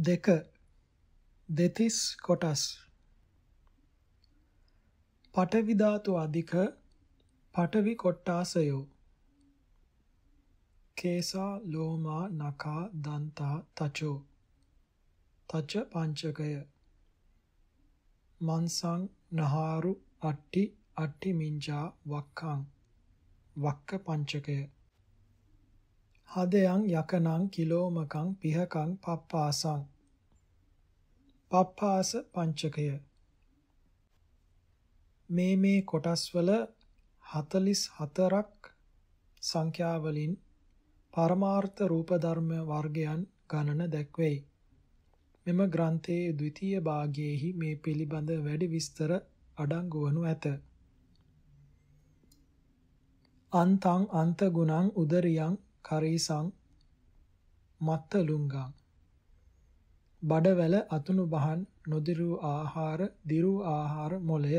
දෙක දෙතිස් කොටස් පඨවි ධාතු අධික පඨවි කොට්ටාසයෝ කේසා ලෝමා නඛා දන්තා තචෝ තච පංචකය මන්සං නහාරු අට්ටි අට්ටි මිංජා වක්ඛං වක්ක පංචකය හදයන් යකනං කිලෝමකං පිහකං පප්පාසං පප්පාස පංචකය මේ මේ කොටස්වල 44ක් සංඛ්‍යාවලින් පරමාර්ථ රූප ධර්ම වර්ගයන් ගණන දැක්වෙයි මෙම ග්‍රන්ථයේ ද්විතීය භාගයේහි මේ පිළිබඳ වැඩි විස්තර අඩංගු වනු ඇත. අන්තං අන්ත ගුණං උදරියං කරීසං මත්තලුංගං බඩවැල අතුණු බහන් නොදිරු ආහාර දිරු ආහාර මොලය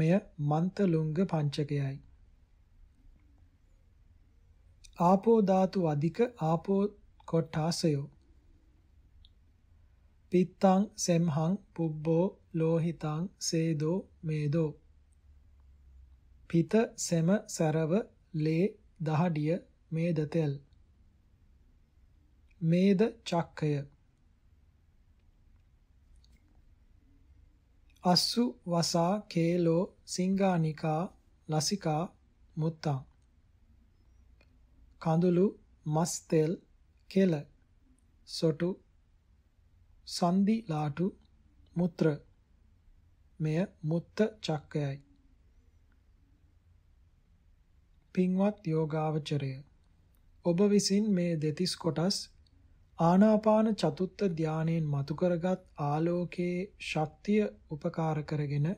මෙය මන්තලුංග පංචකයයි ආපෝ ධාතු අධික ආපෝ කොටාසයෝ පිත්තං සෙම්හං පුබ්බෝ ලෝහිතං සේදෝ මේදෝ පිත සෙම සරව ලේ දහඩිය මේද තෙල් මේද චක්කය අස්සු වසා කේලෝ සිංගානිකා ලසිකා මුත්තා කඳුළු මස් තෙල් කෙල සොටු සන්දි ලාටු මුත්‍ර මෙය මුත්ත චක්කයයි පින්වත් යෝගාවචරය ඔබ විසින් මේ දෙතිස් කොටස් ආනාපාන චතුත්ථ ධානයෙන් මතු කරගත් ආලෝකයේ ශක්තිය උපකාර කරගෙන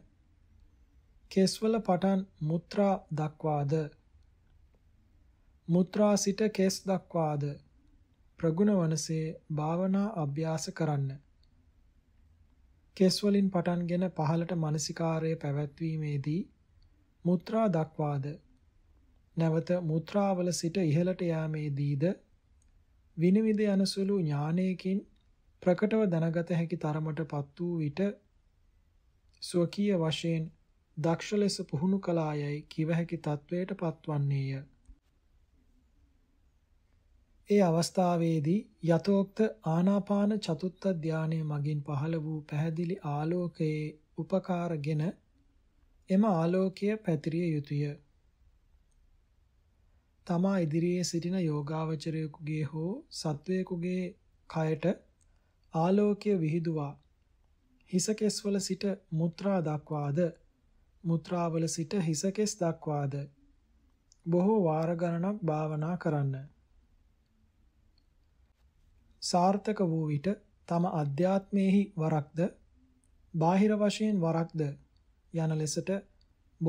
කෙස්වල පටන් මුත්‍රා දක්වාද මුත්‍රා සිට කෙස් දක්වාද ප්‍රගුණ වනසේ භාවනා අභ්‍යාස කරන්න කෙස් වලින් පටන්ගෙන පහළට මානසිකාර්යය පැවැත්වීමේදී මුත්‍රා දක්වාද නැවත මුත්‍රාවල සිට ඉහළට යාමේදීද විනිවිද යනසුළු ඥානයකින් ප්‍රකටව දැනගත හැකි තරමටපත් වූ විට ස්වකීය වශයෙන් දක්ෂ ලෙස පුහුණු කලායයි කිව හැකි තත්වයට පත්වන්නේය. ඒ අවස්ථාවේදී යතෝක්ත ආනාපාන චතුත්ත ධානය මගින් පහළ වූ පැහැදිලි ආලෝකයේ උපකාරගෙන එම ආලෝකය පැතිරිය යුතුය. තමා ඉදිරියේ සිටින යෝගාවචරයෙකුගේ හෝ සත්වයෙකුගේ කයට ආලෝකය විහිදුවා හිසකෙස්වල සිට මුත්‍රා දක්වාද මුත්‍රාවල සිට හිසකෙස් දක්වාද බොහෝ වාර ගණනක් භාවනා කරන්න. සාර්ථක වූ විට තම අධ්‍යාත්මයේහි වරක්ද බාහිර වශයෙන් වරක්ද යන ලෙසට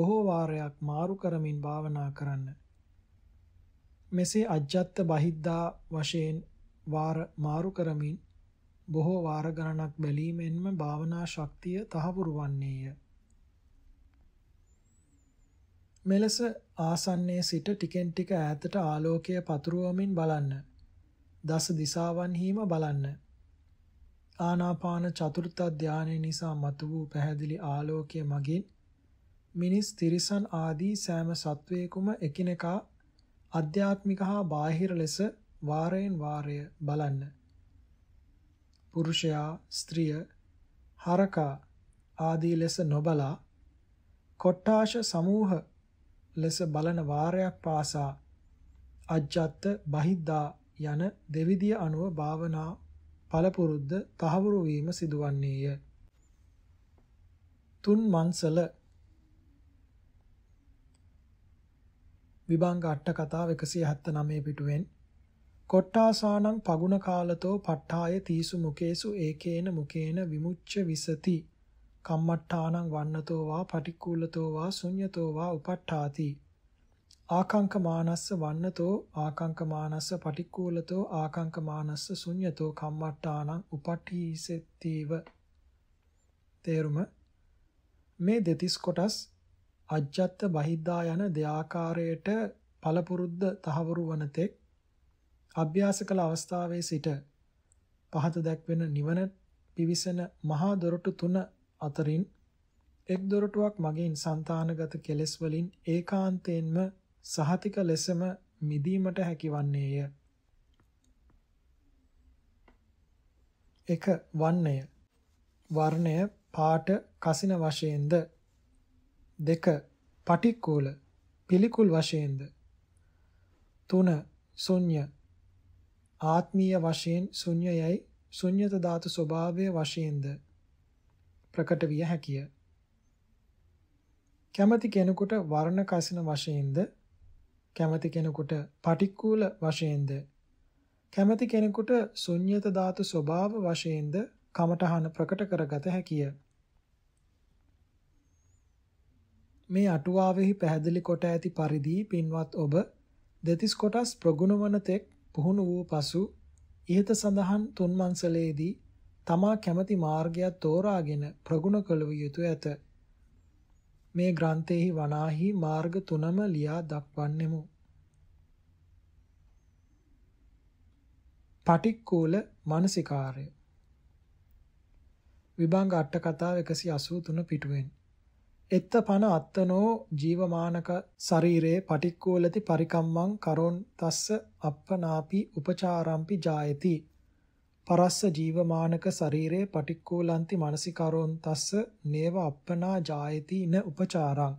බොහෝ වාරයක් මාරු කරමින් භාවනා කරන්න. මෙසේ අජ්ජත්ත බහිද්දා වශයෙන් වාර මාරු කරමින් බොහෝ වාර ගණනක් බැලීමෙන්ම භාවනා ශක්තිය තහවුරු වන්නේය. මෙලෙස ආසන්නයේ සිට ටිකෙන් ටික ඈතට ආලෝකය පතුරවමින් බලන්න. දස දිසාවන්හිම බලන්න. ආනාපාන චතුර්ථ ධානය නිසා මතු වූ පැහැදිලි ආලෝකය මගින් මිනිස් තිරිසන් ආදී සෑම සත්වයකුම එකිනෙකා අධ්‍යාත්මික හා බාහිර ලෙස වාරයෙන් වාරය බලන්න. පුරුෂයා, ස්ත්‍රිය, හරකා ආදී ලෙස නොබලා කොට්ටාශ සමූහ ලෙස බලන වාරයක් පාසා අජ්ජත්ත බහිද්දා යන දෙවිදිය අනුව භාවනා පළපුරුද්ද තහවුරු වීම සිදුවන්නේය. තුන් මන්සල විභංග අට කතාව 179 පිටුවෙන් කොට්ටාසානං පගුණ කාලතෝ පට්ඨාය තීසු මුකේසු ඒකේන මුකේන විමුච්ඡ විසති කම්මට්ඨානං වන්නතෝ වා පටික්කුලතෝ වා ශුඤ්‍යතෝ වා උපට්ඨාති ආකංක මානස්ස වන්නතෝ ආකංක මානස්ස පටික්කුලතෝ ආකංක මානස්ස ශුඤ්‍යතෝ කම්මට්ටානං උපට්ඨීසෙත්තිව තේරුම මේ දෙතිස් කොටස් අජ්ජත්ත බහිද්දා යන දෙආකාරයට පළපුරුද්ද තහවුරු වනතෙක් අභ්‍යාස කළ අවස්ථාවේ සිට පහත දැක්වෙන නිවන පිවිසෙන මහා දොරටු තුන අතරින් එක් දොරටුවක් මගින් సంతానගත කෙලෙස් වලින් ඒකාන්තයෙන්ම සහතික ලෙසම මිදීමට හැකිවන්නේය. 1. වන්නය වර්ණය පාට කසින වශයෙන්ද දෙක පටික්කුල පිළිකුල් වශයෙන්ද තුන ශුන්‍ය ආත්මීය වශයෙන් ශුන්‍යයයි ශුන්‍යත ධාතු ස්වභාවය වශයෙන්ද ප්‍රකට විය හැකිය. කැමති කෙනෙකුට වර්ණ කසින වශයෙන්ද කැමති කෙනෙකුට පටික්කුල වශයෙන්ද කැමති කෙනෙකුට ශුන්‍යත ධාතු ස්වභාව වශයෙන්ද කමඨහන ප්‍රකට කරගත හැකිය. මේ අටුවාවෙහි පැහැදිලි කොට ඇති පරිදි පින්වත් ඔබ දෙතිස් කොටස් ප්‍රගුණ වන තෙක් පුහුණු වූ පසු ඉහත සඳහන් තුන් මංසලේදී තමා කැමති මාර්ගයක් තෝරාගෙන ප්‍රගුණ කළ යුතු ඇත. මේ ග්‍රන්ථයෙහි වනාහි මාර්ග තුනම ලියා දක්වන්නෙමු. පටික්කූල මානසිකාරය විභංග අට කතාව 183 පිටුවෙන් එත්ත පන අත්තනෝ ජීවමානක ශරීරේ පටික්කෝලති පරිකම්මං කරොන් තස්ස අප්පනාපි උපචාරම්පි ජායති පරස්ස ජීවමානක ශරීරේ පටික්කෝලන්ති මානසිකරොන් තස්ස නේව අප්පනා ජායති න උපචාරං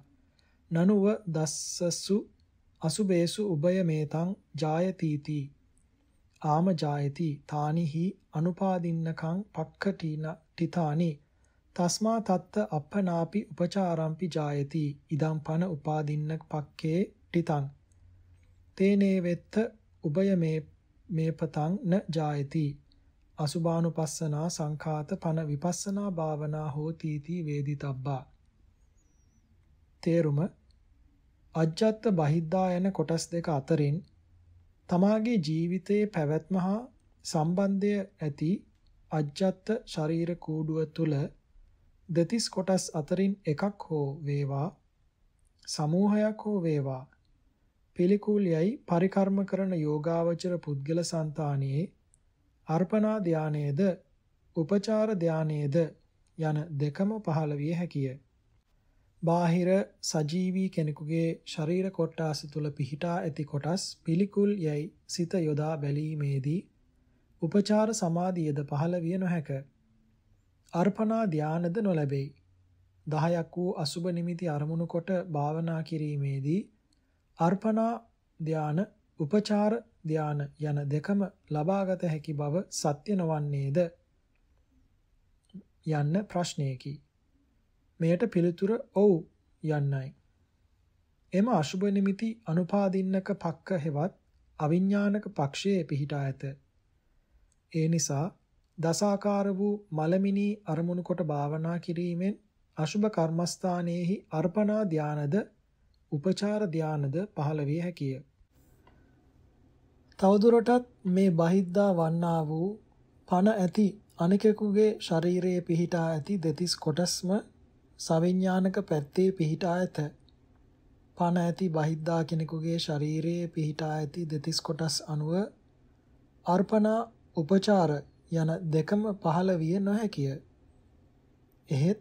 නනුව දස්සසු අසුබේසු උභය මේතං ජායතිති ආම ජායති තානිහි අනුපාදින්නකං පක්ඛටීන තිතානි තස්මා තත්ත අපනාපි උපචාරම්පි ජායති ඉදම් පන උපාදින්න පක්කේ ටිතං තේනේ වෙත්ත උබය මේ මේපතං න ජායති අසුභානුපස්සනා සංඛාත පන විපස්සනා භාවනා හෝති තී වේදිතබ්බා තේරුම අජ්ජත් බහිද්දා යන කොටස් දෙක අතරින් තමාගේ ජීවිතයේ පැවැත්ම හා සම්බන්ධය ඇති අජ්ජත් ශරීර කූඩුව තුළ දෙතිස් කොටස් අතරින් එකක් හෝ වේවා සමූහයක් හෝ වේවා පිළිකුල් යයි පරිකර්ම කරන යෝගාවචර පුද්ගල సంతානයේ අර්පණා ධානයේද උපචාර ධානයේද යන දෙකම පහළ විය හැකිය. බාහිර සජීවී කෙනෙකුගේ ශරීර කොටාස තුල පිහිටා ඇති කොටස් පිළිකුල් යයි සිත යොදා බැලීමේදී උපචාර සමාධියද පහළ විය නොහැකිය. අර්පණා ධානයද නොලැබෙයි. 10ක් වූ අසුබ නිමිති අරමුණු කොට භාවනා කිරීමේදී අර්පණා ධාන උපචාර ධාන යන දෙකම ලබාගත හැකි බව සත්‍ය නොවන්නේද යන්න ප්‍රශ්නයකි. මෙයට පිළිතුර ඔව් යන්නයි. එම අශුභ නිමිති අනුපාදින්නක පක්ක හෙවත් අවිඥානක පක්ෂයේ පිහිටා ඇත. ඒ නිසා දසාකාර වූ මලමිනී අරමුණු කොට භාවනා කිරීමෙන් අසුභ කර්මස්ථානයේහි අර්පණා ධානද උපචාර ධානද පහළ විය හැකිය. තවදුරටත් මේ බහිද්දා වන්නා වූ පන ඇති අනිකෙකුගේ ශරීරයේ පිහිටා ඇති දෙතිස් කොටස්ම සවිඥානික පැත්තේ පිහිටා ඇත. පන ඇති බහිද්දා කෙනෙකුගේ ශරීරයේ පිහිටා ඇති දෙතිස් කොටස් අනුව අර්පණා උපචාර යන දෙකම පහළ විය නොහැකිය. එහෙත්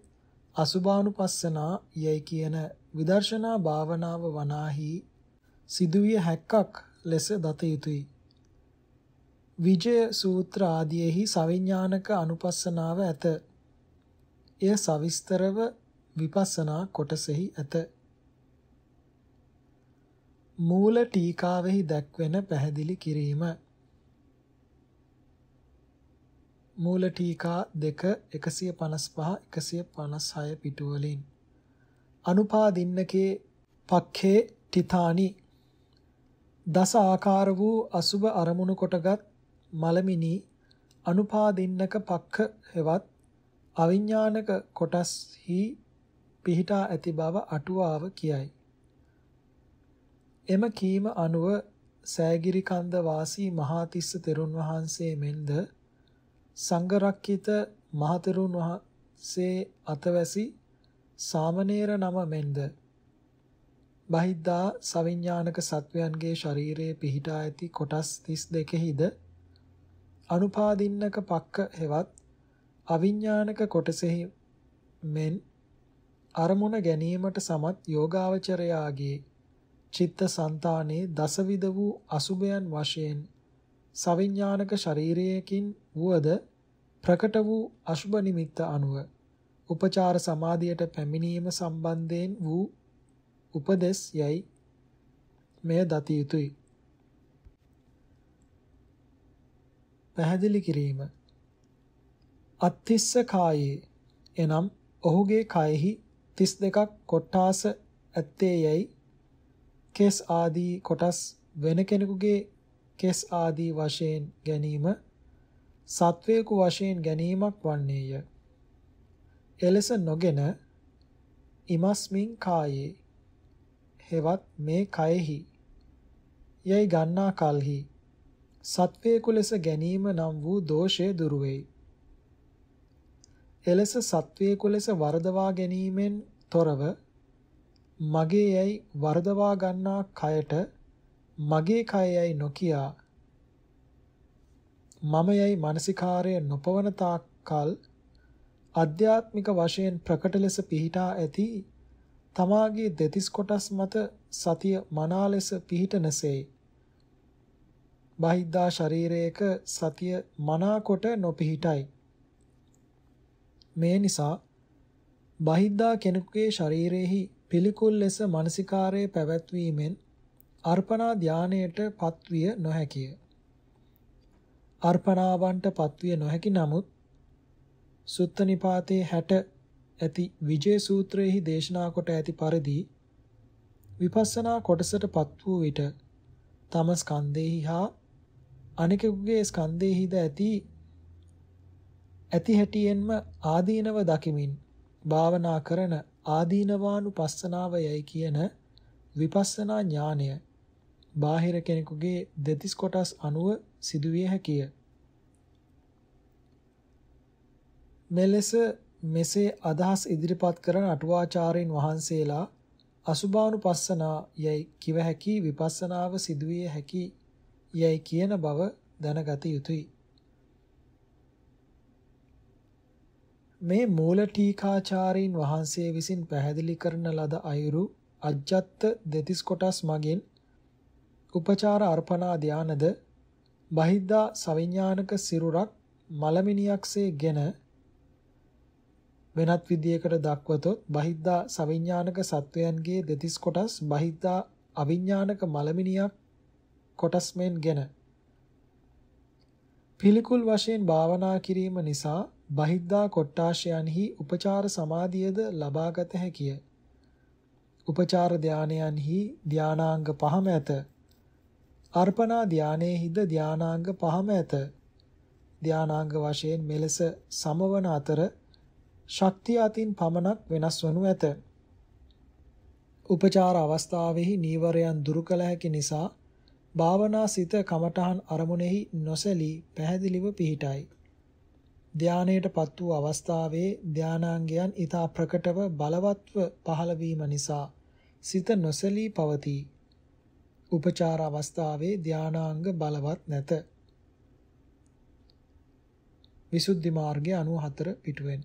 අසුභානුපස්සනා යයි කියන විදර්ශනා භාවනාව වනාහි සිදුවිය හැක්කක් ලෙස දත යුතුය. විජය සූත්‍ර ආදීෙහි සවිඥානික අනුපස්සනාව ඇත. එය සවිස්තරව විපස්සනා කොටසෙහි ඇත. මූල ටීකාවෙහි දැක්වෙන පැහැදිලි කිරීම මූල ටීකා 2 155 156 පිටුවලින් අනුපාදින්නකේ පක්ඛේ තිතානි දස ආකාර වූ අසුබ අරමුණු කොටගත් මලමිනි අනුපාදින්නක පක්ඛ හෙවත් අවිඥානක කොටස්හි පිහිටා ඇති බව අටුවාව කියයි එම කීම අනුව සෑගිරි කන්ද වාසී මහාතිස්ස තෙරුන් වහන්සේ මෙන්ද සංගරක්කිත මහතෙරුන් වහන්සේ අතවැසි සාමණේර නම මෙන්ද බහිද්දා සවිඥානික සත්වයන්ගේ ශරීරයේ පිහිටා ඇති කොටස් 32හිද අනුපාදින්නක පක්ක හෙවත් අවිඥානික කොටසෙහි මෙන් අරමුණ ගැනීමට සමත් යෝගාවචරයාගේ චිත්ත સંතානේ දසවිද වූ අසුබයන් වශයෙන් සවිඥානික ශරීරයකින් වුවද ප්‍රකට වූ අසුබ නිමිත්ත අනුව උපචාර සමාධියට පැමිණීම සම්බන්ධයෙන් වූ උපදෙස් යයි මෙය දති යුතුය. පැහැදිලි කිරීම අත්තිස්ස කායේ එනම් ඔහුගේ කයෙහි 32ක් කොටාස ඇත්තේ යයි කෙස් ආදී කොටස් වෙන කෙනෙකුගේ කෙස් ආදී වශයෙන් ගැනීම සත්වයෙකු වශයෙන් ගැනීමක් වන්නේය. එලෙස නොගෙන ඉමස්මින් කායේ හෙවත් මේ කයෙහි යයි ගන්නා කල්හි සත්වයෙකු ලෙස ගැනීම නම් වූ දෝෂය දුරු වෙයි. එලෙස සත්වයෙකු ලෙස වරදවා ගැනීමෙන් තොරව මගේ යයි වරදවා ගන්නා කයට මගේ කයයි නොකියා මම යයි මානසිකාරය නොපවන තාක්කල් අධ්‍යාත්මික වශයෙන් ප්‍රකට ලෙස පිහිටා ඇති තමාගේ දෙතිස් කොටස් මත සතිය මනා ලෙස පිහිටනසේ බහිද්දා ශරීරයක සතිය මනා කොට නොපිහිටයි මේ නිසා බහිද්දා කෙනෙකුගේ ශරීරෙහි පිළිකුල් ලෙස මානසිකාරයේ පැවැත්වීමෙන් අර්පණා ධානයට පත්විය නොහැකිය අර්පණාවන්ට පත්විය නොහැකි නමුත් සුත්ත නිපාතේ 60 ඇති විජේ සූත්‍රයේහි දේශනා කොට ඇති පරිදි විපස්සනා කොටසට පත් වූ විට තම ස්කන්ධෙහි හා අනිකෙකුගේ ස්කන්ධෙහිද ඇති ඇති හැටියෙන්ම ආදීනව දකිමින් භාවනා කරන ආදීනවානුපස්සනාව යයි කියන විපස්සනා ඥානය බාහිර කෙනෙකුගේ දෙතිස් කොටස් අනුව සිදුවිය හැකිය. මෙලෙස මෙසේ අදහස් ඉදිරිපත් කරන අටුවාචාරීන් වහන්සේලා අසුභානුපස්සනා යයි කිව හැකි විපස්සනාව සිදුවිය හැකි යයි කියන බව දැනගත යුතුය. මේ මූල ටීකාචාරීන් වහන්සේ විසින් පැහැදිලි කරන ලද අයුරු අජ්ජත්ත දෙතිස් කොටස් මගින් උපචාර අර්පණා ධානද බහිද්දා සවිඥානික සිරුරක් මලමිනියක්සේගෙන වෙනත් විදියකට දක්වතොත් බහිද්දා සවිඥානික සත්වයන්ගේ දෙතිස් කොටස් බහිද්දා අවිඥානික මලමිනියක් කොටස් මෙන් ගෙන පිළිකුල් වශයෙන් භාවනා කිරීම නිසා බහිද්දා කොට්ටාශයන්හි උපචාර සමාධියද ලබාගත හැකිය. උපචාර ධානයන්හි ධානාංග පහම ඇත. අර්පණා ධානයේහිද ධානාංග පහම ඇත. ධානාංග වශයෙන් මෙලෙස සමවන අතර ශක්තිය අතින් පමණක් වෙනස් වනු ඇත. උපචාර අවස්ථාවෙහි නීවරයන් දුරු කළ හැකි නිසා භාවනා සිත කමඨහන් අරමුණෙහි නොසැලී පැහැදිලිව පිහිටයි. ධානයටපත් වූ අවස්ථාවේ ධානාංගයන් ඊතා ප්‍රකටව බලවත්ව පහළ නිසා සිත නොසැලී පවතී. උපචාර අවස්ථාවේ ධානාංග බලවත් නැත. විසුද්ධි මාර්ගය 94 පිටුවෙන්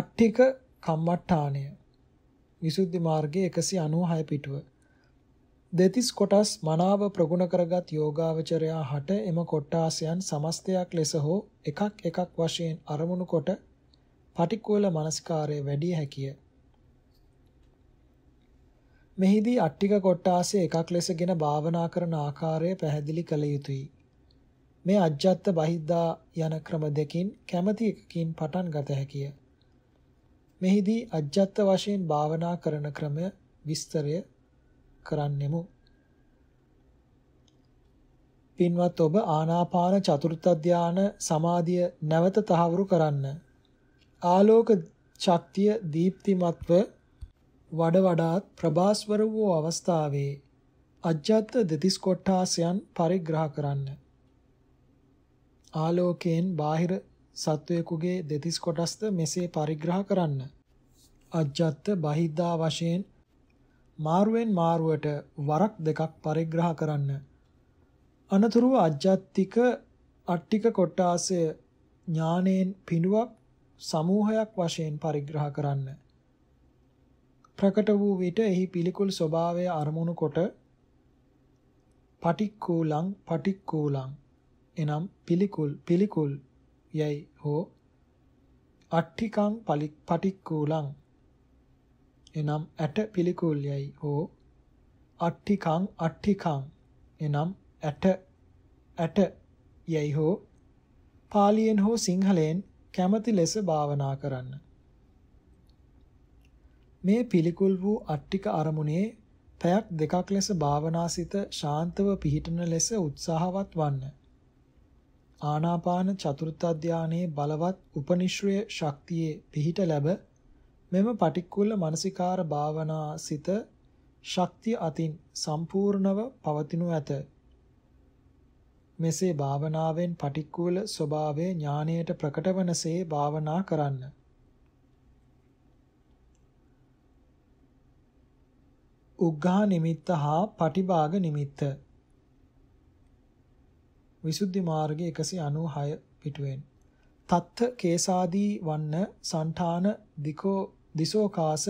අට්ඨික කම්මට්ටාණය විසුද්ධි මාර්ගයේ 196 පිටුව දෙතිස් කොටස් මනාව ප්‍රගුණ කරගත් යෝගාවචරයා හට එම කොටාසයන් සමස්තයක් ලෙස හෝ එකක් එකක් වශයෙන් අරමුණු කොට පටික්කුල මනස්කාරය වැඩි හැකිය. මෙහිදී අට්ටික කොට්ටාසය එකක් ලෙසගෙන භාවනා කරන ආකාරය පැහැදිලි කළ යුතුයි. මේ අජ්ජත්ත බහිද්දා යන ක්‍රම දෙකින් කැමැති එකකින් පටන් ගත හැකිය. මෙහිදී අජ්ජත්ත වශයෙන් භාවනා කරන ක්‍රමය විස්තරය කරන්නෙමු. පින්වත් ඔබ ආනාපාන චතුර්ථ ධාන සමාධිය නැවත තහවුරු කරන්න. ආලෝක ශක්තිය දීප්තිමත්ව වඩ වඩාත් ප්‍රභාස්වර වූ අවස්ථාවේ අජ්ජත් දෙතිස් කොට්ටාසයන් පරිග්‍රහ කරන්න. ආලෝකයෙන් බාහිර සත්වයෙකුගේ දෙතිස් කොටස්ද මෙසේ පරිග්‍රහ කරන්න. අජ්ජත් බහිද්දා වශයෙන් මාරුවෙන් මාරුවට වරක් දෙකක් පරිග්‍රහ කරන්න. අනතුරුව අජ්ජත්තික අට්ටික කොට්ටාසය ඥානයෙන් පිනුවක් සමූහයක් වශයෙන් පරිග්‍රහ කරන්න. ප්‍රකට වූ විට එහි පිළිකුල් ස්වභාවය අරමුණු කොට පටික්කූලං පටික්කූලං එනම් පිළිකුල් පිළිකුල් යයි හෝ අට්ඨිකං පටික්කූලං එනම් ඇට පිළිකුල් යයි හෝ අට්ඨිකං අට්ඨිකං එනම් ඇට ඇට යයි හෝ පාලියෙන් හෝ සිංහලෙන් කැමැති ලෙස භාවනා කරන්න. මේ පිළිකුල් වූ අට්ටික අරමුණේ පැයක් දෙකක් ලෙස භාවනාසිත ශාන්තව පිහිටන ලෙස උත්සාහවත් වන්න. ආනාපාන චතුර්ථ ධානයේ බලවත් උපනිශ්‍රය ශක්තියේ පිහිට ලැබ මෙම පටික්කුල මානසිකාර භාවනාසිත ශක්තිය අතින් සම්පූර්ණව පවතිනු ඇත. මෙසේ භාවනාවෙන් පටික්කුල ස්වභාවය ඥාණයට ප්‍රකට වනසේ භාවනා කරන්න. උග්ඝා නිමිත්ත හා පටිභාග නිමිත්ත විසුද්ධි මාර්ගයේ 196 පිටුවෙන් තත්ත කේසාදී වන්න సంఠාන දිකෝ දිසෝකාස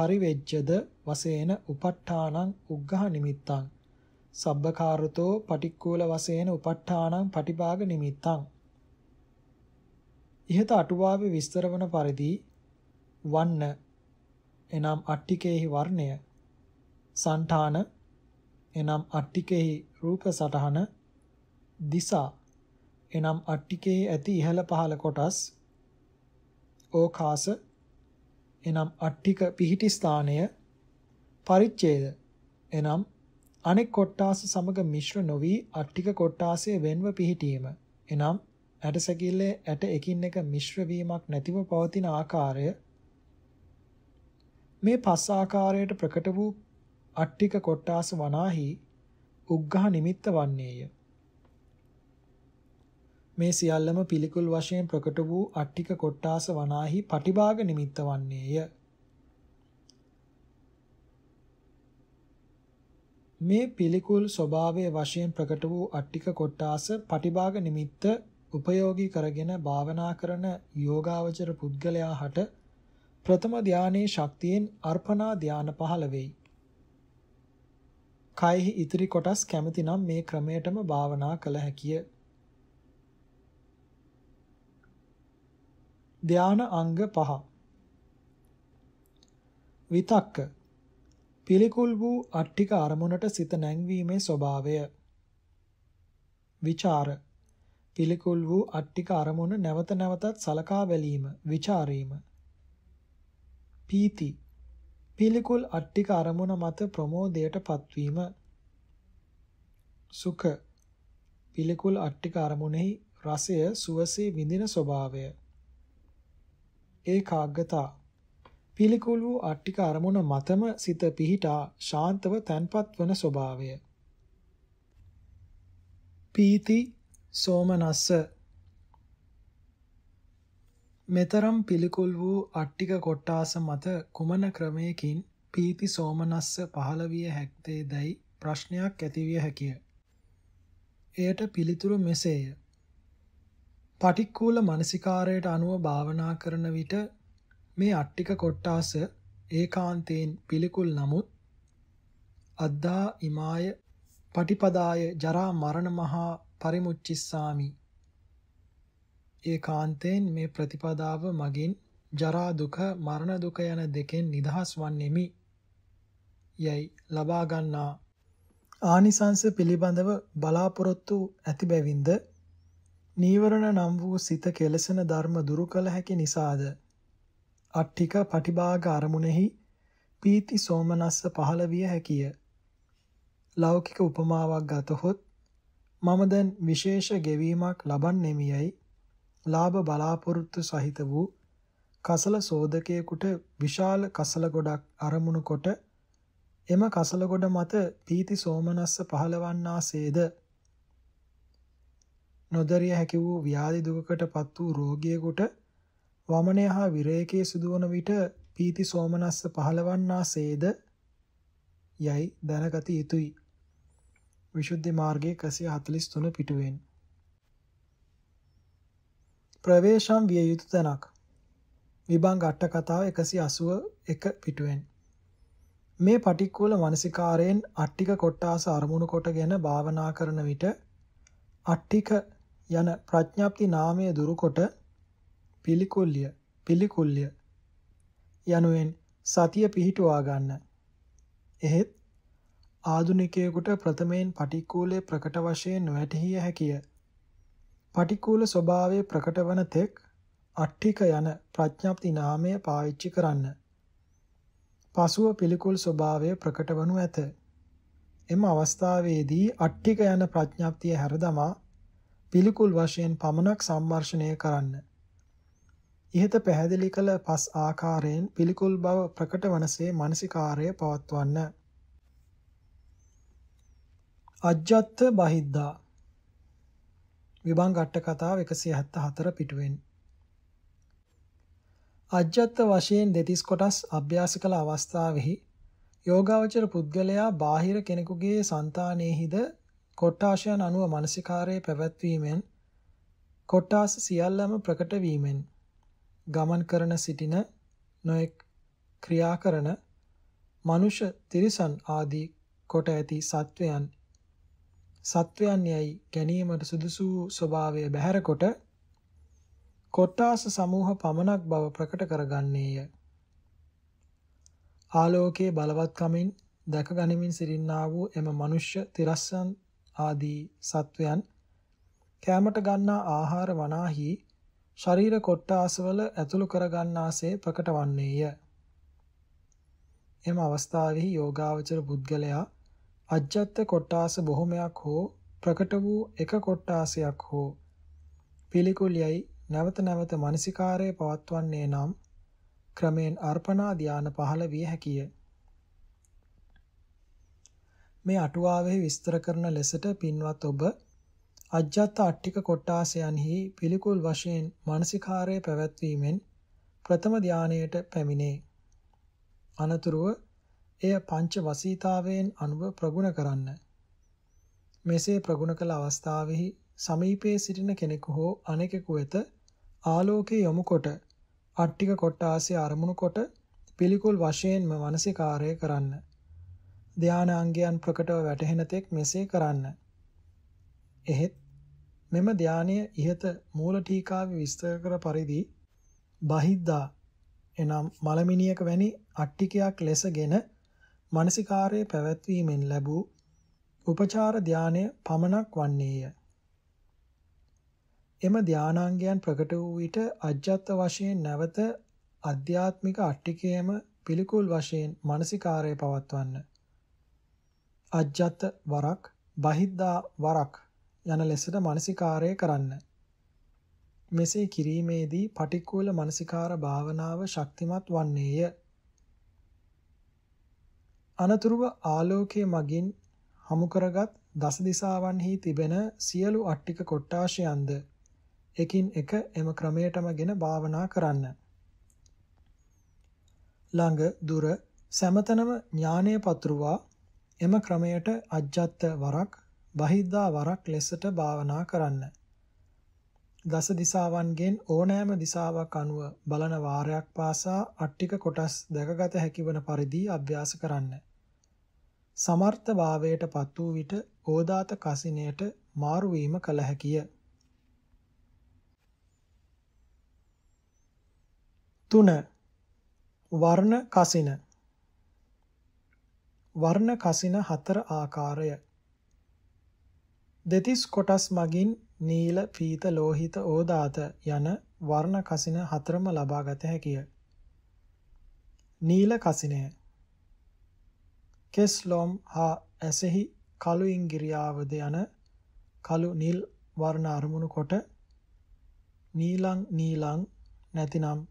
පරිවෙජ්ජද වශයෙන් උපට්ඨානං උග්ඝා නිමිත්තං සබ්බකාරතෝ පටික්කුල වශයෙන් උපට්ඨානං පටිභාග නිමිත්තං ইহත අටුවාවේ විස්තර වන පරිදි වන්න එනම් අට්ටිකේහි වර්ණය సంఠාන එනම් අට්ටිකේහි රූප සටහන දිසා එනම් අට්ටිකේහි ඇති ඉහළ පහළ කොටස් ඕකාස එනම් අට්ටික පිහිටි ස්ථානය පරිච්ඡේද එනම් අනෙක් කොට්ටාස සමග මිශ්‍ර නොවි අට්ටික කොට්ටාසයේ වෙන්ව පිහිටීම. එනම් ඇට සැකිල්ලේ ඇට එකින් එක මිශ්‍ර වීමක් නැතිව පවතින ආකාරය මේ පස් ආකාරයට ප්‍රකට වූ අට්ටික කොට්ටාස වනාහි උග්ඝහ නිමිත්ත වන්නේය. මේ සියල්ලම පිළිකුල් වශයෙන් ප්‍රකට වූ අට්ටික කොට්ටාස වනාහි පටිභාග නිමිත්ත වන්නේය. මේ පිළිකුල් ස්වභාවය වශයෙන් ප්‍රකට වූ අට්ටික කොට්ටාස පටිභාග නිමිත්ත උපයෝගී කරගෙන භාවනා කරන යෝගාවචර පුද්ගලයා හට ප්‍රථම ධානයේ ශක්තියෙන් අර්පණා ධාන පහළ වෙයි. කයෙහි ඉතිරි කොටස් කැමතිනම් මේ ක්‍රමයටම භාවනා කළ හැකිය. ධාන අංග පහ විතක්ක පිළිකුල් වූ අට්ටික අරමුණට සිත නැංවීමේ ස්වභාවය. විචාර පිළිකුල් වූ අට්ටික අරමුණ නැවත නැවතත් සලකා බැලීම, විචාරීම. පීති පිළිකුල් අට්ටික අරමුණ මත ප්‍රමෝදයට පත්වීම. සුඛ පිළිකුල් අට්ටික අරමුණෙහි රසය සුවසේ විඳින ස්වභාවය. ඒකාග්‍රතාව පිළිකුල් වූ අට්ටික අරමුණ මතම සිත පිහිටා ශාන්තව තැන්පත් වන ස්වභාවය. පීති සෝමනස්ස මෙතරම් පිළිකුල් වූ අට්ටික කොට්ටාස මත කුමන ක්‍රමයකින් පීති සෝමනස්ස පහළ විය හැක්තේදයි ප්‍රශ්නයක් ඇතිවිය හැකිය. එයට පිළිතුරු මෙසේය. පටික්කුල මනසිකාරයට අනුව භාවනා කරන විට මේ අට්ටික කොට්ටාස ඒකාන්තයෙන් පිළිකුල් නමුත් අද්දා ඉමාය පටිපදාය ජරා මරණ මහා පරිමුච්චිස්සාමි ඒකාන්තයෙන් මේ ප්‍රතිපදාව මගින් ජරා දුක මරණ දුක යන දෙකෙන් නිදහස් වන්නෙමි යයි ලබා ගන්නා ආනිසංස පිළිබඳව බලාපොරොත්තු ඇති බැවින්ද නීවරණ නම් වූ සිත කෙලසන ධර්ම දුරු කළ හැකි නිසාද අට්ඨික පටිභාග අරමුණෙහි පීති සෝමනස්ස පහළ විය හැකිය. ලෞකික උපමාවක් ගතහොත් මම දැන් විශේෂ ගෙවීමක් ලබන්නෙමි යයි ලාභ බලාපොරොත්තු සහිත වූ කසල සෝදකයෙකුට විශාල කසල ගොඩක් අරමුණු කොට එම කසල ගොඩ මත පීති සෝමනස්ස පහළවන්නාseed නොදරිය හැකි වූ ව්‍යාධි දුකකටපත් වූ රෝගියෙකුට වමනය හා විරේකයේ සිදුවන විට පීති සෝමනස්ස පහළවන්නාසේද යයි දැනගත යුතුයි. විසුද්ධි මාර්ගයේ 143 පිටුවෙන් ප්‍රවේශම් විය යුතු තැනක් විභංග අට කතාව 181 පිටුවෙන් මේ පටික්කුල මානසිකාරයෙන් අට්ටික කොට්ටාස අරමුණු කොටගෙන භාවනා කරන විට අට්ටික යන ප්‍රඥාප්ති නාමය දුරුකොට පිළිකුල්ය පිළිකුල්ය යනුවෙන් සතිය පිහිටුවා ගන්න. එහෙත් ආධුනිකයෙකුට ප්‍රථමයෙන් පටික්කුලේ ප්‍රකට වශයෙන් නොඇතිහිය හැකිය. පටික්කුල ස්වභාවයේ ප්‍රකට වන තෙක් අට්ඨික යන ප්‍රඥාප්ති නාමය පාවිච්චි කරන්න. පසුව පිළිකුල් ස්වභාවය ප්‍රකට වනු ඇත. එම අවස්ථාවේදී අට්ඨික යන ප්‍රඥාප්තිය හැරදමා පිළිකුල් වශයෙන් පමණක් සම්මර්ෂණය කරන්න. ඉහත පැහැදිලි කළ පස් ආකාරයෙන් පිළිකුල් බව ප්‍රකට වනසේ මානසිකාර්යය පවත්වන්න. අජ්ජත් බහිද්දා විභංග අට්ට කතාව 174 පිටුවෙන් අජ්ජත් වශයෙන් දෙතිස් කොටස් අභ්‍යාස කළ අවස්ථාවෙහි යෝගාවචර පුද්ගලයා බාහිර කෙනෙකුගේ సంతානෙහිද කොට්ටාශයන් අනුව මානසිකාර්යය පැවැත්වීමෙන් කොට්ටාස සියල්ලම ප්‍රකට වීමෙන් ගමන් කරන සිටින නොයෙක් ක්‍රියා කරන මනුෂ තිරිසන් ආදී කොට ඇති සත්වයන් සත්වයන් යයි ගැනීමට සුදුසු ස්වභාවය බැහැරකොට කොට්ටාස සමූහ පමණක් බව ප්‍රකට කරගන්නේය. ආලෝකයේ බලවත්කමින් දැක ගනිමින් සිටින්නා වූ එම මනුෂ්‍ය තිරස්සන් ආදී සත්වයන් කෑමට ගන්නා ආහාර වනාහි ශරීර කොට්ටාසවල ඇතුළු කරගන්නාසේ ප්‍රකට වන්නේය. එම අවස්ථාවෙහි යෝගාවචර පුද්ගලයා අජ්ජත්ත කොට්ටාස බොහොමයක් හෝ ප්‍රකට වූ එක කොට්ටාසයක් හෝ පිළිකුල් යයි නැවත නැවත මානසිකාරය පවත්වන්නේ නම් ක්‍රමෙන් අර්පණා ධාන පහළ විය හැකිය. මේ අටුවාවෙහි විස්තර කරන ලෙසට පින්වත් ඔබ අජ්ජත් අට්ටික කොට්ටාසයන්හි පිළිකුල් වශයෙන් මානසිකාරය පැවැත්වීමෙන් ප්‍රථම ධානයට පැමිණේ. අනතුරුව එය පංච වසීතාවයෙන් අනුව ප්‍රගුණ කරන්න. මෙසේ ප්‍රගුණ කළ අවස්ථාවෙහි සමීපයේ සිටින කෙනෙකු හෝ අනෙකෙකු වෙත ආලෝකයේ යොමු කොට අට්ටික කොට්ටාසය අරමුණු කොට පිළිකුල් වශයෙන්ම මානසිකාරය කරන්න. ධානාංගයන් ප්‍රකටව වැටහෙන තෙක් මෙසේ කරන්න. එහෙත් මෙම ධානය ඉහත මූල ටීකාවේ විස්තර කර පරිදි බහිද්දා එනම් මලමිනියක වැනි අට්ටිකයක් ලෙසගෙන මානසිකාර්යය පැවැත්වීමෙන් ලැබූ උපචාර ධානය පමණක් වන්නේය. එම ධානාංගයන් ප්‍රකට වූ විට අජ්ජත් වශයෙන් නැවත අධ්‍යාත්මික අට්ටිකයේම පිළිකුල් වශයෙන් මානසිකාර්යය පවත්වන්න. අජ්ජත් වරක් බහිද්දා වරක් යන ලෙසට මානසිකාරය කරන්න. මෙසේ කිරීමේදී පටික්කුල මානසිකාර භාවනාව ශක්තිමත් වන්නේය. අනතුරුව ආලෝකයේ මගින් හමු කරගත් දස දිසාවන්හි තිබෙන සියලු අට්ටික කොට්ටාශයන්ද එකින් එක එම ක්‍රමයටමගෙන භාවනා කරන්න. ළඟ දුර සෑමතනම ඥානය පතුරවා එම ක්‍රමයට අජ්ජත් වරක් බහිද්දා වරක් ලෙසට භාවනා කරන්න. දස දිසාවන්ගෙන් ඕනෑම දිසාවක් අනුව බලන වාරයක් පාසා අට්ටික කොටස් දැකගත හැකිවන පරිදි අභ්‍යාස කරන්න. සමර්ථභාවයට පත් වූ විට ඕදාත කසිනයට මාරු වීම කල හැකිය. තුන වර්ණ කසින වර්ණ කසින හතර ආකාරය දෙතිස් කොටස් මගින් නීල, පීත, ලෝහිත, ඕදාත යන වර්ණ කසින හතරම ලබාගත හැකිය. නීල කසිනය කෙස්ලොම් හා ඇසෙහි කළු ඉංගිරියාවද යන කළු නිල් වර්ණ අරමුණු කොට නීලං නීලං නැතිනම්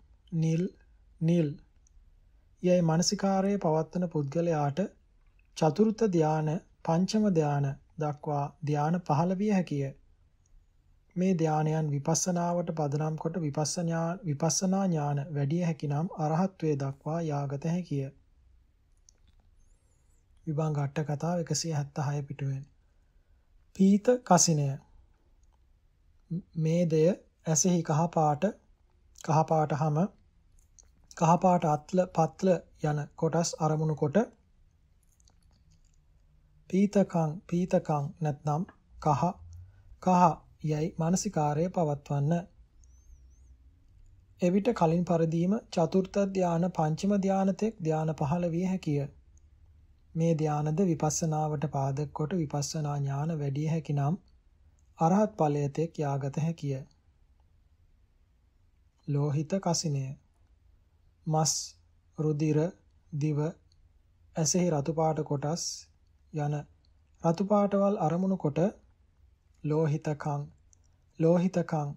නිල් නිල් යයි මානසිකාරයේ පවත්වන පුද්ගලයාට චතුර්ථ ධාන පංචම ධාන දක්වා ධාන පහළ විය හැකිය. මේ ධානයන් විපස්සනාවට පදනම් කොට විපස්සනා ඥාන වැඩි හැකිනම් අරහත්වේ දක්වා යාගත හැකිය. විභංග අට කතාව 176 පිටුවෙන්. පීත කසිනය මේ දෙය ඇසෙහි කහපාට කහපාට හම කහපාට අත්ල පත්ල යන කොටස් අරමුණු කොට පීතකං පීතකං නැත්නම් කහ කහ යයි මානසිකාර්යය පවත්වන්න. එවිට කලින් පරිදීම චතුර්ථ ධාන පංචම ධානතෙක් ධාන පහළ විය හැකිය. මේ ධානද විපස්සනාවට පාදක කොට විපස්සනා ඥාන වැඩි හැකිනම් අරහත් ඵලයතෙක් යාගත හැකිය. ලෝහිත කසිනය මස් රුධිර දිව ඇසෙහි රතු පාට කොටස් යන රතු පාටවල් අරමුණු කොට ලෝහිතකං ලෝහිතකං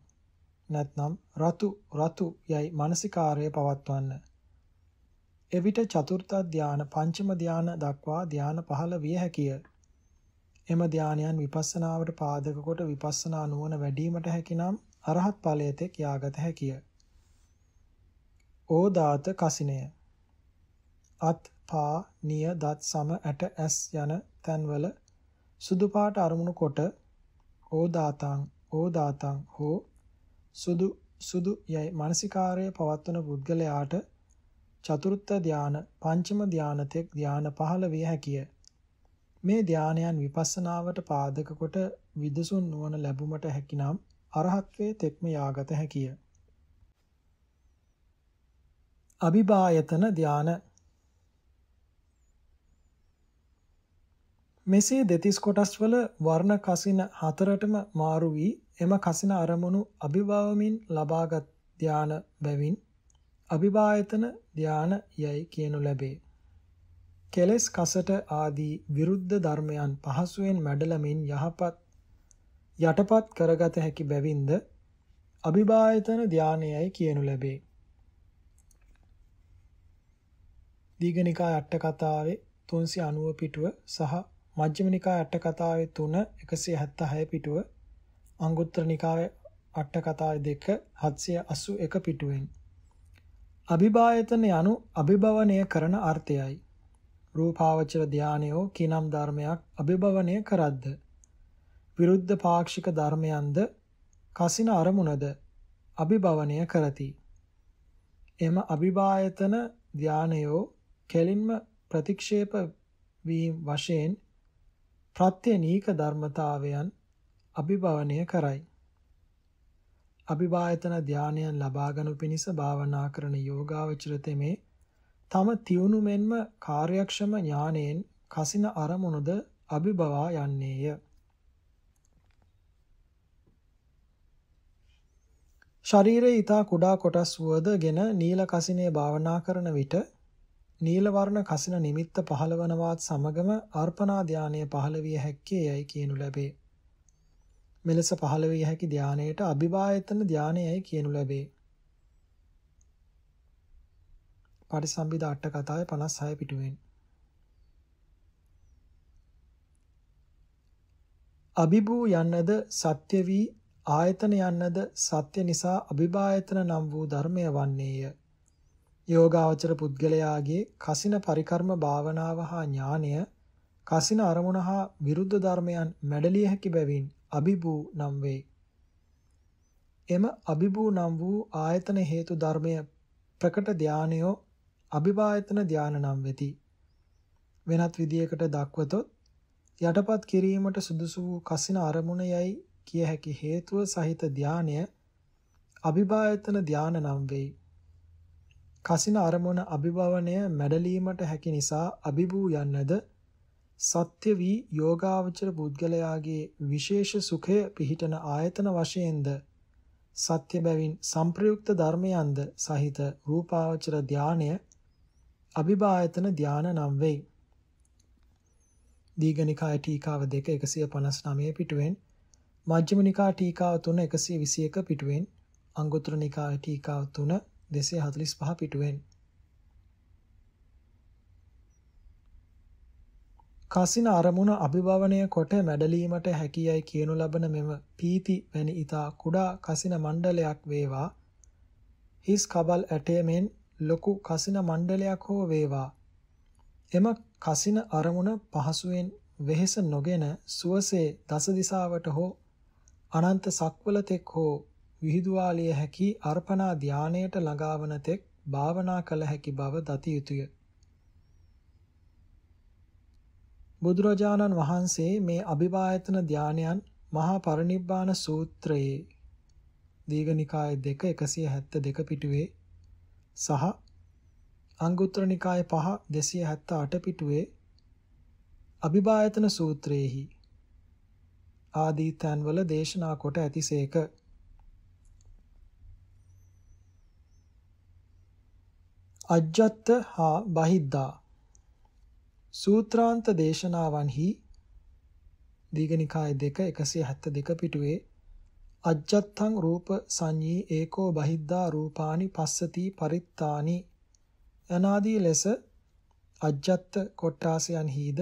නැත්නම් රතු රතු යයි මානසිකාර්යය පවත්වන්න. එවිට චතුර්ථ ධාන පංචම ධාන දක්වා ධාන පහළ විය හැකිය. එම ධානයන් විපස්සනාවට පාදක කොට විපස්සනා නුවණ වැඩිවීමට හැකිනම් අරහත් ඵලයේතෙක් යාගත හැකිය. ඕදාත කසිනය. අත් පා, නිය, දත් සම, ඇට, ඇස් යන තැන්වල සුදු පාට අරමුණු කොට ඕදාතං ඕදාතං හෝ සුදු සුදු යයි මානසිකාර්යය පවත්වන පුද්ගලයාට චතුර්ථ ධාන පංචම ධාන තෙක් ධාන පහළ විය හැකිය. මේ ධානයන් විපස්සනාවට පාදක කොට විදසුන් නුවණ ලැබුමට හැකිනම් අරහත්වේ තෙක්ම යාගත හැකිය. අභිභායතන ධාන මෙසේ දෙතිස් කොටස් වල වර්ණ කසින හතරටම මාරු වී එම කසින අරමුණු අභිභවමින් ලබාගත් ධාන බැවින් අභිභායතන ධාන යයි කියනු ලැබේ. කෙලස් කසට ආදී විරුද්ධ ධර්මයන් පහසුවෙන් මැඩලමින් යහපත් යටපත් කරගත හැකි බැවින්ද අභිභායතන ධානයයි කියනු ලැබේ. දීඝනිකාය අට කතාවේ 390 පිටුව සහ මජ්ක්‍ධිම නිකාය අට කතාවේ 3 176 පිටුව අංගුත්තර නිකායේ අට කතාවේ 2 781 පිටුවෙන් අභිභායතන යනු අභිභවනය කරන අර්ථයයි රූපාවචර ධානයෝ කිනම් ධර්මයක් අභිභවනය කරද්ද විරුද්ධ පාක්ෂික ධර්මයන්ද කසින අරමුණද අභිභවනය කරති එම අභිභායතන ධානයෝ කෙලින්ම ප්‍රතික්ෂේප වී වශයෙන් ප්‍රත්‍යනීක ධර්මතාවයන් අභිභවනය කරයි. අභිභායතන ධානයන් ලබාගනු පිණිස භාවනා කරන යෝගාවචර තෙමේ තම තියුණු මෙන්ම කාර්යක්ෂම ඥානයෙන් කසින අරමුණුද අභිභවා යන්නේය. ශරීරය ඊතා කුඩා කොටස් වුවදගෙන නීල කසිනේ භාවනා කරන විට නීල වර්ණ කසින නිමිත්ත පහළවනවත් සමගම අර්පණා ධානය පහළ විය හැක්කේ යයි කියනු ලැබේ. මෙලෙස පහළ විය හැකි ධානයට අභිභායතන ධානයයි කියනු ලැබේ. පටිසම්භිද අට කතාවේ 56 පිටුවෙන් අභිභූ යන්නද සත්‍ය වී ආයතන යන්නද සත්‍ය නිසා අභිභායතන නම් වූ ධර්මය වන්නේය. යෝගාවචර පුද්ගලයාගේ කසින පරිකර්ම භාවනාව හා ඥානය කසින අරමුණ හා විරුද්ධ ධර්මයන් මැඩලිය හැකි බැවින් අභිභූ නම් වේ. එම අභිභූ නම් වූ ආයතන හේතු ධර්මය ප්‍රකට ධානයෝ අභිභායතන ධාන නම් වෙති. වෙනත් විදියකට දක්වතොත් යටපත් කිරීමට සුදුසු වූ කසින අරමුණ යයි කිය හැකි හේතුව සහිත ධානය අභිභායතන ධාන නම් වෙයි. කසින අරමුණ අභිභවනය මැඩලීමට හැකි නිසා අභිභූ යන්නද සත්‍ය වී යෝගාවචර පුද්ගලයාගේ විශේෂ සුඛය පිහිටන ආයතන වශයෙන්ද සත්‍ය බැවින් සංප්‍රයුක්ත ධර්මයන්ද සහිත රූපාවචර ධානය අභිභායතන ධාන නම් වෙයි. දීඝනිකාය ටීකාව 2 159 පිටුවෙන් මජ්ක්‍ධිම නිකාය ටීකාව 3 121 පිටුවෙන් අංගුත්තර නිකාය ටීකාව 3 245 පිටුවෙන් කසින අරමුණ අභිභවනය කොට මැඩලීමට හැකියයි කියනු ලබන මෙම පීති වැනි ඊතා කුඩා කසින මණ්ඩලයක් වේවා හිස් කබල් ඇටේ මෙන් ලොකු කසින මණ්ඩලයක් හෝ වේවා එම කසින අරමුණ පහසුවෙන් වෙහෙස නොගෙන සුවසේ දස දිසාවට හෝ අනන්ත සක්වලතෙක් හෝ විහිදුවාලිය හැකි අර්පණා ධානයට ළඟාවන තෙක් භාවනා කළ හැකි බව දති යුතුය. බුදුරජාණන් වහන්සේ මේ අභිවායතන ධානයන් මහා පරිනිබ්බාන සූත්‍රයේ දීඝනිකාය 2 172 පිටුවේ සහ අංගුත්තර නිකාය 5 278 පිටුවේ අභිභායතන සූත්‍රයේහි ආදී තන්වල දේශනා කොට ඇතිසේක අජ්ජත්ත හා බහිද්දා සූත්‍රාන්ත දේශනාවන්හි දීගනිකාය දෙක 172 පිටුවේ අජ්ජත්තං රූප සංඤී ඒකෝ බහිද්දා රූපානි පස්සති පරිත්තානි යනාදී ලෙස අජ්ජත්ත කොට්ටාසයන්හිද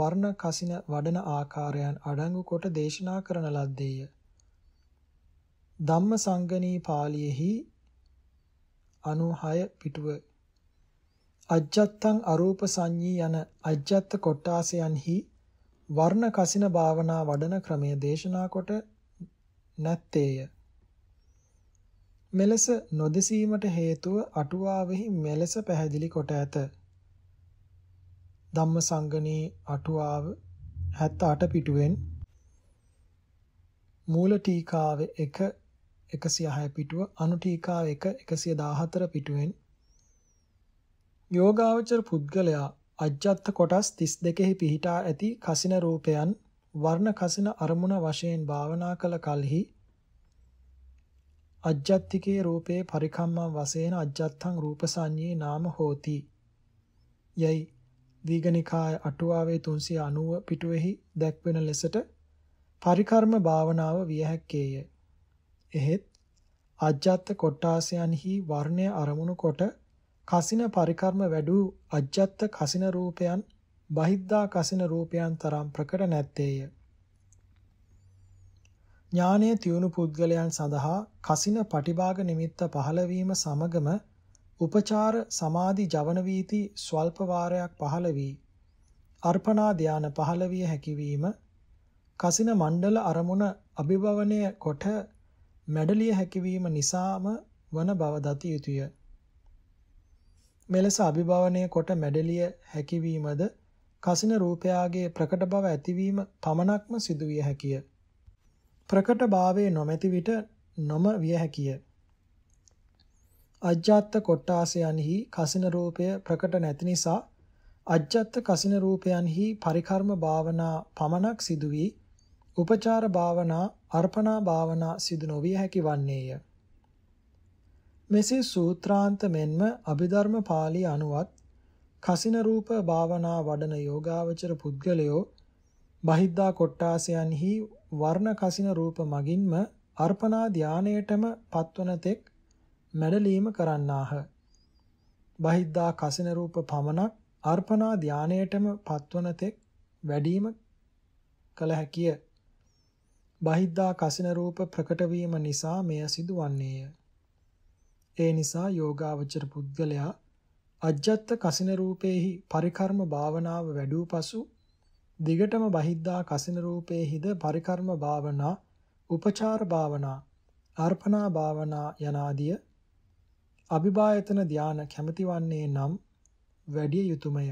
වර්ණ කසින වඩන ආකාරයන් අඩංගු කොට දේශනා කරන ලද්දේය. ධම්ම සංගණී පාළියෙහි 96 පිටුව අජ්ජත්තං අරූප සංඤී යන අජ්ජත්ත කොට්ටාසයන්හි වර්ණ කසින භාවනා වඩන ක්‍රමය දේශනා කොට නැත්තේය. මෙලෙස නොදෙසීමට හේතුව අටුවාවෙහි මෙලෙස පැහැදිලි කොට ඇත. ධම්මසංගණී අටුවාව 78 පිටුවෙන් මූල ටීකාවේ 1 106 පිටුව අනු ටීකාව 1 114 පිටුවෙන් යෝගාවචර පුද්ගලයා අජ්ජත් කොටස් 32හි පිහිටා ඇති කසින රූපයන් වර්ණ කසින අරමුණ වශයෙන් භාවනා කළ කලෙහි අජ්ජත්තිකේ රූපේ පරිකම්මං වශයෙන් අජ්ජත්තං රූපසඤ්ඤේ නාම හෝති යයි දීගනිකාය අටුවාවේ 390 පිටුවේහි දැක්වෙන ලෙසට පරිකර්ම භාවනාව විය හැක්කේය. එහෙත් අජ්ජත් කොට්ටාසයන්හි වර්ණය අරමුණු කොට කසින පරිකර්ම වැඩූ අජ්ජත්ත කසින රූපයන් බහිද්දා කසින රූපයන් තරම් ප්‍රකට නැත්තේය. ඥානයේ තියුණු පුද්ගලයන් සඳහා කසින පටිභාග නිමිත්ත පහළවීම සමගම උපචාර සමාධි ජවන වීති ස්වල්ප වාරයක් පහළ වී අර්පණා ධාන පහළ විය හැකියවීම කසින මණ්ඩල අරමුණ අභිභවනය කොට මැඩලිය හැකියවීම නිසාම වන බව දති යුතුය. මෙලෙස අභිභවනය කොට මැඩලිය හැකිවීමද කසින රූපයාගේ ප්‍රකට බව ඇතිවීම පමණක්ම සිදුවිය හැකිය. ප්‍රකට භාවයේ නොමැති විට නොම විය හැකිය. අජ්ජත්ත කොට්ටාසයන්හි කසින රූපය ප්‍රකට නැති නිසා අජ්ජත්ත කසින රූපයන්හි පරිකර්ම භාවනා පමණක් සිදු වී උපචාර භාවනා අර්පණා භාවනා සිදු නොවිය හැකි වන්නේය. මෙසේ සූත්‍රාන්ත මෙන්ම අභිධර්ම පාළි අනුවත් කසින රූප භාවනා වඩන යෝගාවචර පුද්ගලයෝ බහිද්දා කොට්ටාසයන්හි වර්ණ කසින රූප මගින්ම අර්පණා ධානයටම පත්වන තෙක් මැඩලීම කරන්නාහ. බහිද්දා කසින රූප පමණක් අර්පණා ධානයටම පත්වන තෙක් වැඩිම කළ හැකිය. බහිද්දා කසින රූප ප්‍රකට වීම නිසා මෙය සිදුවන්නේය. ඒ නිසා යෝගාවචර පුද්ගලයා අජ්ජත්ත කසින රූපේහි පරිකර්ම භාවනාව වැඩූ පසු දිගටම බහිද්දා කසින රූපේහිද පරිකර්ම භාවනා උපචාර භාවනා අර්පණා භාවනා යනාදිය අභිභායතන ධාන කැමතිවන්නේ නම් වැඩිය යුතුයමය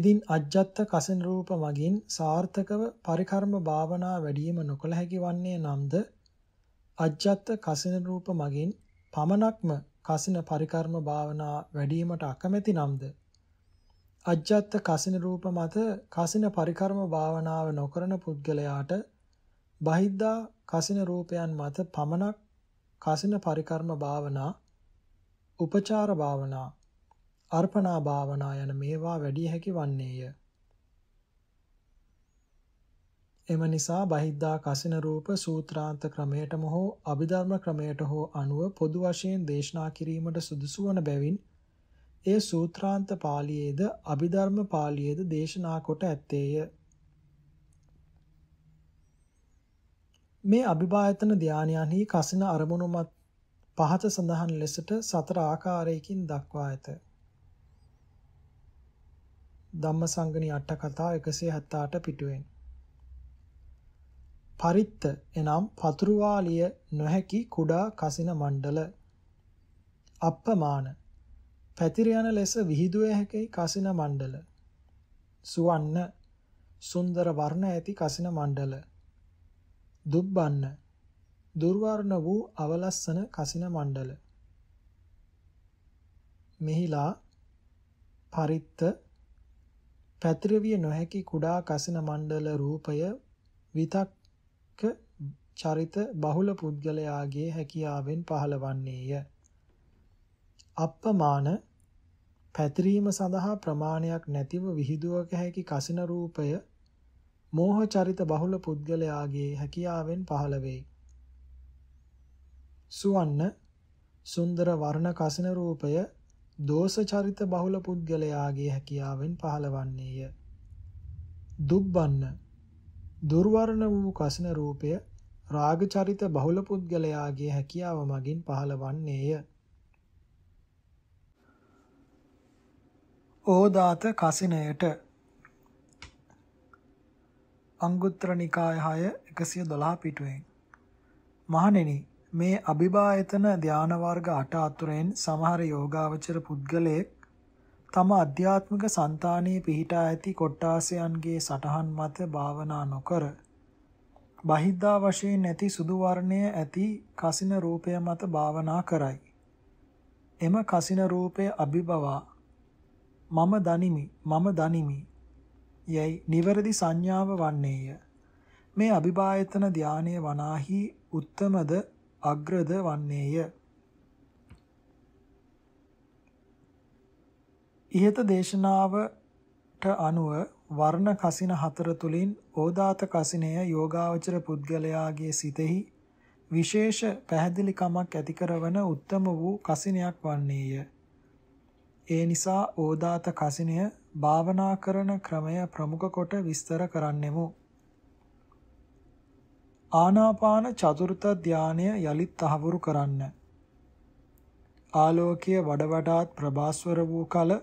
ඉදින් අජ්ජත්ත කසින රූප මගින් සාර්ථකව පරිකර්ම භාවනා වැඩිම නොකළ හැකි වන්නේ නම්ද අජ්ජත් කසින රූප මගින් පමණක්ම කසින පරිකර්ම භාවනා වැඩිවීමට අකමැති නම්ද අජ්ජත් කසින රූප මත කසින පරිකර්ම භාවනාව නොකරන පුද්ගලයාට බහිද්දා කසින රූපයන් මත පමණක් කසින පරිකර්ම භාවනා උපචාර භාවනා අර්පණා භාවනා යන මේවා වැඩි හැකි වන්නේය එම නිසා බහිද්දා කසින රූප සූත්‍රාන්ත ක්‍රමයටම හෝ අභිධර්ම ක්‍රමයට හෝ අනුව පොදු වශයෙන් දේශනා කිරීමට සුදුසු වන බැවින් ඒ සූත්‍රාන්ත පාළියේද අභිධර්ම පාළියේද දේශනා කොට ඇත්තේය. මේ අභිභායතන ධානයන්හි කසින අරමුණු මත පහත සඳහන් ලෙසට සතර ආකාරයකින් දක්වා ඇත. ධම්මසංගණී අට කතා 178 පිටුවෙන් පරිත්ත එනම් පතුරුවාලිය නොහැකි කුඩා කසින මණ්ඩල අප්පමාන පැතිර යන ලෙස විහිදුව හැකි කසින මණ්ඩල සුවන්න සුන්දර වර්ණ ඇති කසින මණ්ඩල දුබ්බන්න දුර්වර්ණ වූ අවලස්සන කසින මණ්ඩල මෙහිලා පරිත්ත පැතිරවිය නොහැකි කුඩා කසින මණ්ඩල රූපය විතක් එක චරිත බහුල පුද්ගලයාගේ හැකියාවෙන් පහළවන්නේය. අප්පමාන පැතිරීම සඳහා ප්‍රමාණයක් නැතිව විහිදුවක හැකි කසින රූපය මෝහ චරිත බහුල පුද්ගලයාගේ හැකියාවෙන් පහළ වෙයි. සුවන්න සුන්දර වර්ණ කසින රූපය දෝෂ චරිත බහුල පුද්ගලයාගේ හැකියාවෙන් පහළවන්නේය. දුබ්බන්න දුර්වර්ණ වූ කසින රූපය රාග චරිත බහුල පුද්ගලයාගේ හැකියාව මගින් පහළවන්නේය. ඕදාත කසිනයට අංගුත්තර නිකාය 6 112 පිටුවෙන් මහණෙනි මේ අභිභායතන ධාන වර්ග 8 අතුරෙන් සමහර යෝගාවචර පුද්ගලයෙක් තම අධ්‍යාත්මික సంతානයේ පිහිටා ඇති කොට්ටාසයන්ගේ සටහන් මත භාවනා නොකර බහිද්දා වශයෙන් නැති සුදු වර්ණය ඇති කසින රූපය මත භාවනා කරයි. එම කසින රූපය අභිබවා මම දනිමි මම දනිමි යයි නිවැරදි සංඥාව වන්නේය. මේ අභිභායතන ධානයේ වනාහි උත්තමද අග්‍රද වන්නේය. ඉහත දේශනාවට අනුව වර්ණ කසින හතර තුලින් ඕදාත කසිනය යෝගාවචර පුද්ගලයාගේ සිතෙහි විශේෂ පැහැදිලිකමක් ඇති කරවන උත්තම වූ කසිනයක් වන්නේය. ඒ නිසා ඕදාත කසිනය භාවනා කරන ක්‍රමය ප්‍රමුඛ කොට විස්තර කරන්නෙමු. ආනාපාන චතුර්ථ ධානය යලිත් තහවුරු කරන්න. ආලෝකය වඩ වඩාත් ප්‍රභාස්වර වූ කල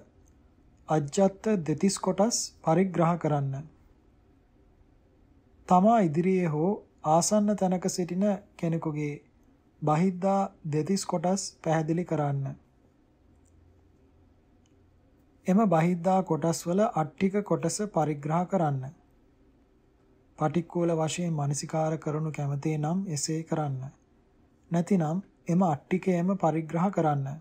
අජ්ජත් දෙතිස් කොටස් පරිග්‍රහ කරන්න. තමා ඉදිරියේ හෝ ආසන්න තැනක සිටින කෙනෙකුගේ බහිද්දා දෙතිස් කොටස් පැහැදිලි කරන්න. එම බහිද්දා කොටස් වල අට්ටික කොටස පරිග්‍රහ කරන්න. පටික්කූල වශයෙන් මනසිකාර කරනු කැමතේ නම් එසේ කරන්න. නැතිනම් එම අට්ටිකයම පරිග්‍රහ කරන්න.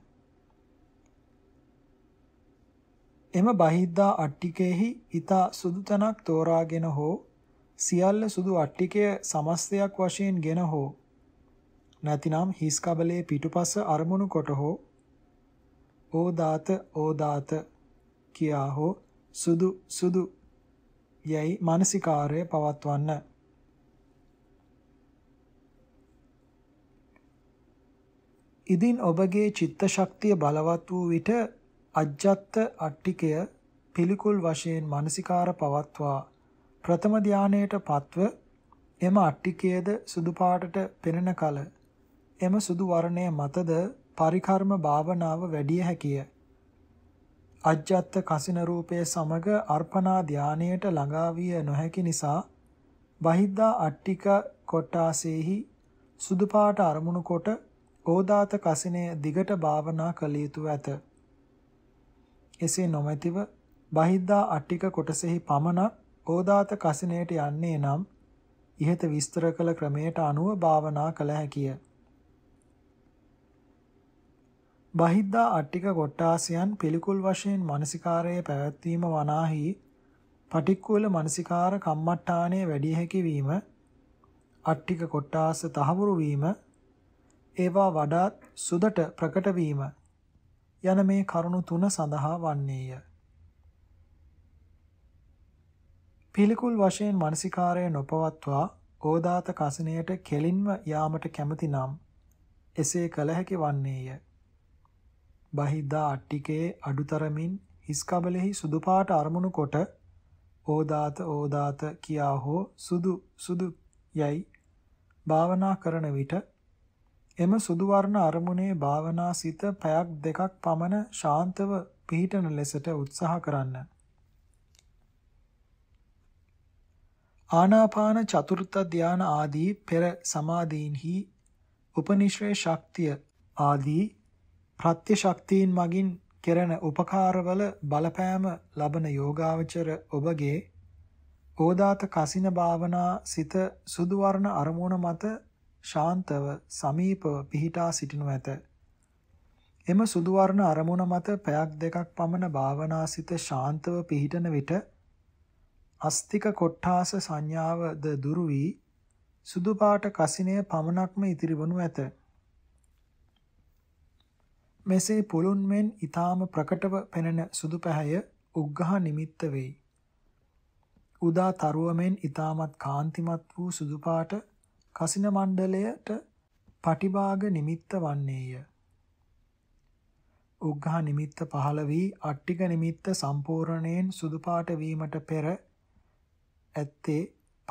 එම බහිද්දා අට්ටිකයෙහි ඊතා සුදු තනක් තෝරාගෙන හෝ සියල්ල සුදු අට්ටිකය සමස්තයක් වශයෙන් ගෙන හෝ නැතිනම් හිස් කබලේ පිටුපස අරමුණු කොට හෝ ඕදාත ඕදාත කියා හෝ සුදු සුදු යයි මානසිකාර්ය පවත්වන්න. ඉදින් ඔබගේ චිත්ත ශක්තිය බලවත් වූ විට අජ්ජත් අට්ටිකය පිළිකුල් වශයෙන් මානසිකාර පවත්වා ප්‍රථම ධානයට පත්ව එම අට්ටිකයේද සුදු පාටට පෙනෙන කල එම සුදු වර්ණය මතද පරිකර්ම භාවනාව වැඩි හැකිය. අජ්ජත් කසින රූපයේ සමග අර්පණා ධානයට ළඟා විය නොහැකි නිසා බහිද්දා අට්ටික කොටාසේහි සුදු පාට අරමුණු කොට ඕදාත කසිනේ දිගට භාවනා කළ යුතුය ඇත. එසේ නොමැතිව බහිද්දා අට්ටික කොටසෙහි පමණක් ඕදාත කසිනයට යන්නේ නම් ඉහත විස්තර කළ ක්‍රමයට අනුව භාවනා කළ හැකිය. බහිද්දා අට්ටික කොට්ටාසයන් පිළිකුල් වශයෙන් මානසිකාරයේ පැවැත්වීම වනාහි පටික්කුල මානසිකාර කම්මට්ටානේ වැඩි හැකිවීම අට්ටික කොට්ටාස තහවුරු වීම ඒවා වඩාත් සුදට ප්‍රකට වීම යන මේ කරුණු තුන සඳහා වන්නේය. පිළිකුල් වශයෙන් මානසිකාරය නොපවත්වා ඕදාත කසිනයට කෙලින්ම යාමට කැමති නම් එසේ කළ හැකි වන්නේය. බහිද්දා අට්ටිකේ අඩුතරමින් හිස්කබලෙහි සුදු පාට අරමුණු කොට ඕදාත ඕදාත කියා හෝ සුදු සුදු යයි භාවනා කරන විට එම සුදු වර්ණ අරමුණේ භාවනා සිත පැයක් දෙකක් පමණ ශාන්තව පිහිටන ලෙසට උත්සාහ කරන්න. ආනාපාන චතුර්ථ ධාන ආදී පෙර සමාධීන්හි උපනිශ්‍රේ ශක්තිය ආදී ප්‍රත්‍ය ශක්තියින් මගින් කෙරෙන උපකාරවල බලපෑම ලබන යෝගාවචර ඔබගේ ඕදාත කසින භාවනා සිත සුදු වර්ණ අරමුණ මත ශාන්තව සමීපව පිහිටා සිටිනු ඇත. එම සුදු වර්ණ අරමුණ මත පැයක් දෙකක් පමණ භාවනාසිත ශාන්තව පිහිටන විට අස්තික කොට්ඨාස සංඥාවද දුරු වී සුදු පාට කසිනය පමණක්ම ඉතිරිවනු ඇත. මෙසේ පුළුන් මෙන් ඊටාම ප්‍රකටව පෙනෙන සුදු පැහැය උග්ඝහ නිමිත්ත වෙයි. උදා තරුවමෙන් ඊටමත් කාන්තිමත් වූ සුදු පාට කසින මණ්ඩලයට පටිභාග නිමිත්ත වන්නේය. උග්ඝා නිමිත්ත පහළ වී අට්ටික නිමිත්ත සම්පූර්ණයෙන් සුදු පාට වීමට පෙර ඇත්තේ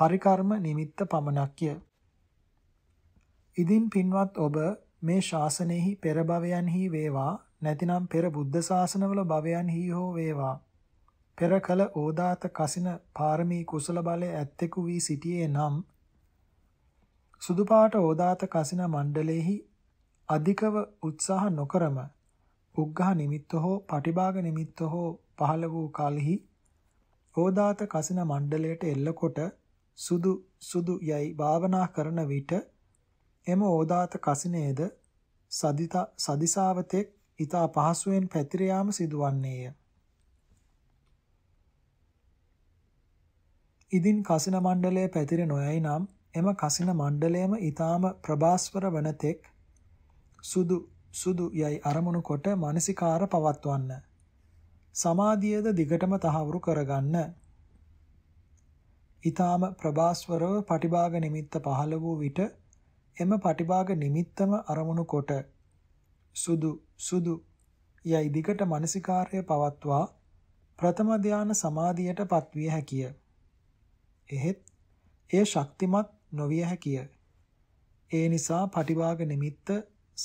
පරිකර්ම නිමිත්ත පමණක්ය. ඉදින් පින්වත් ඔබ මේ ශාසනයෙහි පෙර භවයන්හි වේවා නැතිනම් පෙර බුද්ධ ශාසනවල භවයන්හි හෝ වේවා පෙර කල ඕදාත කසින පාරමී කුසල බලය ඇත්තෙකු වී සිටියේ නම් සුදු පාට ඕදාත කසින මණ්ඩලයේහි අධිකව උත්සාහ නොකරම උග්ඝහ නිමිත්ත හෝ පටිභාග නිමිත්ත හෝ පහළ වූ කලෙහි ඕදාත කසින මණ්ඩලයට එල්ලකොට සුදු සුදු යයි භාවනා කරන විට එම ඕදාත කසිනේද සදිතා සදිසාවතෙක් ඊතා පහසුවෙන් පැතිර යාම සිදුවන්නේය. ඉදින් කසින මණ්ඩලය පැතිර නොයයි නම් එම කසින මණ්ඩලයම ඊටාම ප්‍රබාස්වර වනතෙක් සුදු සුදු යයි අරමුණු කොට මානසිකාර පවත්වන්න. සමාධියද දිගටම තහවුරු කරගන්න. ඊටාම ප්‍රබාස්වරව පටිභාග නිමිත්ත පහළ වූ විට එම පටිභාග නිමිත්තම අරමුණු කොට සුදු සුදු යයි දිගට මානසිකාර්ය පවත්වා ප්‍රථම ධාන සමාධියට පත්විය හැකිය. එහෙත් එය ශක්තිමත් නොවිය හැකිය. ඒ නිසා පටිභාග නිමිත්ත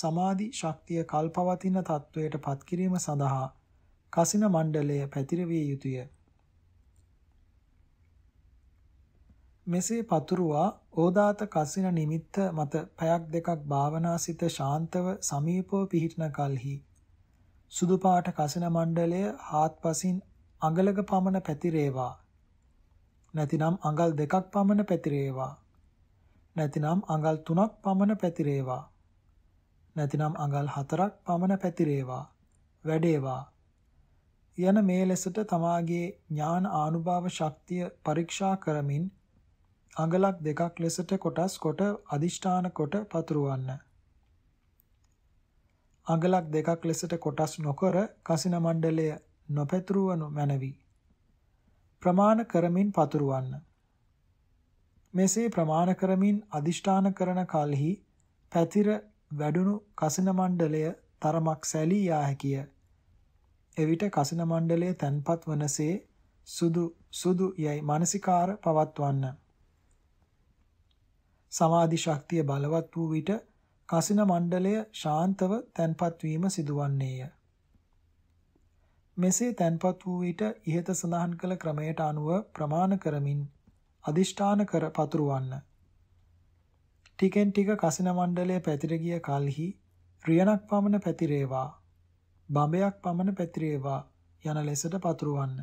සමාධි ශක්තිය කල්පවතින තත්වයට පත් කිරීම සඳහා කසින මණ්ඩලය පැතිරවිය යුතුය. මෙසේ පතුරුවා ඕදාත කසින නිමිත්ත මත පැයක් දෙකක් භාවනාසිත ශාන්තව සමීපව පිහිටන කලෙහි සුදු පාට කසින මණ්ඩලය හාත්පසින් අඟලක පමණ පැතිරේවා නැතිනම් අඟල් දෙකක් පමණ පැතිරේවා නැතිනම් අඟල් 3ක් පමණ පැතිරේවා. නැතිනම් අඟල් 4ක් පමණ පැතිරේවා. වැඩේවා. යන මේ ලෙසට තමාගේ ඥාන ආනුභාව ශක්තිය පරීක්ෂා කරමින් අඟලක් දෙකක් ලෙසට කොටස් කොට අදිෂ්ඨාන කොට පතුරවන්න. අඟලක් දෙකක් ලෙසට කොටස් නොකර කසින මණ්ඩලය නොපැතුරුවනු මැනවි. ප්‍රමාණ කරමින් පතුරවන්න. මෙසේ ප්‍රමාණ කරමින් අදිෂ්ඨාන කරන කලෙහි පැතිර වැඩුණු කසින මණ්ඩලය තරමක් සැලී යා හැකිය. එවිට කසින මණ්ඩලය තන්පත් වනසේ සුදු සුදු යයි මානසිකාර පවත්වන්න. සමාධි ශක්තිය බලවත් වූ විට කසින මණ්ඩලය ශාන්තව තන්පත් වීම සිදුවන්නේය. මෙසේ තන්පත් වූ විට ඉහත සඳහන් කළ ක්‍රමයට අනුව ප්‍රමාණ කරමින් අදිෂ්ඨාන කර පතුරවන්න. ටිකෙන් ටික කසින මණ්ඩලය පැතිර ගිය කලෙහි රියනක් පමණ පැතිරේවා බඹයක් පමණ පැතිරේවා යන ලෙසට පතුරවන්න.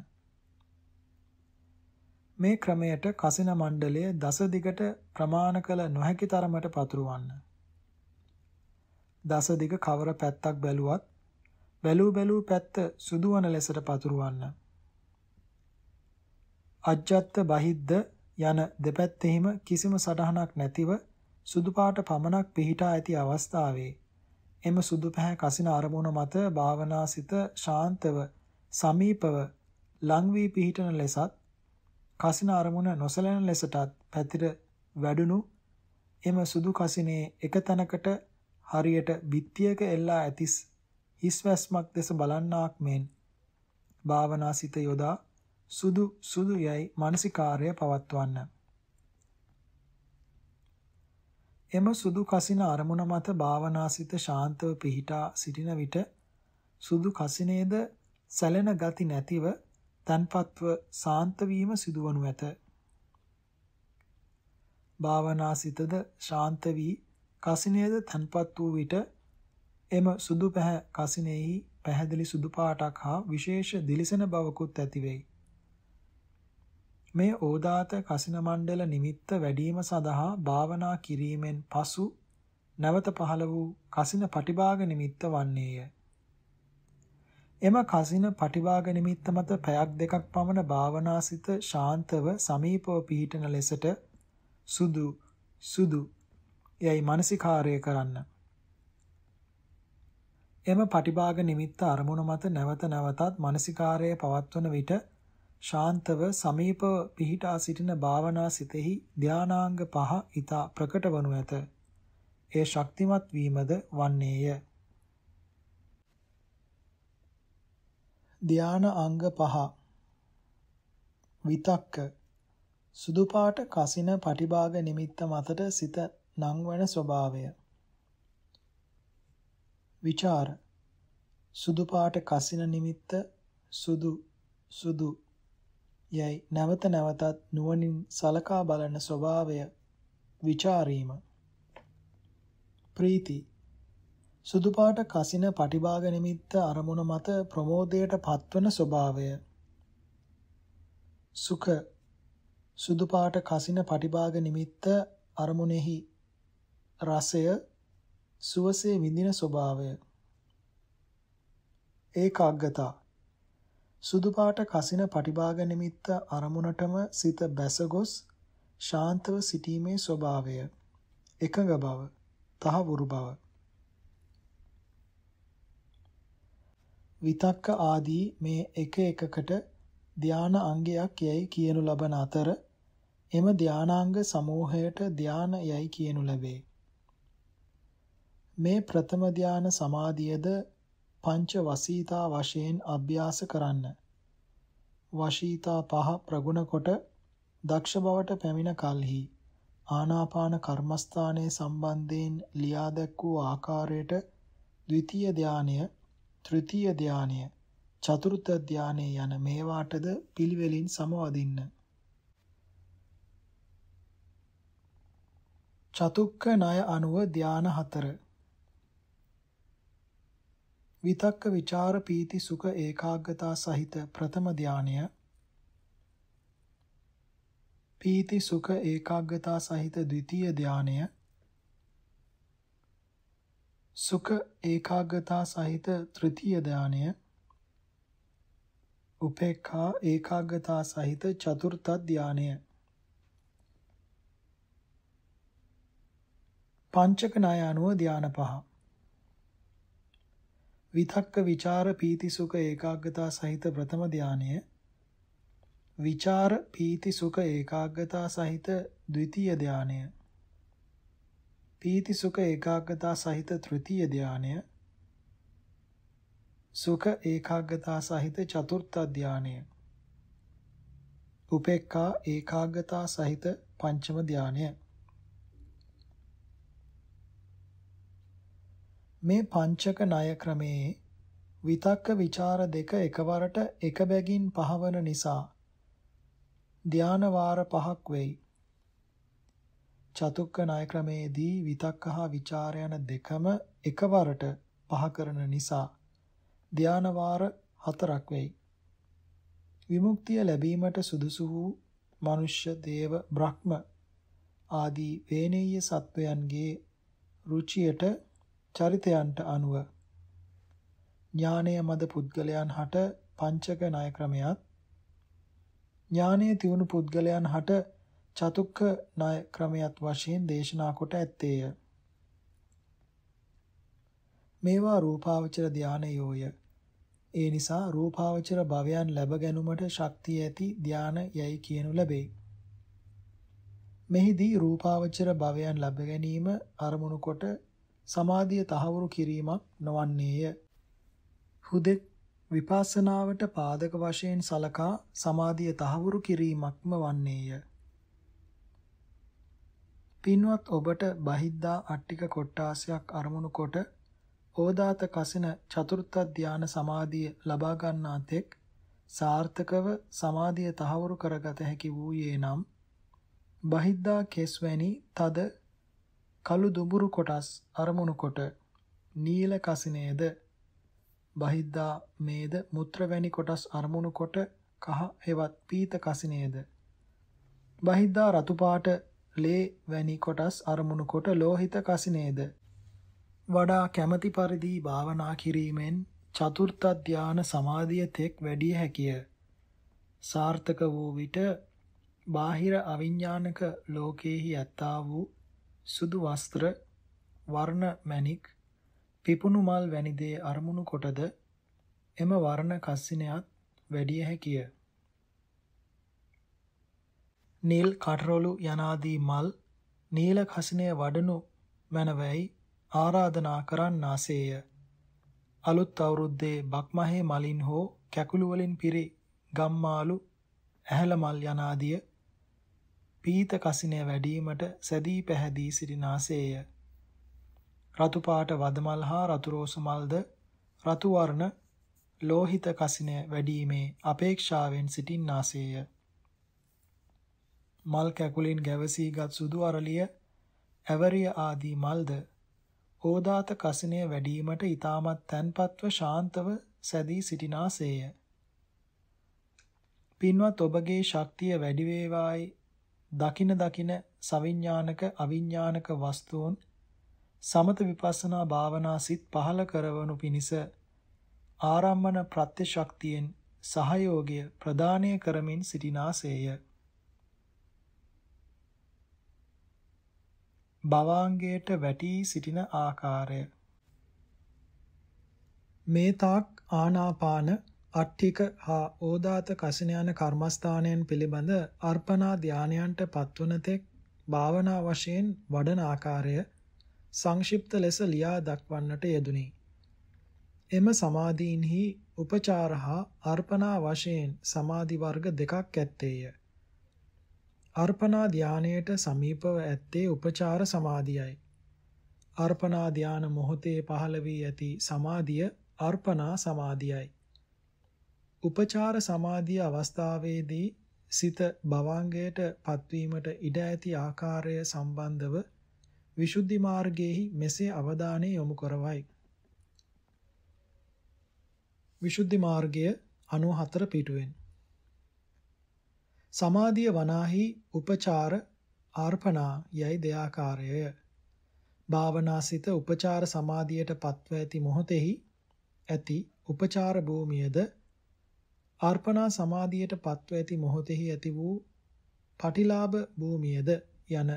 මේ ක්‍රමයට කසින මණ්ඩලය දස දිගට ප්‍රමාණ කළ නොහැකි තරමට පතුරවන්න. දස දිග කවර පැත්තක් බැලුවත් බැලූ බැලූ පැත්ත සුදු වන ලෙසට පතුරවන්න. අජ්ජත්ත බහිද්ද යන දෙපැත්තෙහිම කිසිම සටහනක් නැතිව සුදු පාට පමණක් පිහිටා ඇති අවස්ථාවේ එම සුදු පැහැ කසින අරමුණ මත භාවනාසිත ශාන්තව සමීපව ලං වී පිහිටන ලෙසත් කසින අරමුණ නොසලෙන ලෙසටත් පැතිර වැඩුණු එම සුදු කසිනේ එක තැනකට හරියට බිත්තියක එල්ලා ඇතිස් හිස්වැස්මක් දෙස බලන්නාක් මෙන් භාවනාසිත යොදා සුදු සුදු යයි මානසිකාර්ය පවත්වන්න. එම සුදු කසින අරමුණ මත භාවනාසිත ශාන්තව පිහිටා සිටින විට සුදු කසිනේද සැලෙන ගති නැතිව තන්පත්ව සාන්ත වීම සිදුවනු ඇත. භාවනාසිතද ශාන්ත වී කසිනේද තන්පත් වූ විට එම සුදු පැහැ කසිනෙහි පැහැදිලි සුදු පාටක් හා විශේෂ දිලිසෙන බවකුත් ඇතිවෙයි. මේ ඕදාත කසින මණ්ඩල නිමිත්ත වැඩිම සඳහා භාවනා කිරීමෙන් පසු නැවත පහළ වූ කසින පටිභාග නිමිත්ත වන්නේය. එම කසින පටිභාග නිමිත්ත මත පැයක් දෙකක් පමණ භාවනාසිත ශාන්තව සමීපව පිහිටන ලෙසට සුදු සුදු යයි මානසිකාර්ය කරන්න. එම පටිභාග නිමිත්ත අරමුණ මත නැවත නැවතත් මානසිකාර්යය පවත්වන විට ශාන්තව සමීපව පිහිටා සිටින භාවනා සිතෙහි ධානාංග පහ ඊතා ප්‍රකට වනු ඇත. ඒ ශක්තිමත් වීමද වන්නේය. ධාන අංග පහ විතක්ක සුදු පාට කසින පටිභාග නිමිත්ත මතට සිත නංවන ස්වභාවය විචාර සුදු පාට කසින නිමිත්ත සුදු සුදු යයි නැවත නැවතත් නුවණින් සලකා බලන ස්වභාවය ਵਿਚාරීම ප්‍රීති සුදු පාට කසින පටිභාග නිමිත්ත අරමුණ මත ප්‍රමෝදයට පත්වන ස්වභාවය සුඛ සුදු පාට කසින පටිභාග නිමිත්ත අරමුණෙහි රසය සුවසේ විඳින ස්වභාවය ඒකාග්‍රතාව සුදු පාට කසින පටිභාග නිමිත්ත අරමුණටම සිත බැසගොස් ශාන්තව සිටීමේ ස්වභාවය එකඟ බව තහවුරු බව විතක්ක ආදී මේ එක එකකට ධාන අංගයක් යයි කියනු ලබන අතර එම ධානාංග සමූහයට ධාන යයි කියනු ලැබේ මේ ප්‍රථම ධාන සමාධියද පංච වසීතා වශයෙන් අභ්‍යාස කරන්න. වශීතා පහ ප්‍රගුණ කොට දක්ෂ බවට පැමිණ කලෙහි ආනාපාන කර්මස්ථානයේ සම්බන්ධයෙන් ලියා දැක්වූ ආකාරයට ද්විතීය ධානය, තෘතීය ධානය, චතුර්ථ ධානය යන මේවාටද පිළිවෙලින් සමවදින්න. චතුක්ක ණය අනුව ධාන හතර විතක්ක ਵਿਚාර පීති සුඛ ඒකාග්‍රතා සහිත ප්‍රථම ධානය පීති සුඛ ඒකාග්‍රතා සහිත ද්විතීය ධානය සුඛ ඒකාග්‍රතා සහිත තෘතීය ධානය උපේක්ඛා ඒකාග්‍රතා සහිත චතුර්ථ ධානය පංචක ණය අනුව ධාන පහ විතක්ක ਵਿਚාර පීති සුඛ ඒකාග්‍රතා සහිත ප්‍රථම ධානය විචාර පීති සුඛ ඒකාග්‍රතා සහිත ද්විතීය ධානය පීති සුඛ ඒකාග්‍රතා සහිත තෘතීය ධානය සුඛ ඒකාග්‍රතා සහිත චතුර්ථ ධානය උපේක්ඛා ඒකාග්‍රතා සහිත පංචම ධානය මේ පංචක ණය ක්‍රමයේ විතක්ක ਵਿਚාර දෙක එකවරට එක බැගින් පහවන නිසා ධාන වාර පහක් වෙයි. චතුක්ක ණය ක්‍රමයේදී විතක්ක හා ਵਿਚාර යන දෙකම එකවරට පහ කරන නිසා ධාන වාර හතරක් වෙයි. විමුක්තිය ලැබීමට සුදුසු වූ මනුෂ්‍ය දේව බ්‍රහ්ම ආදී වේනීය සත්වයන්ගේ රුචියට චරිතයන්ට අනුව ඥානය මද පුද්ගලයන් හට පංචක ණය ක්‍රමයත් ඥානයේ තියුණු පුද්ගලයන් හට චතුක්ක ණය ක්‍රමයත් වශයෙන් දේශනා කොට ඇත්තේය. මේවා රූපාවචර ධානයෝය. ඒ නිසා රූපාවචර භවයන් ලැබ ගැනීමට ශක්තිය ඇති ධාන යයි කියනු ලැබේ. මෙහිදී රූපාවචර භවයන් ලැබ ගැනීම අරමුණු කොට සමාධිය තහවුරු කිරීමක් නොවන්නේය. හුදෙක් විපස්සනාවට පාදක වශයෙන් සලකා සමාධිය තහවුරු කිරීමක්ම වන්නේය. පින්වත් ඔබට බහිද්දා අට්ටික කොට්ටාසයක් අරමුණු කොට ඕදාත කසින චතුර්ථ ධාන සමාධිය ලබා ගන්නා තෙක් සාර්ථකව සමාධිය තහවුරු කරගත හැකි වූයේ නම් බහිද්දා කෙස් වැනි තද කළු දුඹුරු කොටස් අරමුණු කොට නීල කසිනේද බහිද්දා මේද මුත්‍ර වැනි කොටස් අරමුණු කොට කහ හෙවත් පීත කසිනේද බහිද්දා රතු පාට ලේ වැනි කොටස් අරමුණු කොට ලෝහිත කසිනේද වඩා කැමැති පරිදි භාවනා කිරීමෙන් චතුර්ථ ධාන සමාධිය තෙක් වැඩි හැකිය සාර්ථක වූ විට බාහිර අවිඥානික ලෝකයේහි ඇත්තා වූ සුදු වස්ත්‍ර, වර්ණ මැණික්, පිපුණු මල් වැනි දේ අරමුණු කොටද එම වර්ණ කස්සිනයත් වැඩිය හැකිය. නිල් කටරොළු යනාදී මල් නීල කසිනය වඩනු මැනවැයි ආරාධනා කරන්නාසේය. අලුත් අවුරුද්දේ බක්මහේ මලින් හෝ කැකුළු වලින් පිරි ගම්මාලු ඇහැල මල් යනාදිය පීත කසිනය වැඩීමට සැදී පැහැදී සිටිනාසේය. රතු පාට වදමල් හා රතු රෝස මල්ද රතු වර්ණ ලෝහිත කසිනය වැඩීමේ අපේක්ෂාවෙන් සිටින්නාසේය. මල් කැකුලින් ගැවසීගත් සුදු අරලිය ඇවරිය ආදී මල්ද ඕදාත කසිනය වැඩීමට ඊටමත් තැන්පත්ව ශාන්තව සැදී සිටිනාසේය. පින්වත් ඔබගේ ශක්තිය වැඩි වේවායි දකින දකින සවිඥානික අවිඥානික වස්තුන් සමත විපස්සනා භාවනා සිත් පහළ කරවනු පිණිස ආරම්මන ප්‍රත්‍යශක්තියෙන් සහයෝගය ප්‍රදානය කරමින් සිටිනාසේය. භවාංගයට වැටී සිටින ආකාරය මේ තාක් ආනාපාන අට්ඨික හා ඕදාත කසින යන කර්මස්ථානයන් පිළිබඳ අර්පණා ධානයන්ට පත්වන තෙක් භාවනා වශයෙන් වඩන ආකාරය සංක්ෂිප්ත ලෙස ලියා දක්වන්නට යෙදුනි. එම සමාධීන්හි උපචාර හා අර්පණා වශයෙන් සමාධි වර්ග දෙකක් ඇත්තේය. අර්පණා ධානයට සමීපව ඇත්තේ උපචාර සමාධියයි. අර්පණා ධාන මොහොතේ පහළ වී ඇති සමාධිය අර්පණා සමාධියයි. උපචාර සමාධිය අවස්ථාවේදී සිත භවංගයට පත්වීමට ඉඩ ඇති ආකාරය සම්බන්ධව විසුද්ධි මාර්ගයේහි මෙසේ අවධානය යොමු කරවයි. විසුද්ධි මාර්ගය 94 පිටුවෙන් සමාධිය වනාහි උපචාර ආර්පණා යයි දෙආකාරයය. භාවනාසිත උපචාර සමාධියට පත්ව ඇති මොහොතෙහි ඇති උපචාර භූමියද අර්පණා සමාධියට පත්ව ඇති මොහොතෙහි ඇති වූ පටිලාභ භූමියද යන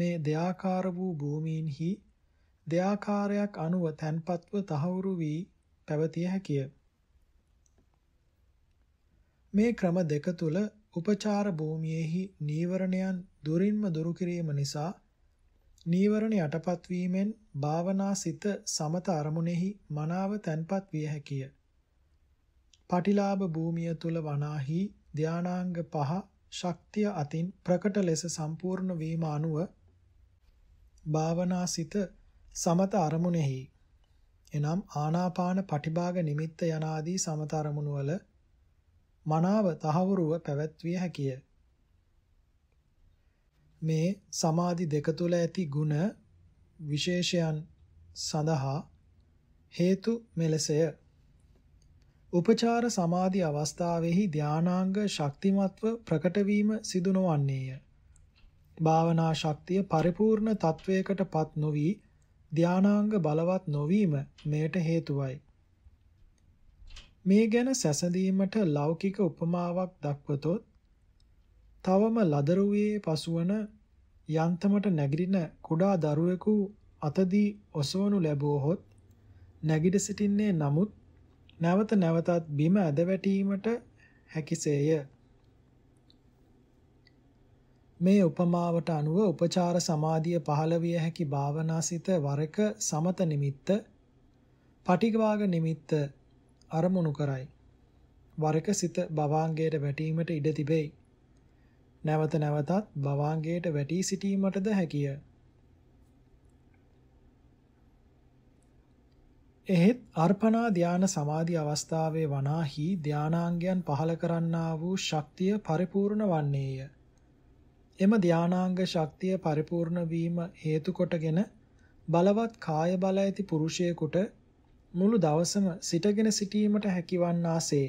මේ දෙආකාර වූ භූමීන්හි දෙආකාරයක් අනුව තැන්පත්ව තහවුරු වී පැවතිය හැකිය. මේ ක්‍රම දෙක තුල උපචාර භූමියේහි නීවරණයන් දුරින්ම දුරු කිරීම නිසා නීවරණ යටපත් වීමෙන් භාවනා සිත සමත අරමුණෙහි මනාව තැන්පත් විය හැකිය. පටිලාභ භූමිය තුල වනාහි ධානාංග පහ ශක්තිය අතින් ප්‍රකට ලෙස සම්පූර්ණ වීම අනුව භාවනාසිත සමත අරමුණෙහි එනම් ආනාපාන පටිභාග නිමිත්ත යනාදී සමත අරමුණු වල මනාව තහවුරුව පැවැත්විය හැකිය. මේ සමාධි දෙක තුළ ඇති ಗುಣ විශේෂයන් සඳහා හේතු මෙලෙසය. උපචාර සමාධි අවස්ථාවෙහි ධානාංග ශක්තිමත්ව ප්‍රකට වීම සිදු නොවන්නේය. භාවනා ශක්තිය පරිපූර්ණ තත්වයකටපත් නොවි ධානාංග බලවත් නොවීම මෙයට හේතුවයි. මේ ගැන සැසඳීමට ලෞකික උපමාවක් දක්වතොත් තවම ලදරුවේ පසුවන යන්තමට නැගිටින කුඩා දරුවෙකු අතදී ඔසවනු ලැබුවහොත් නැගිට සිටින්නේ නමුත් නැවත නැවතත් බිම ඇද වැටීමට හැකිසේය. මේ උපමාවට අනුව උපචාර සමාධිය පහළ විය හැකි භාවනාසිත වරක සමත නිමිත්ත පටිඝාග නිමිත්ත අරමුණු කරයි. වරක සිත භවාංගයට වැටීමට ඉඩ තිබේ. නැවත නැවතත් භවාංගයට වැටි සිටීමටද හැකිය. එහෙත් අර්පණා ධාන සමාධි අවස්ථාවේ වනාහි ධානාංගයන් පහල කරන්නා වූ ශක්තිය පරිපූර්ණ වන්නේය. එම ධානාංග ශක්තිය පරිපූර්ණ වීම හේතු කොටගෙන බලවත් කාය බල ඇති පුරුෂයෙකුට මුළු දවසම සිටගෙන සිටීමට හැකිවන්නාසේ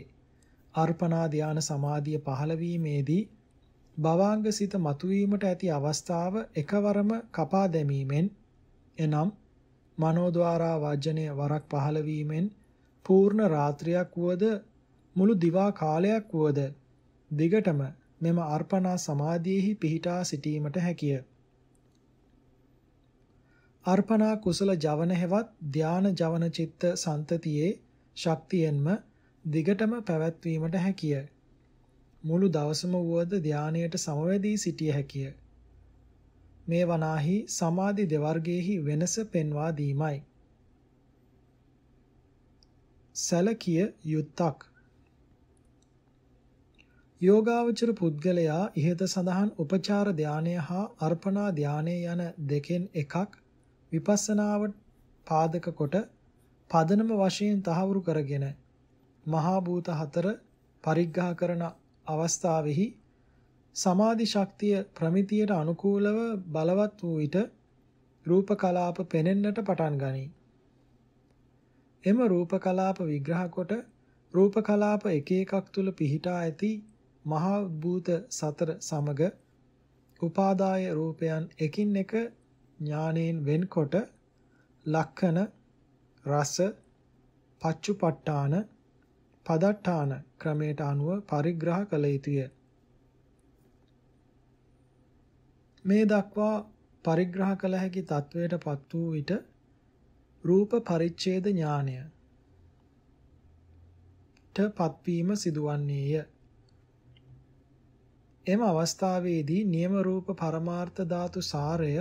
අර්පණා ධාන සමාධිය පහළ වීමේදී භවාංග සිත මතුවීමට ඇති අවස්ථාව එකවරම කපා දැමීමෙන් එනම් මනෝද්වාරා වාජනය වරක් පහළ වීමෙන් පූර්ණ රාත්‍රියක් වුවද මුළු දිවා කාලයක් වුවද දිගටම මෙම අර්පණා සමාධියෙහි පිහිටා සිටීමට හැකිය. අර්පණා කුසල ජවන හෙවත් ධාන ජවන චිත්ත සන්තතියේ ශක්තියෙන්ම දිගටම පැවැත්වීමට හැකිය. මුළු දවසම වුවද ධානයට සමවැදී සිටිය හැකිය. මේ වනාහි සමාධි දෙවර්ගයේහි වෙනස පෙන්වා දීමයි. සැලකිය යුත්තක් යෝගාවචර පුද්ගලයා ඉහත සඳහන් උපචාර ධානය හා අර්පණා ධානය යන දෙකෙන් එකක් විපස්සනාව පාදක කොට පදනම වශයෙන් තහවුරු කරගෙන මහා භූත හතර පරිග්‍රහ කරන අවස්ථාවෙහි සමාධි ශක්තිය ප්‍රමිතියට අනුකූලව බලවත් වූ විට රූප කලාප පෙනෙන්නට පටන් ගනී. එම රූප කලාප විග්‍රහ කොට රූප කලාප එක එකක් තුල පිහිටා ඇති මහා භූත සතර සමග උපාදාය රූපයන් එකින් එක ඥානෙන් වෙන්කොට ලක්ෂණ රස පච්චුපට්ඨාන පදට්ඨාන ක්‍රමයට අනුව පරිග්‍රහ කළ යුතුය. මේ දක්වා පරිග්‍රහ කළ හැකි තත්වයට පත් වූ විට රූප පරිච්ඡේද ඥානය ට පත්වීම සිදුවන්නේය. එම අවස්ථාවේදී නියම රූප පරමාර්ථ ධාතු සාරය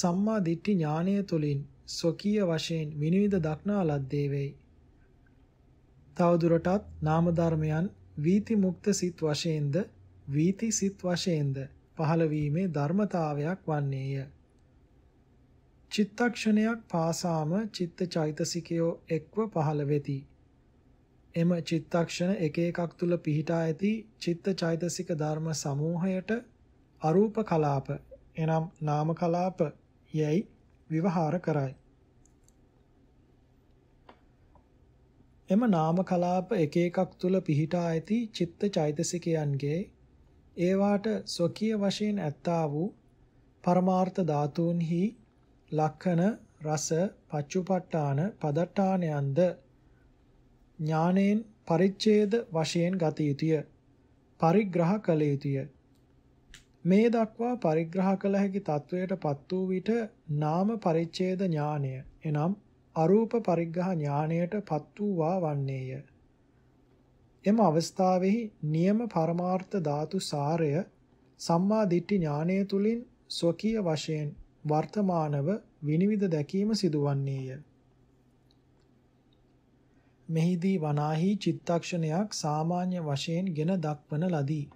සම්මා දිට්ඨි ඥානය තුලින් ස්වකීය වශයෙන් විනිවිද දක්නා ලද්දේ වෙයි. තවදුරටත් නාම ධර්මයන් වීති මුක්ත සිත් වශයෙන්ද වීති සිත් වශයෙන්ද පහළවීමේ ධර්මතාවයක් වන්නේය. චිත්තක්ෂණයක් පාසාම චිත්ත චෛතසිකයෝ එක්ව පහළ වෙති. එම චිත්තක්ෂණ එක එකක් තුල පිහිටා ඇති චිත්ත චෛතසික ධර්ම සමූහයට අරූප කලාප එනම් නාම කලාප යැයි විවහාර කරයි. එම නාම කලාප එක එකක් තුල පිහිටා ඇති චිත්ත චෛතසිකයන්ගේ ඒවාට ස්වකීය වශයෙන් ඇත්තා වූ පරමාර්ථ ධාතුන්හි ලක්ෂණ රස පච්චුපට්ඨාන පදට්ඨානයන්ද ඥානෙන් පරිච්ඡේද වශයෙන් ගත යුතුය පරිග්‍රහ කළ යුතුය මේ දක්වා පරිග්‍රහ කළ හැකි තත්වයටපත් වූ විට නාම පරිච්ඡේද ඥානය එනම් අරූප පරිග්‍රහ ඥාණයටපත් වූවා වන්නේය එම අවස්ථාවෙහි නියම පරමාර්ථ ධාතු සාරය සම්මා දිට්ඨි ඥානය තුලින් ස්වකීය වශයෙන් වර්තමානව විනිවිද දැකීම සිදුවන්නේය. මෙහිදී වනාහි චිත්තක්ෂණයක් සාමාන්‍ය වශයෙන් ගෙන දක්වන ලදී.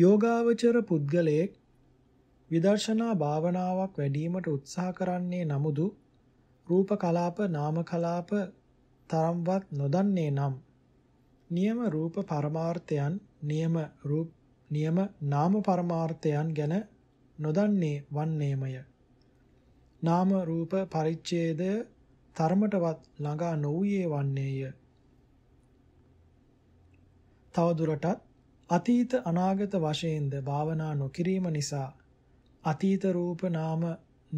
යෝගාවචර පුද්ගලයෙක් විදර්ශනා භාවනාවක් වැඩිවීමට උත්සාහ කරන්නේ නමුදු රූප කලාප නාම කලාප තරම්වත් නොදන්නේ නම් නියම රූප පරමාර්ථයන් නියම රූප නියම නාම පරමාර්ථයන් ගැන නොදන්නේ වන්නේමය නාම රූප පරිච්ඡේදය තරමටවත් ළඟා නොවුයේ වන්නේය තවදුරටත් අතීත අනාගත වශයෙන්ද භාවනා නොකිරීම නිසා අතීත රූප නාම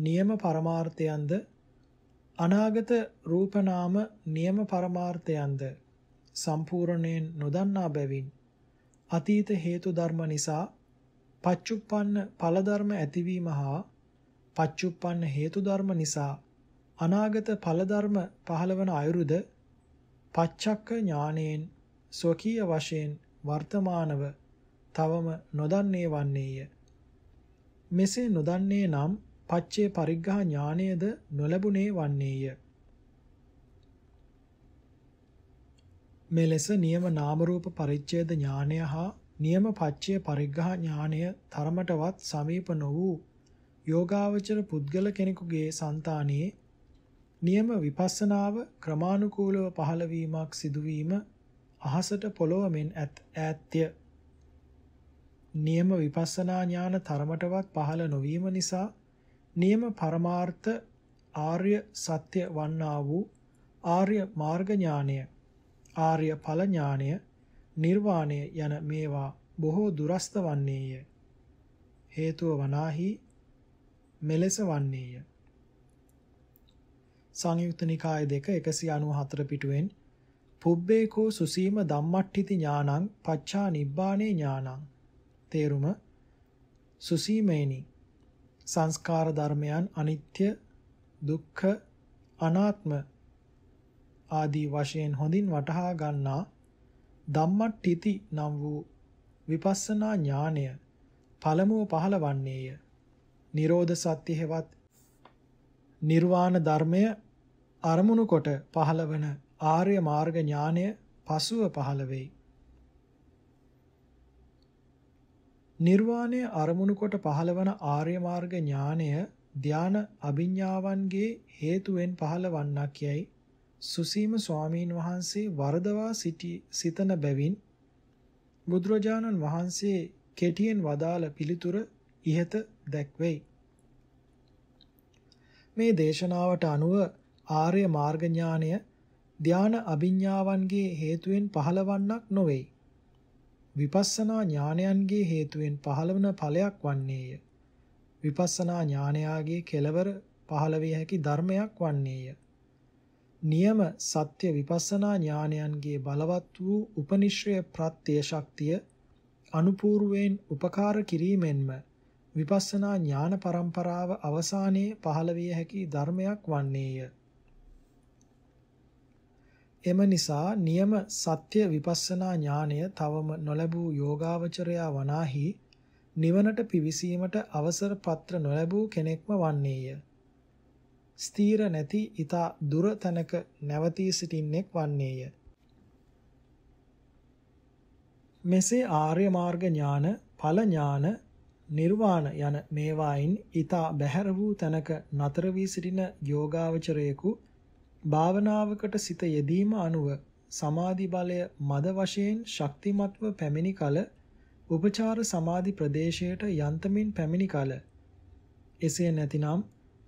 නියම පරමාර්ථයන්ද අනාගත රූප නාම නියම පරමාර්ථයන්ද සම්පූර්ණයෙන් නොදන්නා බැවින් අතීත හේතු ධර්ම නිසා පච්චුප්පන්න ඵල ධර්ම ඇතිවීම හා පච්චුප්පන්න හේතු ධර්ම නිසා අනාගත ඵල ධර්ම පහළවන අයුරුද පච්චක්ක ඥානයෙන් ස්වකීය වශයෙන් වර්තමානව තවම නොදන්නේ වන්නේය මෙසේ නොදන්නේ නම් පච්චේ පරිග්ඝා ඥානයද නොලැබුණේ වන්නේය. මෙලෙස නියම නාම රූප පරිච්ඡේද ඥානය හා නියම පච්චය පරිග්ඝා ඥානය තරමටවත් සමීප නො වූ යෝගාවචර පුද්ගල කෙනෙකුගේ సంతානයේ නියම විපස්සනාව ක්‍රමානුකූලව පහළ වීමක් සිදුවීම අහසට පොළොව මෙන් ඈත්ය නියම විපස්සනා ඥාන තරමටවත් පහළ නොවීම නිසා නියම පරමාර්ථ ආර්ය සත්‍ය වන්නා වූ ආර්ය මාර්ග ඥානය ආර්ය ඵල ඥානය නිර්වාණය යන මේවා බොහෝ දුරස්ත වන්නේය හේතුව වනාහි මෙලෙස වන්නේය සංයුක්ත නිකාය දෙක 194 පිටුවෙන් පුබ්බේකෝ සුසීම ධම්මට්ඨිති ඥානං පච්චා නිබ්බානේ ඥානං තේරුම සුසීමේනි සංස්කාර ධර්මයන් අනිත්‍ය දුක්ඛ අනාත්ම ආදී වශයෙන් හොඳින් වටහා ගන්නා ධම්මට්ඨಿತಿ නම් වූ විපස්සනා ඥානය පළමුව පහළවන්නේය. නිරෝධ සත්‍ය හෙවත් නිර්වාණ ධර්මය අරමුණු කොට පහළවන ආර්ය මාර්ග ඥානය පසුව පහළ වෙයි. නිර්වාණය අරමුණු කොට පහළවන ආර්ය මාර්ග ඥානය ධාන අභිඥාවන්ගේ හේතුවෙන් පහළවන්නක් යයි සුසීම ස්වාමීන් වහන්සේ වරදවා සිටි සිතන බැවින් බුදුරජාණන් වහන්සේ කෙටියෙන් වදාළ පිළිතුර ඉහත දැක්වෙයි. මේ දේශනාවට අනුව ආර්ය මාර්ග ඥානය ධාන අභිඥාවන්ගේ හේතුවෙන් පහළවන්නක් නොවේයි. විපස්සනා ඥානයන්ගේ හේතුවෙන් පහළවන ඵලයක් වන්නේය. විපස්සනා ඥානයාගේ කෙලවර පහළ විය හැකි ධර්මයක් වන්නේය. නියම සත්‍ය විපස්සනා ඥානයන්ගේ බලවත් වූ උපනිශ්‍රය ප්‍රත්‍ය ශක්තිය අනුපූර්වයෙන් උපකාර කිරීමෙන්ම විපස්සනා ඥාන පරම්පරාව අවසානයේ පහළ විය හැකි ධර්මයක් වන්නේය. එම නිසා නියම සත්‍ය විපස්සනා ඥානය තවම නොලැබූ යෝගාවචරයා වනාහි නිවනට පිවිසීමට අවසර පත්‍ර නොලැබූ කෙනෙක්ම වන්නේය. ස්ථීර නැති ඊතා දුර තැනක නැවතී සිටින්නෙක් වන්නේය. මෙසේ ආර්ය මාර්ග ඥාන, ඵල ඥාන, නිර්වාණ යන මේවායින් ඊතා බැහැර වූ තැනක නතර වී සිටින යෝගාවචරයෙකු භාවනාවකට සිත යෙදීම අනුව සමාධි බලය මද වශයෙන් ශක්තිමත්ව පැමිණි කල උපචාර සමාධි ප්‍රදේශයට යන්තමින් පැමිණි කල එසේ නැතිනම්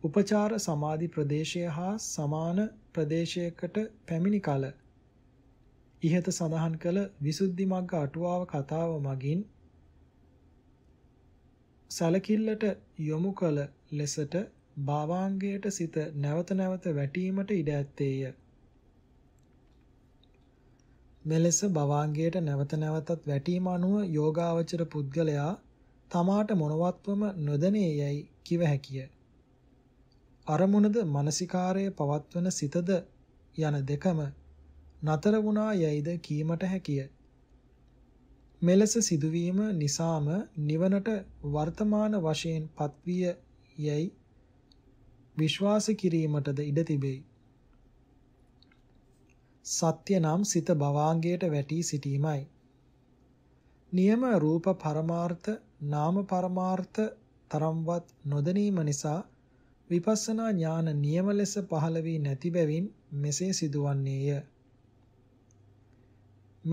උපචාර සමාධි ප්‍රදේශය හා සමාන ප්‍රදේශයකට පැමිණි කල ඉහත සඳහන් කළ විසුද්ධි මග්ග අටුවාව කතාව මගින් සලකිල්ලට යොමු කළ ලෙසට භාවාංගයට සිත නැවත නැවත වැටීමට ඉඩ ඇත්තේය. මෙලෙස භාවාංගයට නැවත නැවතත් වැටීම අනුව යෝගාවචර පුද්ගලයා තමාට මොනවත්වම නොදැනේ යයි කිව හැකිය. අරමුණද මානසිකාරයේ පවත්වන සිතද යන දෙකම නතර වුණා යයිද කීමට හැකිය. මෙලෙස සිදුවීම නිසාම නිවනට වර්තමාන වශයෙන් පත්විය යයි විශ්වාස කිරීමටද ඉඩ තිබේ. සත්‍ය නම් සිත භවාංගයට වැටී සිටීමයි. නියම රූප පරමාර්ථ නාම පරමාර්ථ තරම්වත් නොදැනීම නිසා විපස්සනා ඥාන නියම ලෙස පහළ වී නැති බැවින් මෙසේ සිදුවන්නේය.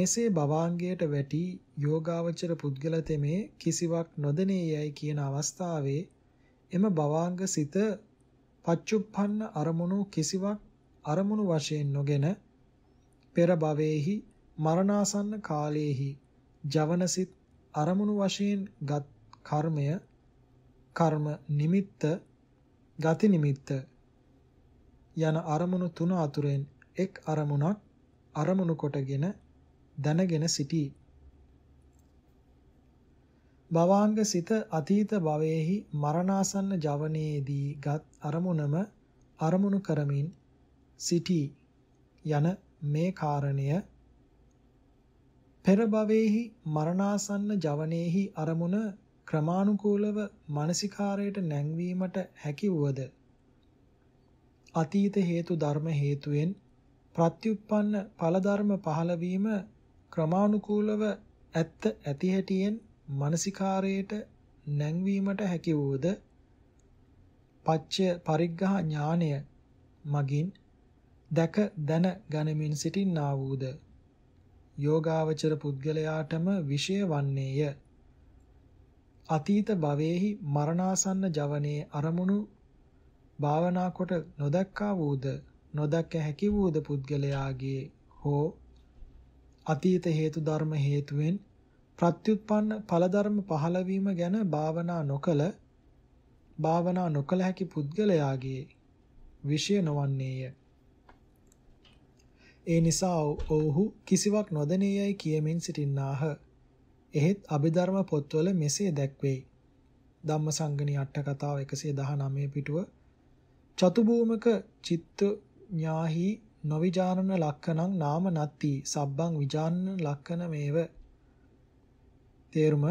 මෙසේ භවාංගයට වැටි යෝගාවචර පුද්ගල තෙමේ කිසිවක් නොදෙනේ යයි කියන අවස්ථාවේ එම භවාංග සිත පච්චුප්පන්න අරමුණු කිසිවක් අරමුණු වශයෙන් නොගෙන පෙර භවයේහි මරණාසන්න කාලයේහි ජවනසිත අරමුණු වශයෙන් ගත් කර්මය කර්ම නිමිත්ත ගති නිමිත්ත යන අරමුණු තුන අතුරෙන් එක් අරමුණක් අරමුණු කොටගෙන දැනගෙන සිටී භවාංග සිත අතීත භවයේහි මරණාසන්න ජවනයේදී ගත් අරමුණම අරමුණු කරමින් සිටි යන මේ කාරණය පෙර භවයේහි මරණාසන්න ජවනයේහි අරමුණ ක්‍රමානුකූලව මානසිකාරයට නැංවීමට හැකි වුවද අතීත හේතු ධර්ම හේතුවෙන් ප්‍රත්‍යুৎপন্ন ඵල ධර්ම පහළ වීම ක්‍රමානුකූලව ඇත්ත ඇති හැටියෙන් මානසිකාරයට නැංවීමට හැකි වූද පච්ච පරිග්ගහ ඥානය මගින් දැක දැන ගනිමින් සිටින්නා වූද යෝගාවචර පුද්ගලයාටම විෂය වන්නේය අතීත භවයේහි මරණාසන්න ජවනයේ අරමුණු භාවනා කොට නොදක්කා වූද නොදක්ක හැකි වූද පුද්ගලයාගේ හෝ අතීත හේතු ධර්ම හේතුවෙන් ප්‍රත්‍යুৎපන්න ඵලධර්ම පහළවීම ගැන භාවනා නොකල භාවනා නොකල හැකි පුද්ගලයාගේ විෂය නොවන්නේය. ඒ නිසා ඔවුහු කිසිවක් නොදැනේයයි කියමින් සිටින්නාහ. එහෙත් අභිධර්ම පොත්වල මෙසේ දැක්වේ. ධම්මසංගණී අට කතාව 119 පිටුව චතුභූමක චිත්ත ඥාහි නොවිජානන ලක්කනං නාම නත්ති සබ්බං විජානන ලක්කන මේව තේරුම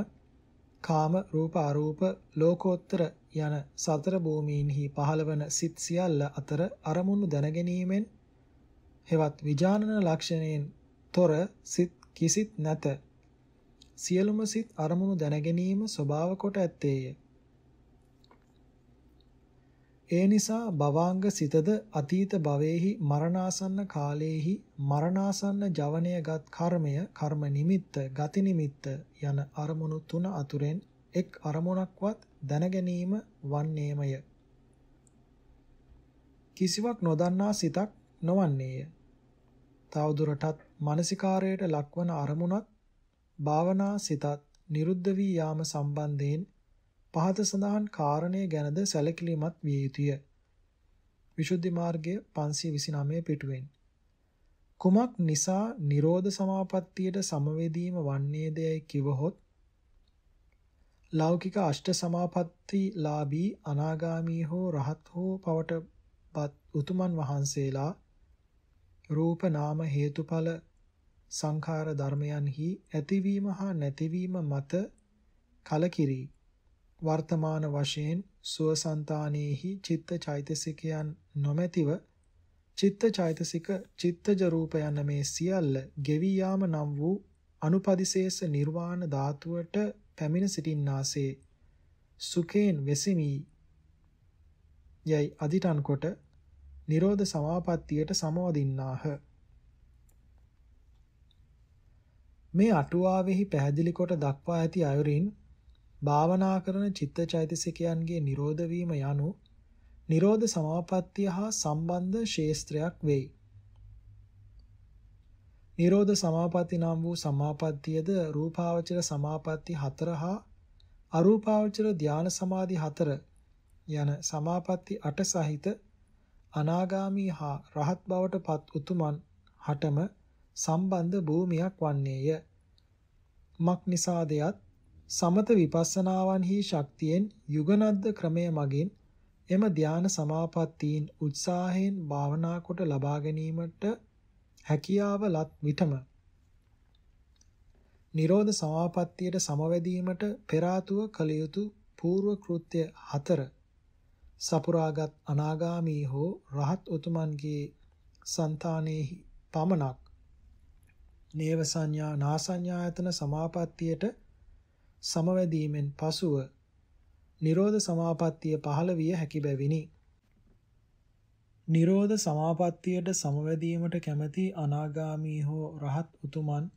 කාම රූප අරූප ලෝකෝත්තර යන සතර භූමීන්හි පහළවන සිත් සියල්ල අතර අරමුණු දැනගැනීමෙන් හෙවත් විජානන ලක්ෂණයෙන් තොර සිත් කිසිත් නැත සියලුම සිත් අරමුණු දැනගැනීම ස්වභාව කොට ඇත්තේය ඒ නිසා භවාංග සිතද අතීත භවෙහි මරණාසන්න කාලයේහි මරණාසන්න ජවනයගත් කර්මය කර්ම නිමිත්ත ගති නිමිත්ත යන අරමුණු තුන අතුරෙන් එක් අරමුණක්වත් දැනගැනීම වන්නේමය කිසිවක් නොදන්නා සිතක් නොවන්නේය තවදුරටත් මානසිකාරයට ලක්වන අරමුණත් භාවනා සිතත් නිරුද්ධ වී යාම සම්බන්ධයෙන් පහත සඳහන් කාරණය ගැනද සැලකිලිමත් විය යුතුය. විසුද්ධි මාර්ගය 529 පිටුවෙන් කුමක් නිසා Nirodha Samapattiyට සමවැදීම වන්නේද යයි කිවහොත් ලෞකික අෂ්ට සමාපatti ලාභී අනාගාමී හෝ රහත් හෝ පවට උතුමන් වහන්සේලා රූප නාම හේතුඵල සංඛාර ධර්මයන්හි ඇතිවීම හා නැතිවීම මත කලකිරී වර්තමාන වශයෙන් සුවසංතානෙහි චිත්ත චෛතසිකයන් නොමැතිව චිත්ත චෛතසික චිත්තජ රූප යන මේ සියල්ල ගෙවි යාම නම් වූ අනුපදිශේෂ නිර්වාණ ධාතුවට පැමිණ සිටින්නාසේ සුඛේන් වෙසිමි යයි අදිටන් කොට නිරෝධ සමාපත්තියට සමවදින්නාහ මේ අටුවාවෙහි පැහැදිලි කොට දක්වා ඇති අයුරින් භාවනා කරන චිත්තචෛතසිකයන්ගේ නිරෝධ වීම යනු නිරෝධ සමාපත්තිය හා සම්බන්ධ ශේස්ත්‍රයක් වෙයි. නිරෝධ සමාපatti නම් වූ සමාපත්තියද රූපාවචර සමාපatti 4 හා අරූපාවචර ධාන සමාධි 4 යන සමාපatti 8 සහිත අනාගාමී හා රහත් බවට පත් උතුමන් හටම සම්බන්ධ භූමියක් වන්නේය. මක් නිසාදයත් සමත විපස්සනාවන්හි ශක්තියෙන් යුගනද්ද ක්‍රමය මගින් එම ධාන සමාපත්තීන් උත්සාහයෙන් භාවනා කොට ලබා ගැනීමට හැකියාව ලත් විටම නිරෝධ සමාපත්තියට සමවැදීමට පෙර ආතුව කළ යුතු పూర్ව කෘත්‍ය හතර සපුරාගත් අනාගාමී හෝ රහත් උතුමන්ගේ సంతානෙහි පමණක් නේව සංඥා නාසඤ්ඤායතන සමාපත්තියට සමවැදීමෙන් පසුව නිරෝධ සමාපත්තිය පහළ විය හැකි බැවිනි. නිරෝධ සමාපත්තියට සමවැදීමට කැමැති අනාගාමී හෝ රහත් උතුමන්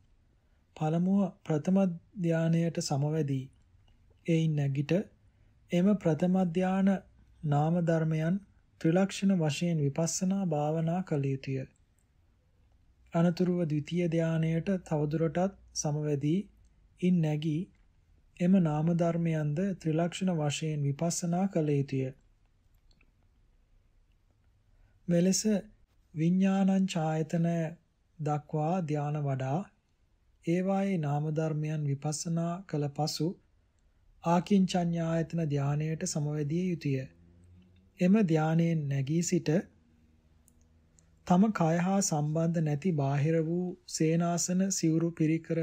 පළමුව ප්‍රථම ධානයට සමවැදී එයින් නැගිට එම ප්‍රථම ධාන නාම ධර්මයන් ත්‍රිලක්ෂණ වශයෙන් විපස්සනා භාවනා කළ යුතුය. අනතුරුව ද්විතීය ධානයට තවදුරටත් සමවැදී ඉන් නැගී එම නාම ධර්මයන්ද ත්‍රිලක්ෂණ වශයෙන් විපස්සනා කළ යුතුය. මෙලෙස විඥානං ඡායතන දක්වා ධාන වඩා ඒවායේ නාම ධර්මයන් විපස්සනා කළ පසු ආකින්චඤ්ඤායතන ධානයට සමවැදිය යුතුය. එම ධානයෙන් නැගී සිට තම කය හා සම්බන්ධ නැති බාහිර වූ සේනාසන සිවුරු පිරිකර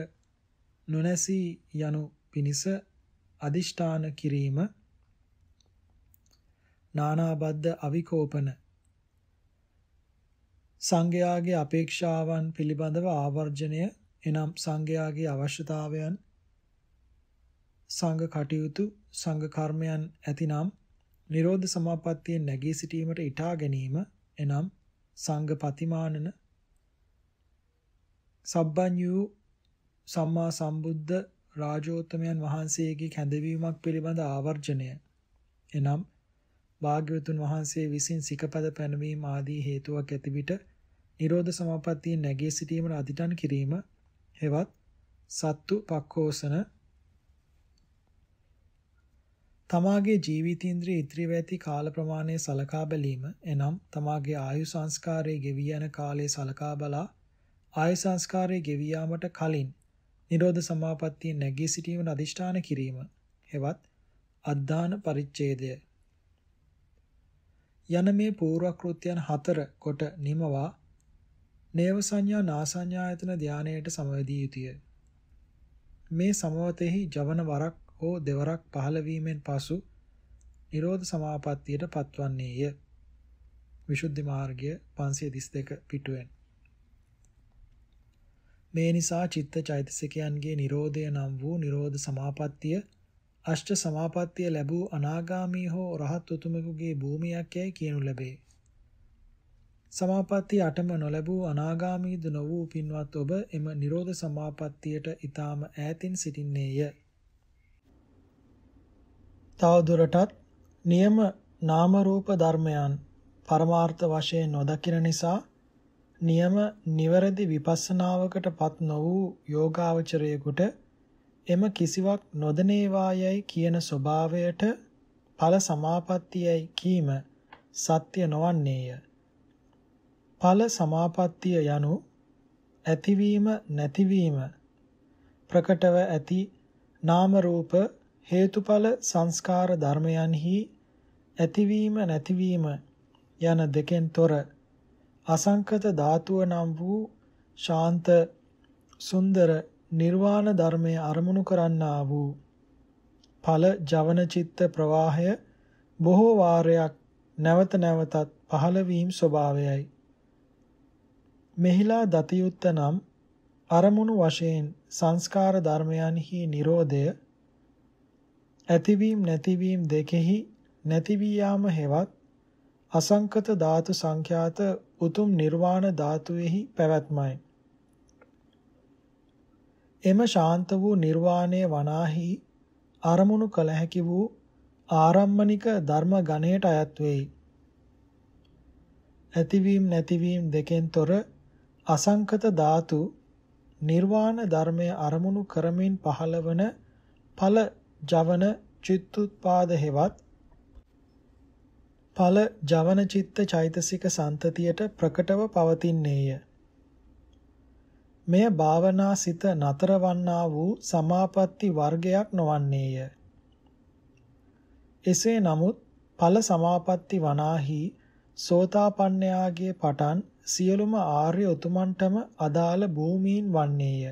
නොනැසී යනු පිණිස අදිෂ්ඨාන කිරීම නානාබද්ධ අවිකෝපන සංඝයාගේ අපේක්ෂාවන් පිළිබඳව ආවර්ජණය එනම් සංඝයාගේ අවශ්‍යතාවයන් සංඝ කටයුතු සංඝ කර්මයන් ඇතිනම් නිරෝධ සමාපත්තියෙන් නැගී සිටීමට ඊටා ගැනීම එනම් සංඝ පතිමානන සබ්බඤ්ඤු සම්මා සම්බුද්ධ රාජෝත්තමයන් වහන්සේගේ කැඳවීමක් පිළිබඳ ආවර්ජනය එනම් භාග්‍යවතුන් වහන්සේ විසින් සිකපද පැනවීම ආදී හේතුවක් ඇති විට නිරෝධ සමාපත්තිය නැගී සිටීමන අධිටන් කිරීම හෙවත් සත්තු පක්ඛෝසන තමාගේ ජීවිතේන්ද්‍රයේ ඉතිරි වෙති කාල ප්‍රමාණය සලකා බැලීම එනම් තමාගේ ආයු සංස්කාරයේ ගෙවී යන කාලය සලකා බලා ආයු සංස්කාරයේ ගෙවී යාමට කලින් නිරෝධ සමාපත්තිය නැගී සිටීමට අදිෂ්ඨාන කිරීම හෙවත් අද්දාන පරිච්ඡේදය යන මේ පූර්වක්‍ෘත්‍යයන් හතර කොට නිමවා නේව සංඥා නාසඤ්ඤායතන ධානයට සමවැදී යුතුය මේ සමවතෙහි ජවන වරක් හෝ දෙවරක් පහළ වීමෙන් පසු නිරෝධ සමාපත්තියට පත්වන්නේය විසුද්ධි මාර්ගය 532 පිටුවෙන් මේ නිසා චිත්ත චෛතසිකයන්ගේ Nirodhaය නම් වූ Nirodha Samappattiය අෂ්ට සමාපත්තිය ලැබූ අනාගාමී හෝ රහත් උතුමෙකුගේ භූමියක් යැයි කියනු ලැබේ. සමාපත්තිය අටම නොලැබූ අනාගාමීද නොවූ පින්වත් ඔබ එම Nirodha සමාපත්තියට ඊටාම ඈතින් සිටින්නේය. තවදුරටත් නියම නාම රූප ධර්මයන් පරමාර්ථ වශයෙන් නොදකින නිසා නියම නිවැරදි විපස්සනාවකටපත් නො වූ යෝගාවචරයෙකුට එම කිසිවක් නොදනේවායයි කියන ස්වභාවයට ඵල සමාපත්තියයි කීම සත්‍ය නොවන්නේය. ඵල සමාපත්තිය යනු ඇතිවීම නැතිවීම ප්‍රකටව ඇති නාම රූප හේතුඵල සංස්කාර ධර්මයන්හි ඇතිවීම නැතිවීම යන දෙකෙන් තොර අසංකත ධාතුව නම් වූ ශාන්ත සුන්දර නිර්වාණ ධර්මය අරමුණු කරන්නා වූ ඵල ජවන චිත්ත ප්‍රවාහය බොහෝ වාරයක් නැවත නැවතත් පහළ වීම ස්වභාවයයි මෙහිලා දතියුත්ත නම් අරමුණු වශයෙන් සංස්කාර ධර්මයන්හි Nirodha ඇතිවීම නැතිවීම දෙකෙහි නැති වී යාම හෙවත් අසංකත ධාතු සංඛ්‍යාත උතුම් නිර්වාණ ධාතුවේහි පැවැත්මයි. එම ශාන්ත වූ නිර්වාණය වනාහි අරමුණු කළ හැකි වූ ආරම්මනික ධර්ම ගණයට අයත් වෙයි. ඇතිවීම නැතිවීම දෙකෙන් තොර අසංකත ධාතු නිර්වාණ ධර්මය අරමුණු කරමින් පහළවන ඵල ජවන චිත්තුත්පාද හේවත් ඵල ජවන චිත්ත චෛතසික සන්තතියට ප්‍රකටව පවතින්නේය. මෙය භාවනා සිත නතර වන්නා වූ සමාපatti වර්ගයක් නොවන්නේය. එසේ නමුත් ඵල සමාපatti වනාහි සෝතාපන්නයාගේ පටන් සියලුම ආර්ය උතුමන්ටම අදාළ භූමීන් වන්නේය.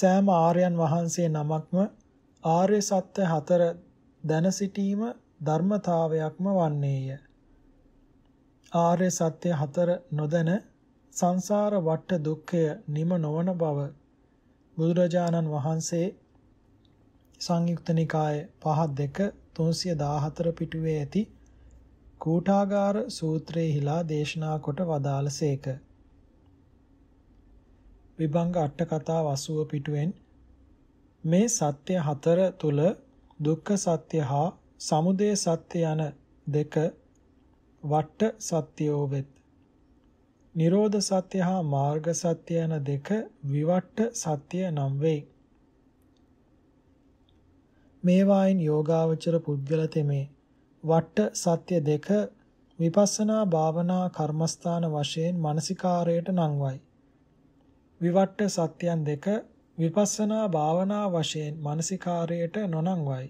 සෑම ආර්යයන් වහන්සේ නමක්ම ආර්ය සත්‍ය හතර දැන සිටීම ධර්මතාවයක්ම වන්නේය. ආර්ය සත්‍ය හතර නොදැන සංසාර වට දුක්ඛය නිම නොවන බව බුදුරජාණන් වහන්සේ සංයුක්ත නිකාය පහ දෙක 314 පිටුවේ ඇති කූටාගාර සූත්‍රයේහිලා දේශනා කොට වදාළසේක. විභංග අට කතා වසුව පිටුවෙන් මේ සත්‍ය හතර තුල දුක්ඛ සත්‍ය හා සමුදය සත්‍ය යන දෙක වට සත්‍යෝ වෙත්. නිරෝධ සත්‍ය හා මාර්ග සත්‍ය යන දෙක විවට සත්‍ය නම් වෙයි. මේවායින් යෝගාවචර පුද්ගල තෙමේ වට සත්‍ය දෙක විපස්සනා භාවනා කර්මස්ථාන වශයෙන් මානසිකාරයට නංවයි. විවට සත්‍යයන් දෙක විපස්සනා භාවනා වශයෙන් මානසිකාරයට නොනංවයි.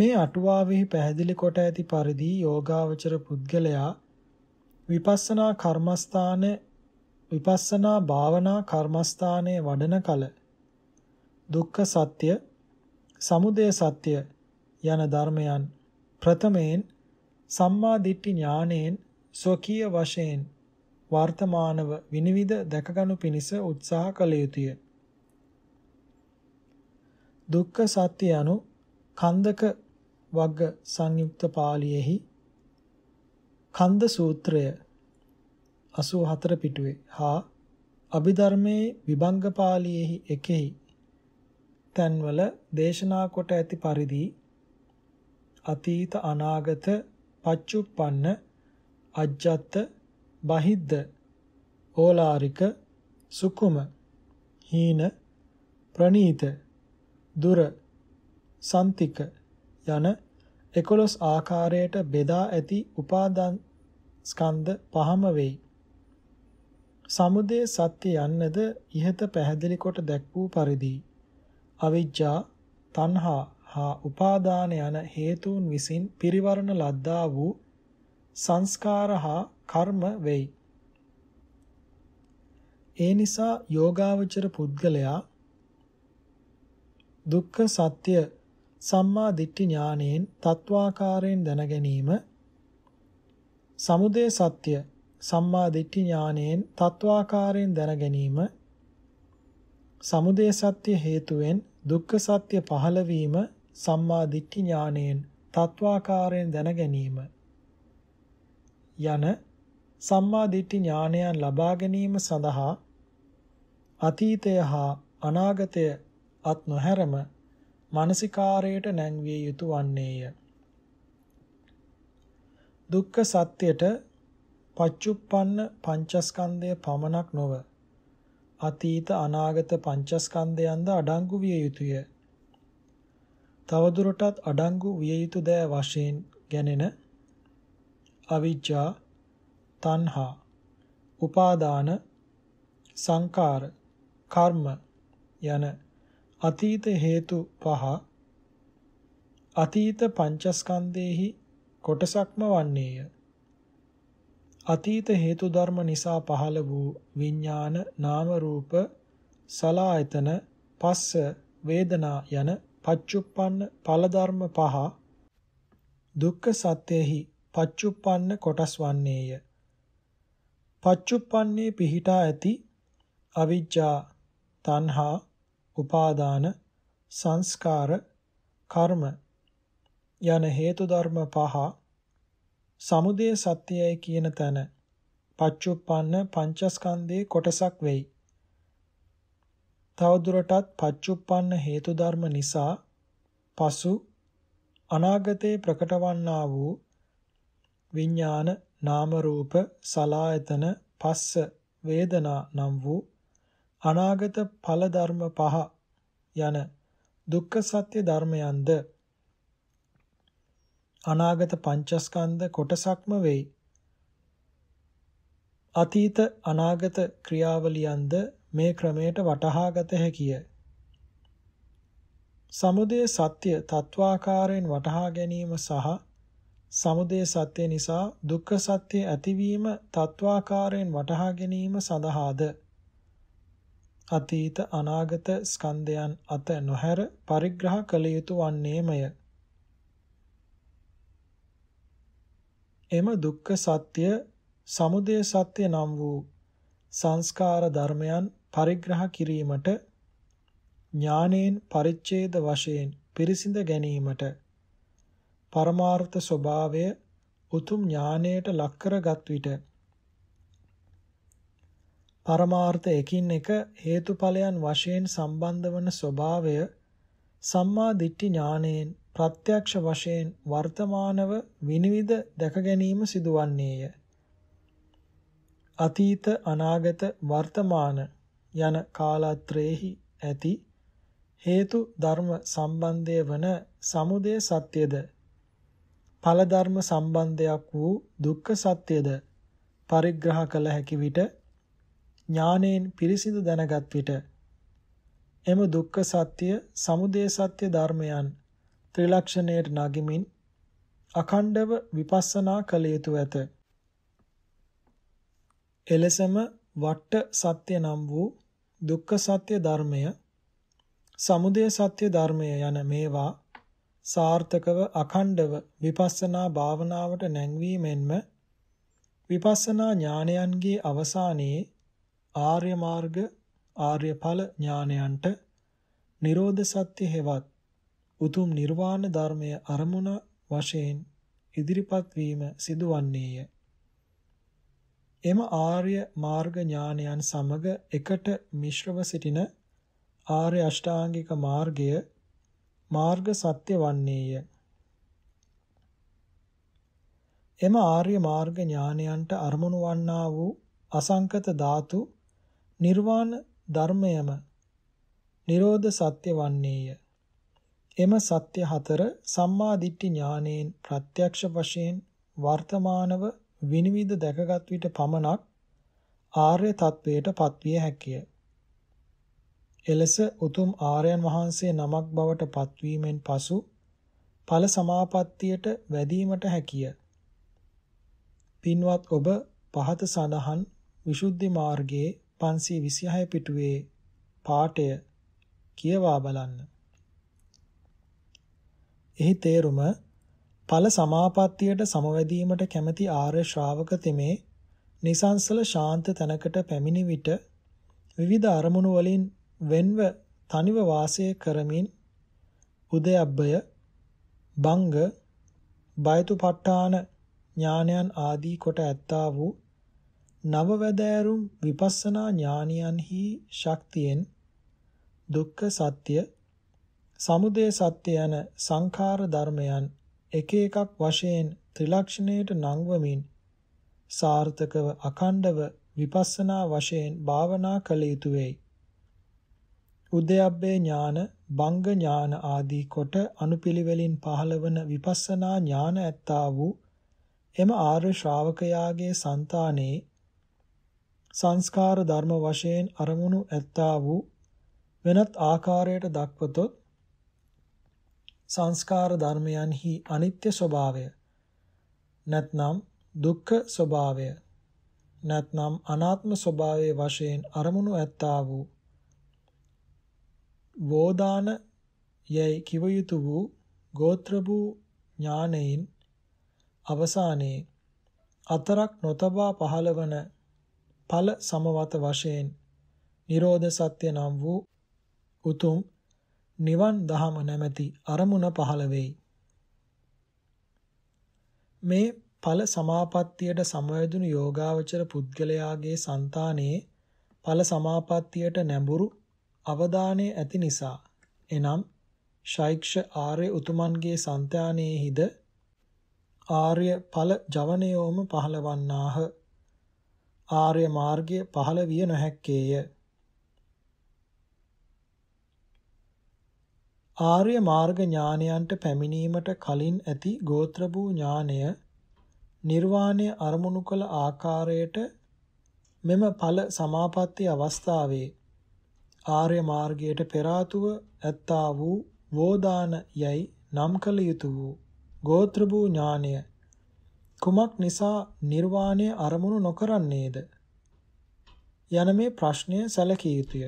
මේ අටුවාවෙහි පැහැදිලි කොට ඇති පරිදි යෝගාවචර පුද්ගලයා විපස්සනා කර්මස්ථාන විපස්සනා භාවනා කර්මස්ථානයේ වඩන කල දුක්ඛ සත්‍ය සමුදය සත්‍ය යන ධර්මයන් ප්‍රථමයෙන් සම්මා දිට්ඨි ඥාණයෙන් ස්වකීය වශයෙන් වර්තමානව විනිවිද දැකගනු පිණිස උත්සාහ කළ යුතුය. දුක්ඛ සත්‍ය anu කන්දක වග්ග සංයුක්ත පාළියේහි කන්ද සූත්‍රය 84 පිටුවේ හා අභිධර්මයේ විභංග පාළියේහි එකෙහි තන්වල දේශනා කොට ඇති පරිදි අතීත අනාගත පච්චුප්පන්න අජ්ජත් බහිද්ද ඕලාරික සුකුම හීන ප්‍රනීත දුර සන්තික යන 11 ආකාරයට බෙදා ඇති උපාදාන ස්කන්ධ පහම වෙයි. සමුදය සත්‍ය යන්නද ইহත පැහැදිලි කොට දැක් වූ පරිදි අවිජ්ජා තණ්හා හා උපාදාන යන හේතුන් විසින් පිරිවරණ ලද්දා වූ සංස්කාර හා කර්ම වෙයි. ඒ නිසා යෝගාවචර පුද්ගලයා දුක්ඛ සත්‍ය සම්මා දිට්ඨි ඥානයෙන් තත්වාකාරයෙන් දැන ගැනීම සමුදය සත්‍ය සම්මා දිට්ඨි ඥානයෙන් තත්වාකාරයෙන් දැන ගැනීම සමුදය සත්‍ය හේතුවෙන් දුක්ඛ සත්‍ය පහළ වීම සම්මා දිට්ඨි ඥානයෙන් තත්වාකාරයෙන් දැන ගැනීම යන සම්මා දිට්ඨි ඥානයන් ලබා ගැනීම සඳහා අතීතය හා අනාගතය අත් නොහැරම මානසිකාරයට නැංවිය යුතු වන්නේය. දුක්ඛ සත්‍යයට පච්චුප්පන්න පංචස්කන්ධය පමණක් නොව අතීත අනාගත පංචස්කන්ධයන්ද අඩංගු විය යුතුය. තවදුරටත් අඩංගු විය යුතු දෑ වශයෙන් ගැනෙන අවිජ්ජා තණ්හා උපාදාන සංකාර කර්ම යන අතීත හේතු පහ අතීත පංචස්කන්ධේහි කොටසක්ම වන්නේය. අතීත හේතු ධර්ම නිසා පහළ වූ විඥාන නාම රූප සලායතන පස්ස වේදනා යන පච්චුප්පන්න ඵල ධර්ම පහ දුක්ඛ සත්‍යෙහි පච්චුප්පන්න කොටස් වන්නේය. පච්චුප්පන්නේ පිහිටා ඇති අවිජ්ජා තණ්හා උපාදාන, සංස්කාර, කර්ම යන හේතු ධර්ම පහ සමුදය සත්‍යයයි කියන තැන පච්චුප්පන්න පංචස්කන්ධයේ කොටසක් වෙයි. තවදුරටත් පච්චුප්පන්න හේතු ධර්ම නිසා පසු අනාගතේ ප්‍රකටවන්නා වූ විඥාන නාම රූප සලායතන පස්ස වේදනා නම් වූ අනාගත ඵල ධර්ම පහ යන දුක්ඛ සත්‍ය ධර්මයන්ද අනාගත පංචස්කන්ධ කොටසක්ම වෙයි. අතීත අනාගත ක්‍රියාවලියන්ද මේ ක්‍රමයට වටහා ගත හැකිය. සමුදය සත්‍ය තත්වාකාරයෙන් වටහා ගැනීම සහ සමුදය සත්‍ය නිසා දුක්ඛ සත්‍ය ඇතිවීම තත්වාකාරයෙන් වටහා ගැනීම සඳහාද අතීත අනාගත ස්කන්ධයන් අත නොහැර පරිග්‍රහ කළ යුතු වන්නේමය. එම දුක්ඛ සත්‍ය, සමුදය සත්‍ය නම් වූ සංස්කාර ධර්මයන් පරිග්‍රහ කිරීමට ඥානෙන් පරිච්ඡේද වශයෙන් පිරිසිඳ ගැනීමට පරමාර්ථ ස්වභාවය උතුම් ඥානයට ලක් කරගත් විට පරමාර්ථ එකින් එක හේතුඵලයන් වශයෙන් සම්බන්ධ වන ස්වභාවය සම්මා දිට්ඨි ඥානයෙන් ප්‍රත්‍යක්ෂ වශයෙන් වර්තමානව විනිවිද දැක ගැනීම සිදුවන්නේය. අතීත අනාගත වර්තමාන යන කාලාත්‍රයේහි ඇති හේතු ධර්ම සම්බන්ධය වන සමුදය සත්‍යද ඵල ධර්ම සම්බන්ධයක් වූ දුක්ඛ සත්‍යද පරිග්‍රහ කළ හැකි විට ඥානයෙන් පිරිසිදු දැනගත් විට එම දුක්ඛ සත්‍ය, සමුදය සත්‍ය ධර්මයන් ත්‍රිලක්ෂණයට නගමින් අඛණ්ඩව විපස්සනා කළ යුතු ඇත. එලෙසම වට්ට සත්‍ය නම් වූ දුක්ඛ සත්‍ය ධර්මය, සමුදය සත්‍ය ධර්මය යන මේවා සාර්ථකව අඛණ්ඩව විපස්සනා භාවනාවට නැංවීමෙන්ම විපස්සනා ඥානයන්ගේ අවසානයේ ආර්ය මාර්ග ආර්ය ඵල ඥානයන්ට නිරෝධ සත්‍ය හේවත් උතුම් නිර්වාණ ධර්මයේ අරමුණ වශයෙන් ඉදිරිපත් වීම සිදුවන්නේය. එම ආර්ය මාර්ග ඥානයන් සමග එකට මිශ්‍රව සිටින ආර්ය අෂ්ටාංගික මාර්ගය මාර්ග සත්‍ය වන්නේය. එම ආර්ය මාර්ග ඥානයන්ට අරමුණු වන්නා වූ අසංකත ධාතු නිර්වාණ ධර්මයම නිරෝධ සත්‍ය වන්නේය. එම සත්‍ය හතර සම්මා දිට්ඨි ඥානයෙන් ප්‍රත්‍යක්ෂ වශයෙන් වර්තමානව විනිවිද දැකගත් විට පමණක් ආර්ය තත්වයට පත්විය හැකිය. එලෙස උතුම් ආර්යයන් වහන්සේ නමක් බවට පත්වීමෙන් පසු ඵල සමාපත්තියට වැදීමට හැකිය. පින්වත් ඔබ පහත සඳහන් විසුද්ධි මාර්ගයේ 526 පිටුවේ පාඨය කියවා බලන්න. එහි තේරුම ඵල සමාපත්තියට සමවැදීමට කැමැති ආර්ය ශ්‍රාවක තෙමේ නිසංසල ශාන්ත තැනකට පැමිණි විට විවිධ අරමුණු වලින් වෙන්ව තනිව වාසය කරමින් උදයබ්බය බංග බයතුපට්ඨාන ඥානයන් ආදී කොට ඇත්තා වූ නවවැදෑරුම් විපස්සනා ඥානයන්හි ශක්තියෙන් දුක්ඛ සත්‍ය, සමුදය සත්‍ය යන සංඛාර ධර්මයන් එක එකක් වශයෙන් ත්‍රිලක්ෂණයට නංවමින් සාර්ථකව අඛණ්ඩව විපස්සනා වශයෙන් භාවනා කළ යුතු වෙයි. උද්‍යප්පේ ඥාන, බංග ඥාන ආදී කොට අනුපිළිවෙලින් පහළවන විපස්සනා ඥාන ඇත්තා වූ එම ආර්ය ශ්‍රාවකයාගේ సంతානේ සංස්කාර ධර්ම වශයෙන් අරමුණු ඇත්තා වූ වෙනත් ආකාරයට දක්වතොත් සංස්කාර ධර්මයන්හි අනිත්‍ය ස්වභාවය නැත්නම් දුක්ඛ ස්වභාවය නැත්නම් අනාත්ම ස්වභාවයේ වශයෙන් අරමුණු ඇත්තා වූ වෝදාන යයි කිව යුතු වූ ගෝත්‍ර වූ ඥානයෙන් අවසානයේ අතරක් නොතබා පහළවන ඵල සමවත වශයෙන් නිරෝධ සත්‍ය නම් වූ උතුම් නිවන් දහම නැමැති අරමුණ පහළ වෙයි. මේ ඵල සමාපත්තියට සමවැදුණු යෝගාවචර පුද්ගලයාගේ సంతානයේ ඵල සමාපත්තියට නැඹුරු අවධානය ඇති නිසා එනම් ශෛක්ෂ ආර්ය උතුමන්ගේ సంతානයේහිද ආර්ය ඵල ජවනයෝම පහළවන්නාහ ආර්ය මාර්ගය පහළ විය නොහැක්කේය. ආර්ය මාර්ග ඥානයන්ට පැමිණීමට කලින් ඇති ගෝත්‍ර වූ ඥානය නිර්වාණය අරමුණු කළ ආකාරයට මෙම ඵල සමාපatti අවස්ථාවේ ආර්ය මාර්ගයට පෙර ආතුව ඇත්තා වූ වෝදාන යයි නම් කළ යුතුය. ගෝත්‍ර වූ ඥානය කුමක් නිසා නිර්වාණය අරමුණු නොකරන්නේද යන මේ ප්‍රශ්නය සැලකිය යුතුය.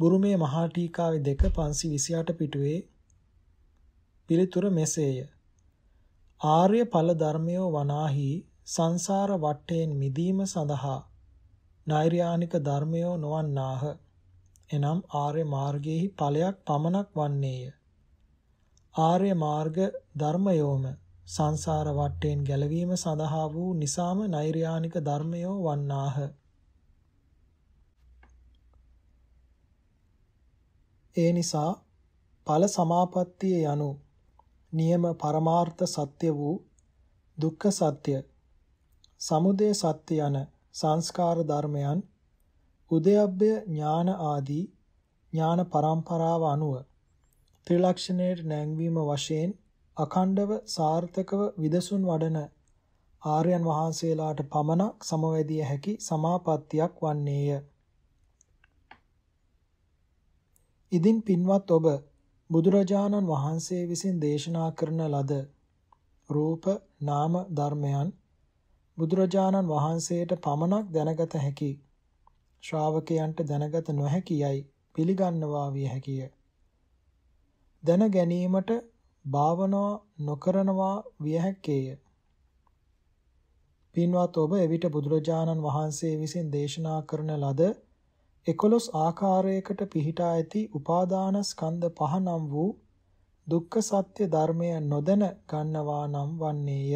බුරුමේ මහා ටීකාවේ 2 528 පිටුවේ පිළිතුර මෙසේය. ආර්ය ඵල ධර්මය වනාහි සංසාර වටයෙන් මිදීම සඳහා නෛර්යානික ධර්මය නොවන්නාහ. එනම් ආර්ය මාර්ගයේහි ඵලයක් පමණක් වන්නේය. ආර්ය මාර්ග ධර්මයෝම සංසාර වටයෙන් ගැලවීම සඳහා වූ නිසාම නෛර්යානික ධර්මයෝ වන්නාහ. ඒ නිසා ඵල සමාපත්තිය යනු නියම පරමාර්ථ සත්‍ය වූ දුක්ඛ සත්‍ය, සමුදය සත්‍ය යන සංස්කාර ධර්මයන් උදයබ්බය ඥාන ආදී ඥාන පරම්පරාව අනුව ත්‍රිලක්ෂණයට නැංවීම වශයෙන් අඛණ්ඩව සාර්ථකව විදසුන් වඩන ආර්යයන් වහන්සේලාට පමණක් සමවැදිය හැකි සමාපත්තියක් වන්නේය. ඉදින් පින්වත් ඔබ බුදුරජාණන් වහන්සේ විසින් දේශනා කරන ලද රූප නාම ධර්මයන් බුදුරජාණන් වහන්සේට පමණක් දැනගත හැකි ශ්‍රාවකයන්ට දැනගත නොහැකියයි පිළිගන්නවා විය හැකිය. දැන ගැනීමට භාවනා නොකරනවා විය හැක්කේය. පින්වත් ඔබ එවිට බුදුරජාණන් වහන්සේ විසින් දේශනා කරන ලද 11 ආකාරයකට පිහිටා ඇති උපාදාන ස්කන්ධ පහ නම් වූ දුක්ඛ සත්‍ය ධර්මය නොදැන ගන්නවා නම් වන්නේය.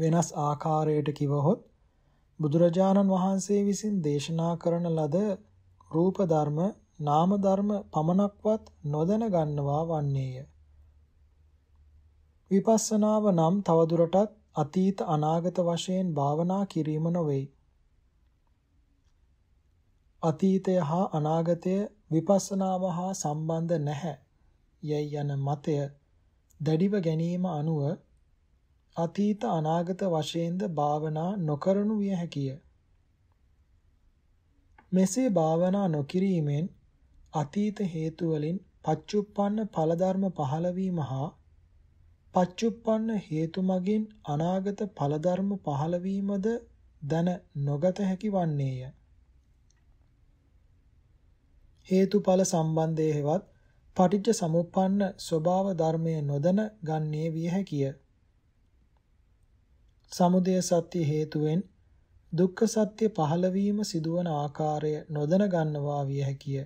වෙනස් ආකාරයට කිවහොත් බුදුරජාණන් වහන්සේ විසින් දේශනා කරන ලද රූප ධර්ම, නාම ධර්ම පමණක්වත් නොදැන ගන්නවා වන්නේය. විපස්සනාව නම් තවදුරටත් අතීත අනාගත වශයෙන් භාවනා කිරීම නොවේ. අතීතය හා අනාගතය විපස්සනාව හා සම්බන්ධ නැහැ යැයි යන මතය දැඩිව ගැනීම අනුව අතීත අනාගත වශයෙන්ද භාවනා නොකරනු විය හැකිය. මෙසේ භාවනා නොකිරීමෙන් අතීත හේතු වලින් පච්චුප්පන්න ඵල ධර්ම පහළ වීම හා පච්චුප්පන්න හේතු මගින් අනාගත ඵල ධර්ම පහළ වීමද දැන නොගත හැකි වන්නේය. හේතුඵල සම්බන්ධයේවත් පටිච්ච සමුප්පන්න ස්වභාව ධර්මයේ නොදැන ගන්නේ විය හැකිය. සමුදය සත්‍ය හේතුවෙන් දුක්ඛ සත්‍ය පහළවීම සිදුවන ආකාරය නොදැන ගන්නවා විය හැකිය.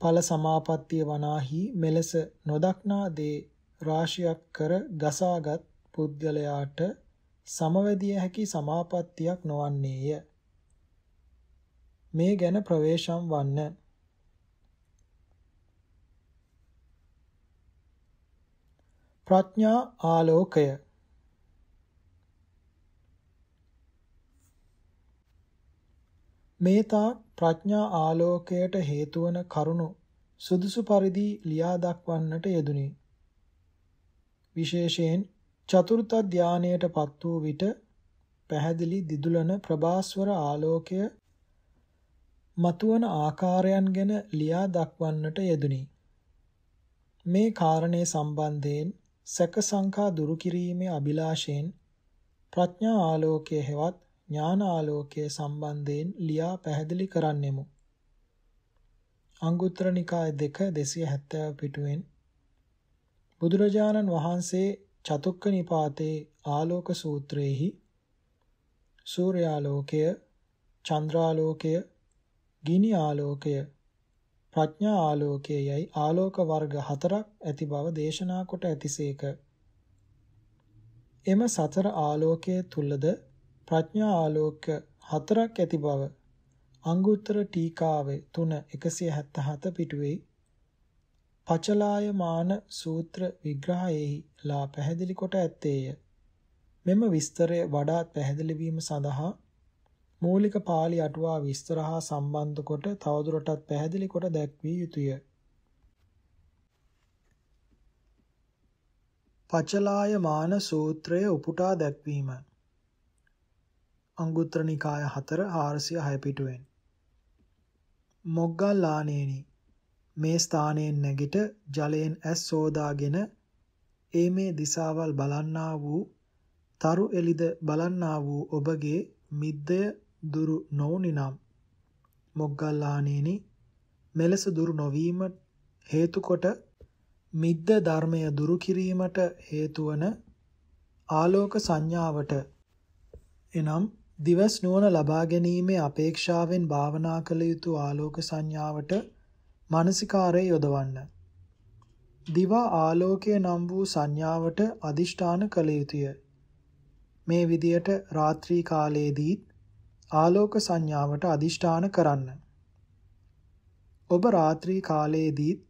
ඵල සමාපත්තිය වනාහි මෙලෙස නොදක්නා දේ රාශියක් කර ගසාගත් පුද්ගලයාට සමවැදිය හැකි සමාපත්තියක් නොවන්නේය. මේ ගැන ප්‍රවේශම් වන්න. ප්‍රඥා ආලෝකය මේ තාක් ප්‍රඥා ආලෝකයට හේතු වන කරුණු සුදුසු පරිදි ලියා දක්වන්නට යෙදුනි. විශේෂයෙන් චතුර්ථ ධානයටපත් වූ විට පැහැදිලි දිදුලන ප්‍රභාස්වර ආලෝකය මතුවන ආකාරයන් ගැන ලියා දක්වන්නට යෙදුනි. මේ කාරණේ සම්බන්ධයෙන් සැක සංකා දුරු කිරීමේ අභිලාෂයෙන් ප්‍රඥා ආලෝකයේ හෙවත් ඥාන ආලෝකය සම්බන්ධයෙන් ලියා පැහැදිලි කරන්නෙමු. අංගුත්තර නිකාය 2 270 පිටුවෙන් බුදුරජාණන් වහන්සේ චතුක්ක නිපාතේ ආලෝක සූත්‍රයේහි සූර්යාලෝකය, චන්ද්‍රාලෝකය, ගිනි ආලෝකය, ප්‍රඥා ආලෝකය යයි ආලෝක වර්ග හතරක් ඇති බව දේශනා කොට ඇතිසේක. එම සතර ආලෝකයේ තුලද ප්‍රඥා ආලෝක හතරක් ඇති බව අංගුත්තර ටීකාවේ 3 177 පිටුවේ පචලායමාන සූත්‍ර විග්‍රහයෙහි ලා පැහැදිලි කොට ඇත්තේය. මෙම විස්තරය වඩාත් පැහැදිලි වීම සඳහා මූලික පාළි අටුවා විස්තර හා සම්බන්ධ කොට තවදුරටත් පැහැදිලි කොට දැක්විය යුතුය. පචලායමාන සූත්‍රය උපුටා දැක්වීම අංගුත්තර නිකාය 4 406 පිටුවෙන් මොග්ගල්ලානේනි මේ ස්ථානයෙන් නැගිට ජලයෙන් ඇස් සෝදාගෙන ඒ මේ දිසාවල් බලන්නා වූ තරු එලිද බලන්නා වූ ඔබගේ මිද්දය දුරු නොවුනිනම් මොග්ගල්ලානේනි මෙලෙස දුරු නොවීම හේතුකොට මිද්ද ධර්මය දුරු කිරීමට හේතුවන ආලෝක සංඥාවට එනම් දිවස් නුවණ ලබා ගැනීමේ අපේක්ෂාවෙන් භාවනා කළ යුතු ආලෝක සංඥාවට මානසිකාරය යොදවන්න. දිවා ආලෝකය නම් වූ සංඥාවට අදිෂ්ඨාන කළ යුතුය. මේ විදියට රාත්‍රී කාලයේදීත් ආලෝක සංඥාවට අදිෂ්ඨාන කරන්න. ඔබ රාත්‍රී කාලයේදීත්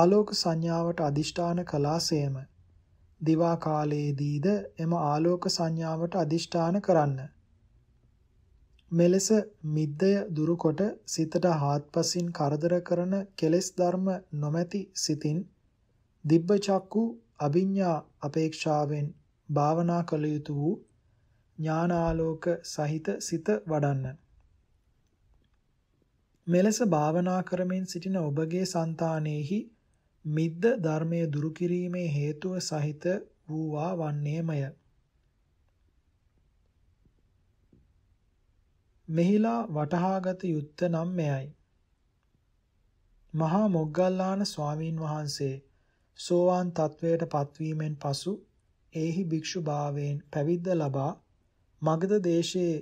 ආලෝක සංඥාවට අදිෂ්ඨාන කළාසේම දිවා කාලයේදීද එම ආලෝක සංඥාවට අදිෂ්ඨාන කරන්න. මෙලෙස මිද්දය දුරුකොට සිතට හාත්පසින් කරදර කරන කෙලෙස් ධර්ම නොමැති සිතින් දිබ්බ චක්කු අභිඤ්ඤා අපේක්ෂාවෙන් භාවනා කළ යුතු වූ ඥානාලෝක සහිත සිත වඩන්න. මෙලෙස භාවනා කරමින් සිටින ඔබගේ సంతානෙහි මිද්ද ධර්මයේ දුරු කිරීමේ හේතුව සහිත වූවා වන්නේමය. මෙහිලා වටහාගත යුත්ත නම් මෙයයි. මහා මොග්ගල්ලාන ස්වාමීන් වහන්සේ සෝවාන් තත්වයට පත්වීමෙන් පසු ඒහි භික්ෂු භාවයෙන් පැවිද්ද ලබා මගධ දේශයේ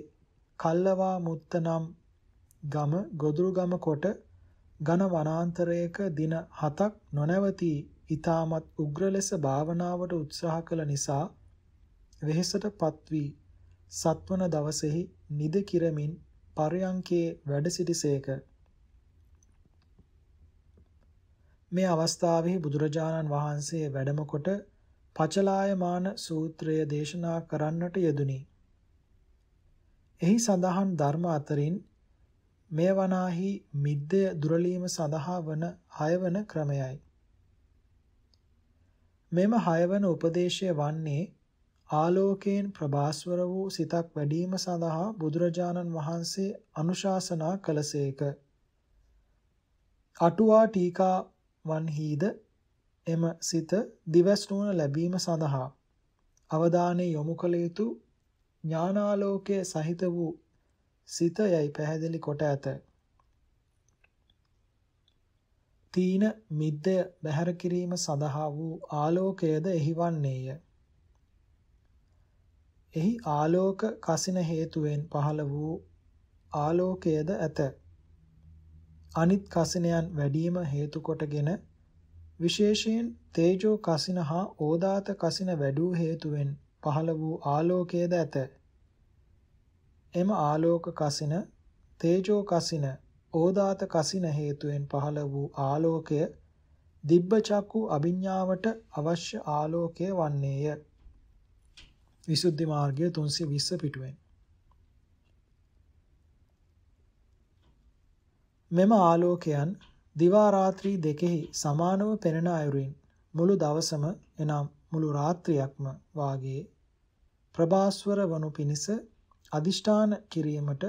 කල්ලවා මුත්ත නම් ගම ගොදුරුගම කොට ඝන වනාන්තරයක දින 7ක් නොනවතී ඊ타මත් උග්‍ර ලෙස භාවනාවට උත්සාහ කළ නිසා වෙහෙසට පත් වී සත්වන දවසෙහි නිද කිරමින් පරයන්කේ වැඩ සිටිසේක. මේ අවස්ථාවෙහි බුදුරජාණන් වහන්සේ වැඩම කොට පචලායමාන සූත්‍රය දේශනා කරන්නට යෙදුනි. එහි සඳහන් ධර්ම අතරින් මේ වනාහි මිද්දය දුරලීම සඳහා වන හයවන ක්‍රමයයි. මෙම හයවන උපදේශය වන්නේ ආලෝකයෙන් ප්‍රභාස්වර වූ සිතක් වැඩීම සඳහා බුදුරජාණන් වහන්සේ අනුශාසනා කළසේක. අටුවා ටීකා වන්හිද එම සිත දිවස් නුවණ ලැබීම සඳහා අවධානය යොමු කළ යුතු ඥානාලෝකයේ සහිත වූ සිත යයි පැහැදිලි කොට ඇත. තීන මිද්දය බැහැර කිරීම සඳහා වූ ආලෝකයද එහි වන්නේය. එහි ආලෝක කසින හේතුවෙන් පහළ වූ ආලෝකයේද ඇත. අනිත් කසිනයන් වැඩිම හේතු කොටගෙන විශේෂයෙන් තේජෝ කසින හා ඕදාත කසින වැඩූ හේතුවෙන් පහළ වූ ආලෝකයේද ඇත. එම ආලෝක කසින තේජෝ කසින ඕදාත කසින හේතුවෙන් පහළ වූ ආලෝකය දිබ්බ චක්කු අභිඥාවට අවශ්‍ය ආලෝකය වන්නේය. විසුද්ධි මාර්ගය 320 පිටුවෙන්. මෙම ආලෝකයන් දිවා රාත්‍රී දෙකෙහි සමානව පෙනෙන අයුරින් මුළු දවසම එනම් මුළු රාත්‍රියක්ම වාගේ ප්‍රභාස්වර වනු පිණිස අදිෂ්ඨාන කිරීමට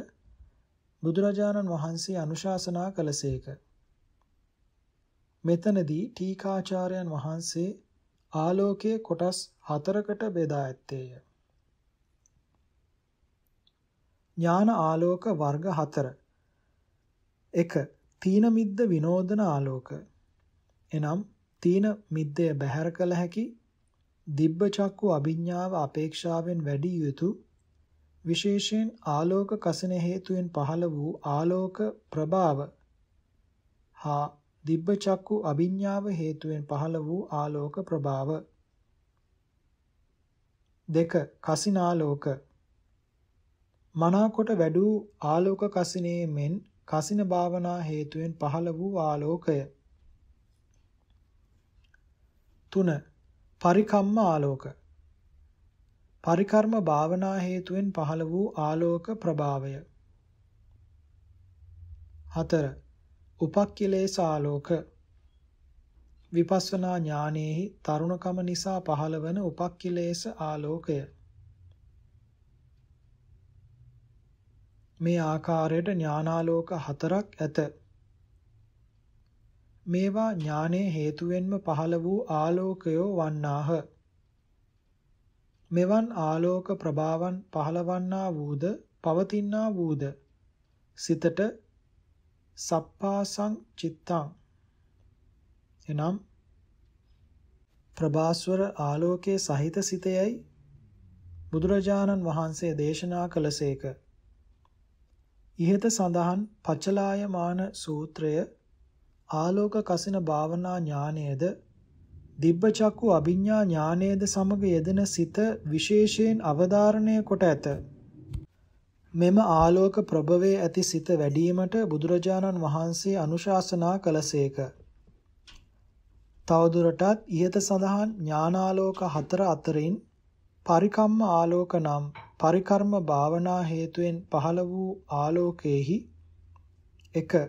බුදුරජාණන් වහන්සේ අනුශාසනා කළසේක. මෙතනදී ටීකාචාර්යන් වහන්සේ ආලෝකයේ කොටස් හතරකට බෙදා ඇත්තේය. ඥාන ආලෝක වර්ග 4. 1. තීන මිද්ද විනෝදන ආලෝක. එනම් තීන මිද්දය බැහැර කළ හැකි දිබ්බ චක්කු අභිඥාව අපේක්ෂාවෙන් වැඩි යුතු විශේෂයෙන් ආලෝක කසින හේතුවෙන් පහළ වූ ආලෝක ප්‍රභාව හා දිබ්බ චක්කු අභිඥාව හේතුවෙන් පහළ වූ ආලෝක ප්‍රභාව දෙක කසිනාලෝක මනාකොට වැඩූ ආලෝක කසිනේ මෙන් කසින භාවනා හේතුවෙන් පහළ වූ ආලෝකය. 3. පරිකම්ම ආලෝක. පරිකර්ම භාවනා හේතුවෙන් පහළ වූ ආලෝක ප්‍රභාවය. 4. උපක්ඛිලේස ආලෝක. විපස්සනා ඥානෙහි තරුණකම නිසා පහළවන උපක්ඛිලේස ආලෝකය. මේ ආකාරයට ඥානාලෝක හතරක් ඇත. මේවා ඥානයේ හේතුවෙන්ම පහළ වූ ආලෝකයෝ වන්නාහ. මෙවන් ආලෝක ප්‍රභාවන් පහළවන්නා වූද පවතිනා වූද සිතට සප්පාසං චිත්තං එනම් ප්‍රභාස්වර ආලෝකයේ සහිත සිතයයි බුදුරජාණන් වහන්සේ දේශනා කළසේක ඉහත සඳහන් පචලායමාන සූත්‍රය ආලෝක කසින භාවනා ඥානයේද දිබ්බචක්කු අභිඥා ඥානයේද සමග යෙදෙන සිත විශේෂයෙන් අවධාරණය කොට ඇත. මෙම ආලෝක ප්‍රභවයේ ඇති සිත වැඩිවීමට බුදුරජාණන් වහන්සේ අනුශාසනා කළසේක. තවදුරටත් ඉහත සඳහන් ඥානාලෝක හතර අතරින් පරිකම්ම ආලෝක නම් පරිකර්ම භාවනා හේතුවෙන් පහළ වූ ආලෝකයේහි 1.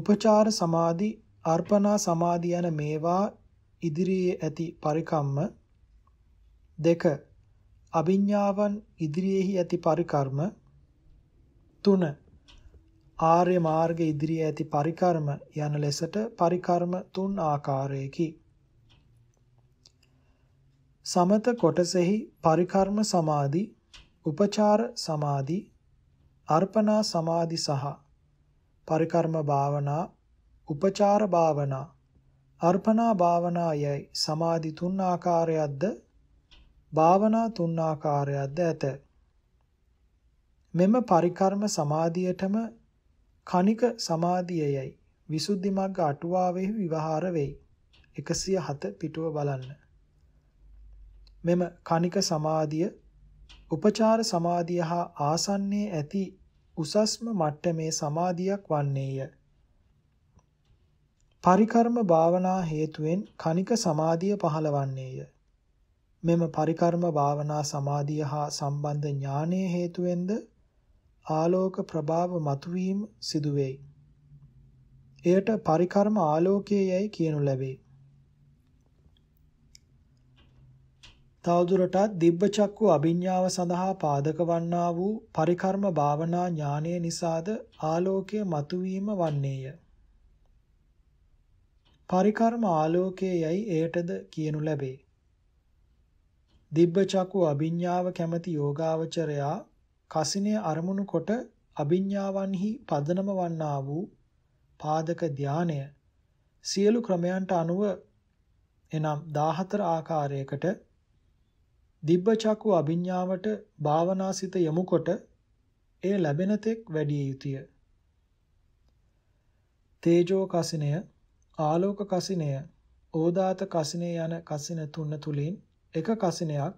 උපචාර සමාධි, අර්පණා සමාධි යන මේවා ඉදිරියේ ඇති පරිකම්ම 2. අභිඥාවන් ඉදිරියේහි ඇති පරිකර්ම 3. ආර්ය මාර්ග ඉදිරියේ ඇති පරිකර්ම යන ලෙසට පරිකර්ම තුන් ආකාරයකි. සමත කොටසෙහි පරිකර්ම සමාධි, උපචාර සමාධි, අර්පණා සමාධි සහ පරිකර්ම භාවනා, උපචාර භාවනා, අර්පණා භාවනා යයි සමාධි තුන් ආකාරයක්ද භාවනා තුන් ආකාරයක්ද ඇත. මෙම පරිකර්ම සමාධියටම කණික සමාධියයි විසුද්ධි මග්ග අටුවාවෙහි විවහාර වෙයි. 107 පිටුව බලන්න. මෙම කණික සමාධිය උපචාර සමාධිය හා ආසන්නයේ ඇති උසස්ම මට්ටමේ සමාධියක් වන්නේය. පරිකර්ම භාවනා හේතුවෙන් කණික සමාධිය පහළවන්නේය. මෙම පරිකර්ම භාවනා සමාධිය හා සම්බන්ධ ඥානයේ හේතුවෙන්ද ආලෝක ප්‍රභාව මතුවීම සිදුවේ. එයට පරිකර්ම ආලෝකයයි කියනු ලැබේ. තවදුරටත් දිබ්බචක්කු අභිඥාව සඳහා පාදක වන්නා වූ පරිකර්ම භාවනා ඥානය නිසාද ආලෝකය මතුවීම වන්නේය. පරිකර්ම ආලෝකය යයි එයටද කියනු ලැබේ. දිබ්බචක්කු අභිඥාව කැමති යෝගාවචරයා කසිනය අරමුණු කොට අභිඥාවන්හි පදනම වන්නා වූ පාදක ධානය සියලු ක්‍රමයන්ට අනුව එනම් 14 ආකාරයකට දිබ්බ චක්කු අභිඥාවට භාවනාසිත යමුකොට එය ලැබෙන තෙක් වැඩිය යුතුය. තේජෝ කසිනය, ආලෝක කසිනය, ඕදාත කසිනය යන කසින තුන තුලින් එක කසිනයක්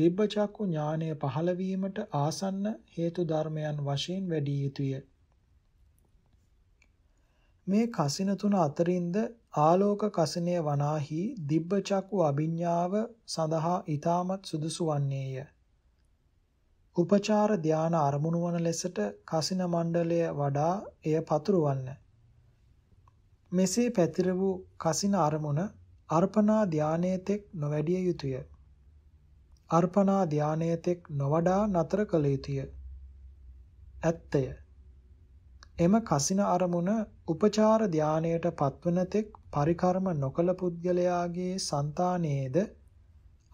දිබ්බ චක්කු ඥානය පහළ වීමට ආසන්න හේතු ධර්මයන් වශයෙන් වැඩි යුතුය. මේ කසින තුන අතරින්ද ආලෝක කසිනය වනාහි දිබ්බ චක්කු අභිඥාව සඳහා ඊටමත් සුදුසු වන්නේය. උපචාර ධාන අරමුණු වන ලෙසට කසින මණ්ඩලය වඩා එය පතුරවන්න. මෙසේ පැතිර වූ කසින අරමුණ අර්පණා ධානයේතෙක් නොවැඩිය යුතුය. අර්පණා ධානයේතෙක් නොවඩා නතර කළ යුතුය. ඇත්තය. එම කසින අරමුණ උපචාර ධානයට පත්වන තෙක් පරිකර්ම නොකල පුද්ගලයාගේ సంతානයේද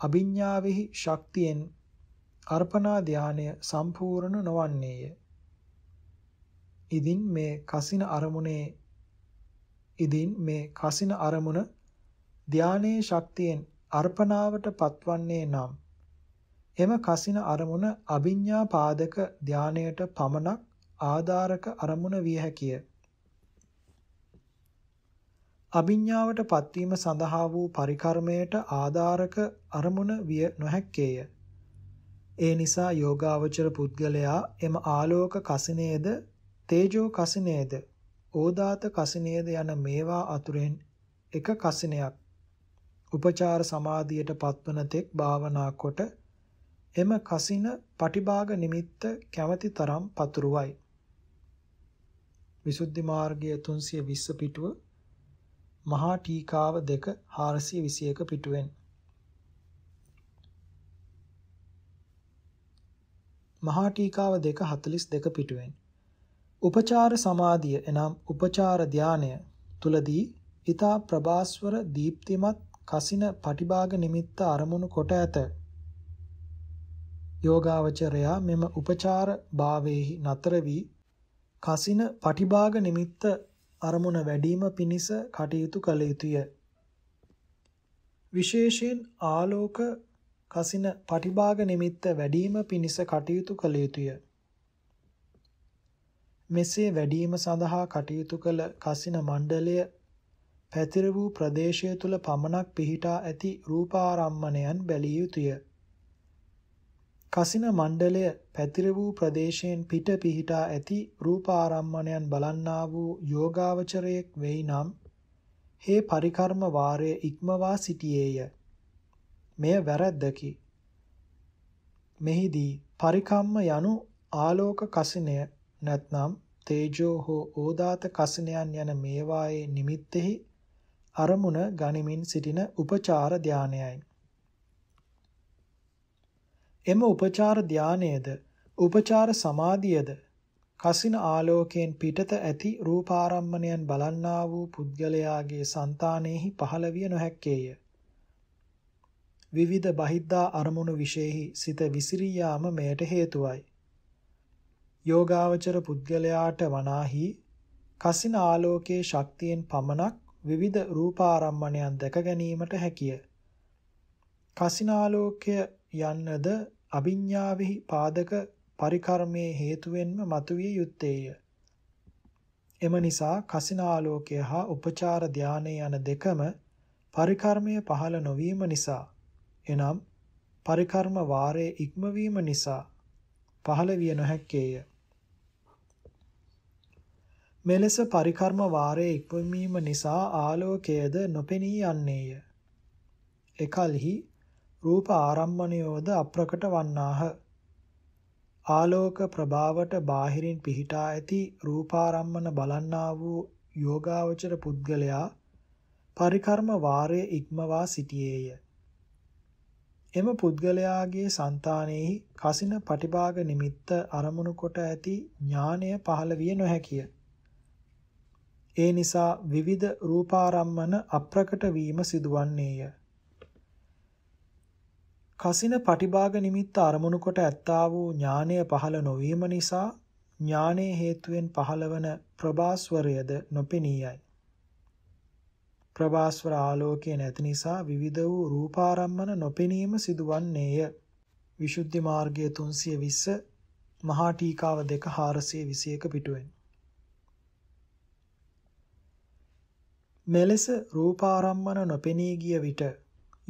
අභිඥාවෙහි ශක්තියෙන් කල්පනා ධානය සම්පූර්ණ නොවන්නේය. ඉදින් මේ කසින අරමුණේ ඉදින් මේ කසින අරමුණ ධානයේ ශක්තියෙන් අර්පණාවට පත්වන්නේ නම් එම කසින අරමුණ අභිඥා පාදක ධානයට පමණක් ආධාරක අරමුණ විය හැකිය. අභිඥාවට පත්වීම සඳහා වූ පරිකර්මයට ආධාරක අරමුණ විය නොහැක්කේය. ඒ නිසා යෝගාවචර පුද්ගලයා එම ආලෝක කසිනේද තේජෝ කසිනේද ඕදාත කසිනේද යන මේවා අතුරෙන් එක කසිනයක් උපචාර සමාධියට පත්වන තෙක් භාවනා කොට එම කසින පටිභාග නිමිත්ත කැමැති තරම් පතුරුවයි. විසුද්ධි මාර්ගය 320 පිටුව මහා ටීකාව 2 421 පිටුවෙන් මහා ටීකාව 2 42 පිටුවෙන් උපචාර සමාධිය එනම් උපචාර ධානය තුලදී ඊතා ප්‍රභාස්වර දීප්තිමත් කසින පටිභාග නිමිත්ත අරමුණු කොට ඇත යෝගාවචරයා මෙම උපචාර භාවයේහි නතර වී කසින පටිභාග නිමිත්ත අරමුණ වැඩිම පිණිස කටයුතු කළ යුතුය. විශේෂයෙන් ආලෝක කසින පටිභාග නිමිත්ත වැඩිම පිණිස කටයුතු කළ යුතුය. මෙසේ වැඩිම සඳහා කටයුතු කළ කසින මණ්ඩලය පැතිර වූ ප්‍රදේශය තුල පමණක් පිහිටා ඇති රූපාරම්මණයන් බැලිය යුතුය. කසින මණ්ඩලය පැතිර වූ ප්‍රදේශයෙන් පිට පිහිටා ඇති රූපාරම්මණයන් බලන්නා වූ යෝගාවචරයෙක් වෙයි නම් හේ පරිකර්ම වාරයේ ඉක්මවා සිටියේය. මෙය වැරද්දකි. මෙහිදී පරිකම්ම යනු ආලෝක කසිනය නැත්නම් තේජෝ හෝ ඕදාත කසිනයන් යන මේවායේ නිමිත්තෙහි අරමුණ ගනිමින් සිටින උපචාර ධානයයි. එම උපචාර ධානයේද උපචාර සමාධියද කසින ආලෝකයෙන් පිටත ඇති රූපාරම්මණයන් බලන්නා වූ පුද්ගලයාගේ సంతානෙහි පහළ විය නොහැක්කේය. විවිධ බහිද්දා අරමුණු විශේෂෙහි සිත විසිරී යාම මෙයට හේතුවයි. යෝගාවචර පුද්ගලයාට වනාහි කසින ආලෝකයේ ශක්තියෙන් පමණක් විවිධ රූපාරම්මණයන් දැක ගැනීමට හැකිය. කසින ආලෝකය යන්නද අභිඥාවෙහි පාදක පරිකර්මයේ හේතුවෙන්ම මතුවිය යුත්තේය. එම නිසා කසිනාලෝකය හා උපචාර ධානය යන දෙකම පරිකර්මය පහළ නොවීම නිසා එනම් පරිකර්ම වාරයේ ඉක්මවීම නිසා පහළ විය නොහැක්කේය. මෙලෙස පරිකර්ම වාරයේ ඉක්මවීම නිසා ආලෝකයේද නොපෙනී යන්නේය. එකල්හි රූප ආරම්මණයෝද අප්‍රකට වන්නාහ. ආලෝක ප්‍රභාවට බාහිරින් පිහිටා ඇති රූපාරම්මන බලන්නා වූ යෝගාවචර පුද්ගලයා පරිකර්ම වාරය ඉක්මවා සිටියේය. එම පුද්ගලයාගේ సంతානෙහි කසින පටිභාග නිමිත්ත අරමුණු කොට ඇති ඥානය පහළ විය නොහැකිය. ඒ නිසා විවිධ රූපාරම්මන අප්‍රකට වීම සිදුවන්නේය. කසින පටිභාග නිමිත්ත අරමුණු කොට ඇත්තා වූ ඥානය පහළ නොවීම නිසා ඥානයේ හේතුවෙන් පහළවන ප්‍රභාස්වරයද නොපෙනීයයි. ප්‍රභාස්වර ආලෝකය නැති නිසා විවිධ වූ රූපාරම්මන නොපෙනීම සිදුවන්නේය. විසුද්ධි මාර්ගය 320 මහා ටීකාව 2 421 පිටුවෙන්. මෙලෙස රූපාරම්මන නොපෙනී ගිය විට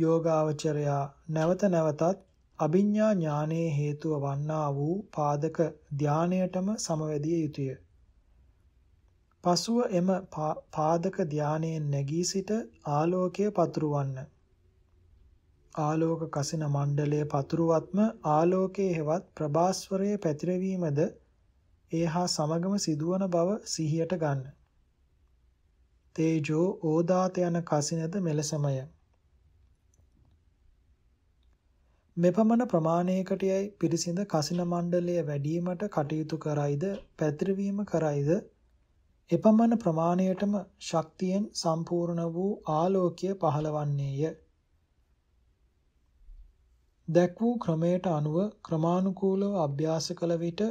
යෝගාවචරයා නැවත නැවතත් අභිඥා ඥානයේ හේතුව වන්නා වූ පාදක ධානයටම සමවැදිය යුතුය. පසුව එම පාදක ධානයෙන් නැගී සිට ආලෝකය පතුරවන්න. ආලෝක කසින මණ්ඩලය පතුරවත්ම ආලෝකයේ හෙවත් ප්‍රභාස්වරයේ පැතිරවීමද ඒ හා සමගම සිදුවන බව සිහියට ගන්න. තේජෝ ඕදාත යන කසිනද මෙලෙසමය. මෙපමණ ප්‍රමාණයකට යයි පිරිසිඳ කසින මණ්ඩලය වැඩිවීමට කටයුතු කරයිද පැතිරවීම කරයිද එපමණ ප්‍රමාණයටම ශක්තියෙන් සම්පූර්ණ වූ ආලෝකය පහළවන්නේය. දැක් වූ ක්‍රමයට අනුව ක්‍රමානුකූලව අභ්‍යාස කළ විට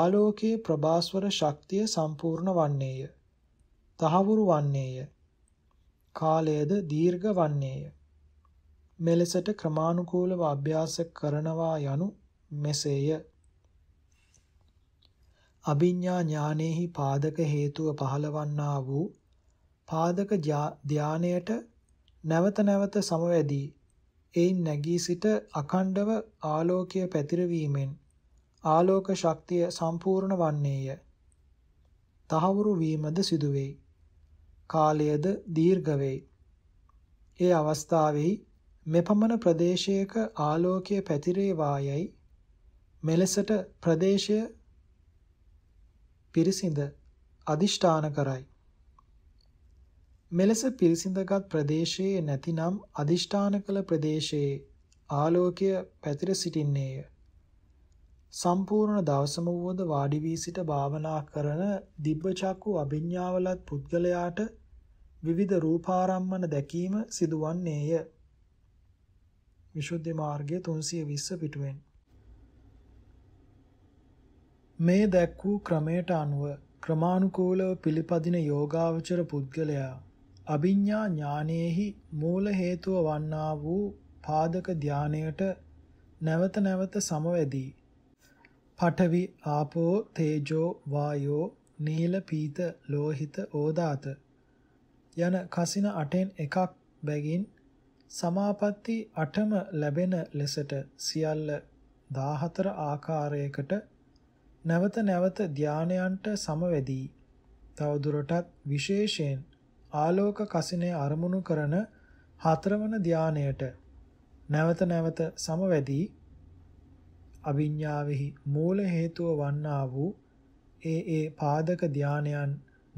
ආලෝකයේ ප්‍රභාස්වර ශක්තිය සම්පූර්ණ වන්නේය. තහවුරු වන්නේය. කාලයද දීර්ඝ වන්නේය. මෙලෙසට ක්‍රමානුකූලව අභ්‍යාස කරනවා යනු මෙසේය. අභිඥා ඥානෙහි පාදක හේතුව පහලවන්නා වූ පාදක ධානයට නැවත නැවත සමවැදී එයින් නැගී සිට අඛණ්ඩව ආලෝකය පැතිරවීමෙන් ආලෝක ශක්තිය සම්පූර්ණ වන්නේය. තහවුරු වීමද සිදුවේ. කාලයද දීර්ඝ වේ. ඒ අවස්ථාවේ මෙපමණ ප්‍රදේශයක ආලෝකය පැතිරේවායයි මෙලෙසට ප්‍රදේශය පිරිසිඳ අදිෂ්ඨාන කරයි. මෙලෙස පිරිසිඳගත් ප්‍රදේශයේ නැතිනම් අදිෂ්ඨාන කළ ප්‍රදේශයේ ආලෝකය පැතිර සිටින්නේය. සම්පූර්ණ දවසම වුවද වාඩි වී සිට භාවනා කරන දිබ්බචක්කු අභිඥාවලත් පුද්ගලයාට විවිධ රූපාරම්මන දැකීම සිදුවන්නේය. විසුද්ධි මාර්ගයේ 320 පිටුවෙන් මේ දැක් වූ ක්‍රමයට අනුව ක්‍රමානුකූලව පිළිපදින යෝගාවචර පුද්ගලයා අභිඥා ඥානෙහි මූල හේතුව වන්නා වූ පාදක ධානයට නැවත නැවත සමවැදී පඨවි ආපෝ තේජෝ වායෝ නීල පීත ලෝහිත ඕදාත යන කසින අටෙන් එකක් බැගින් සමාපatti 8ම ලැබෙන ලෙසට සියල්ල 14 ආකාරයකට නැවත නැවත ධානයන්ට සමවැදී තවදුරටත් විශේෂයෙන් ආලෝක කසිනේ අරමුණු කරන හතරවන ධානයට නැවත නැවත සමවැදී අවිඥාවෙහි මූල හේතුව වන්නා වූ ඒ ඒ පාදක ධානයන්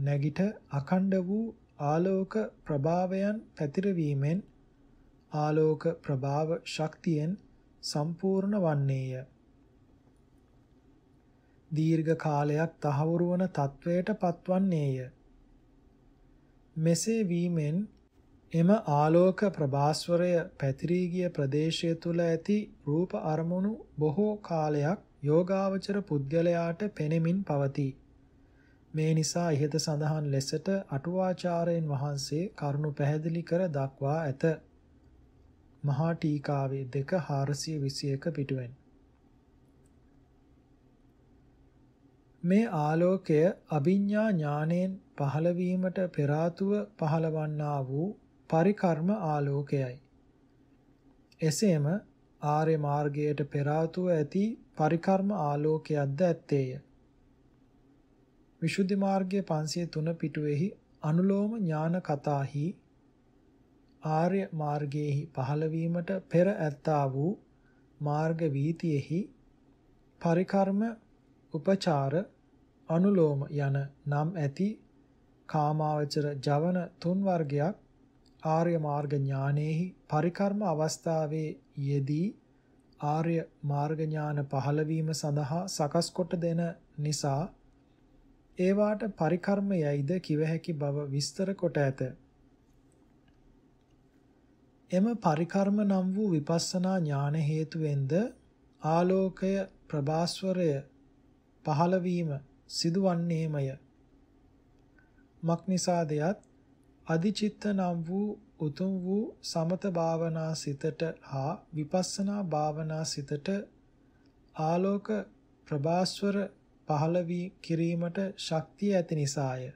නැගිට අඛණ්ඩ වූ ආලෝක ප්‍රභාවයන් පැතිරවීමෙන් ආලෝක ප්‍රභාව ශක්තියෙන් සම්පූර්ණ වන්නේය. දීර්ඝ කාලයක් තහවුරු වන තත්වයට පත්වන්නේය. මෙසේ වීමෙන් එම ආලෝක ප්‍රභාස්වරය පැතිරී ගිය ප්‍රදේශය තුල ඇති රූප අරමුණු බොහෝ කාලයක් යෝගාවචර පුද්ගලයාට පෙනෙමින් පවතී. මේ නිසා ඉහත සඳහන් ලෙසට අටුවාචාරයන් වහන්සේ කරුණු පැහැදිලි කර දක්වා ඇත. මහා ටීකාවේ 2 421 පිටුවෙන් මේ ආලෝකය අභිඥා ඥාණයෙන් පහළවීමට පෙර ආතුව පහළවන්නා වූ පරිකර්ම ආලෝකයයි. එසේම ආර්ය මාර්ගයට පෙර ආතුව ඇති පරිකර්ම ආලෝකයක්ද ඇත්තේය. විසුද්ධි මාර්ගයේ 503 පිටුවේහි අනුලෝම ඥාන කතාහි ආර්ය මාර්ගයේහි පහළවීමට පෙර ඇත්තා වූ මාර්ග වීතියෙහි පරිකර්ම උපචාර අනුලෝම යන නම් ඇති කාමාවචර ජවන තුන් වර්ගයක් ආර්ය මාර්ග ඥානෙහි පරිකර්ම අවස්ථාවේ යෙදී ආර්ය මාර්ග ඥාන පහළවීම සඳහා සකස් කොට දෙන නිසා ඒවාට පරිකර්ම යයිද කිව හැකි බව විස්තර කොට ඇත. එම පරිකර්ම නම් වූ විපස්සනා ඥාන හේතුවෙන්ද ආලෝකය ප්‍රභාස්වරය පහළවීම සිදුවන්නේමය. මක්නිසාදයත් අධිචිත්ත නම් වූ උතුම් වූ සමත භාවනා සිතට හා විපස්සනා භාවනා සිතට ආලෝක ප්‍රභාස්වර පහළ වී කිරීමට ශක්තිය ඇති නිසාය.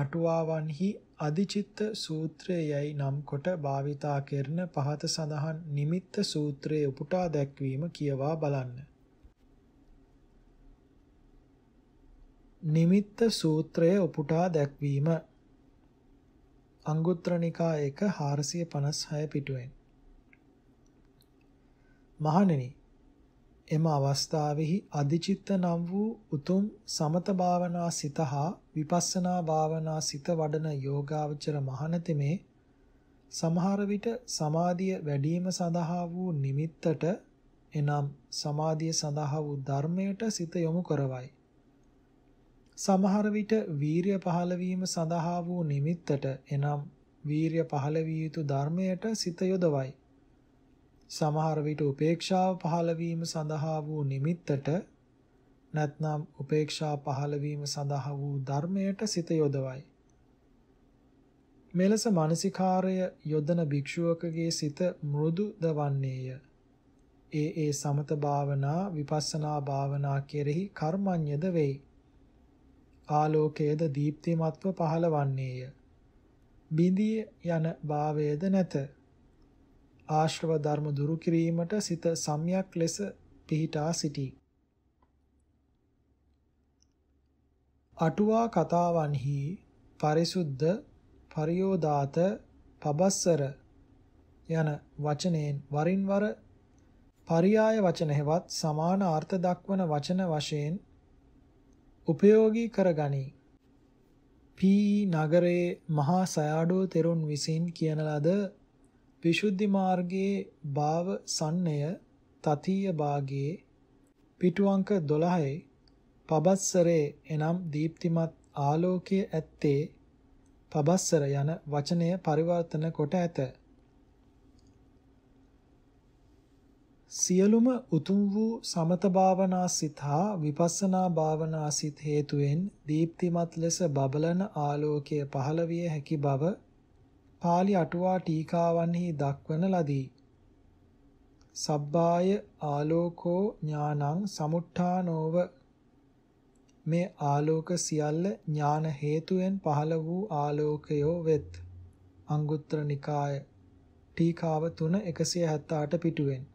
අටුවාවන්හි අදිචිත්ත සූත්‍රය යයි නම් කොට භාවිතා කරන පහත සඳහන් නිමිත්ත සූත්‍රයේ උපුටා දැක්වීම කියවා බලන්න. නිමිත්ත සූත්‍රය උපුටා දැක්වීම අංගුත්තර නිකායක 456 පිටුවෙන් මහණෙනි එම අවස්ථාවෙහි අධිචිත්ත නම් වූ උතුම් සමත භාවනා සිත හා විපස්සනා භාවනා සිත වඩන යෝගාවචර මහණතෙමේ සමහර විට සමාධිය වැඩිම සඳහා වූ නිමිත්තට එනම් සමාධිය සඳහා වූ ධර්මයට සිත යොමු කරවයි. සමහර විට වීරිය පහළවීම සඳහා වූ නිමිත්තට එනම් වීරිය පහළ විය යුතු ධර්මයට සිත යොදවයි. සමහර විට උපේක්ෂාව පහළ සඳහා වූ නිමිත්තට නැත්නම් උපේක්ෂා පහළ සඳහා වූ ධර්මයට සිත යොදවයි. මෙලෙස මානසිකාර්ය යොදන භික්ෂුවකගේ සිත මෘදු දවන්නේය. ඒ ඒ සමත භාවනා විපස්සනා භාවනා කෙරෙහි කර්මඤ්‍යද වෙයි. ආලෝකයේද දීප්තිමත්ව පහළවන්නේය. බිඳිය යන භාවයේද නැත. ආශ්‍රව ධර්ම දුරු කිරීමට සිත සම්‍යක් ලෙස පිහිටා සිටී. අටුවා කතාවන්හි පරිසුද්ධ පරියෝදාත පබස්සර යන වචනයෙන් වරින් වර පරියාය වචනෙහිවත් සමාන අර්ථ දක්වන වචන වශයෙන් උපයෝගී කරගනී. පී නගරයේ මහා සයාඩෝ තෙරුන් විසින් කියන ලද විසුද්ධි මාර්ගයේ භාව සන්නය තතිය භාගයේ පිටු අංක 12 පබස්සරේ එනම් දීප්තිමත් ආලෝකයේ ඇත්තේ පබස්සර යන වචනය පරිවර්තන කොට ඇත. සියලුම උතුම් වූ සමත භාවනා සිත හා විපස්සනා භාවනා සිත හේතුවෙන් දීප්තිමත් ලෙස බබලන ආලෝකය පහළ විය හැකි බව පාලි අටුවා ටීකාවන්හි දක්වන ලදී. සබ්බාය ආලෝකෝ ඥානං සමුට්ඨානෝව මේ ආලෝක සියල්ල ඥාන හේතුවෙන් පහළ වූ ආලෝකයෝ වෙත්. අංගුත්තර නිකාය ටීකාව 3 178 පිටුවෙන්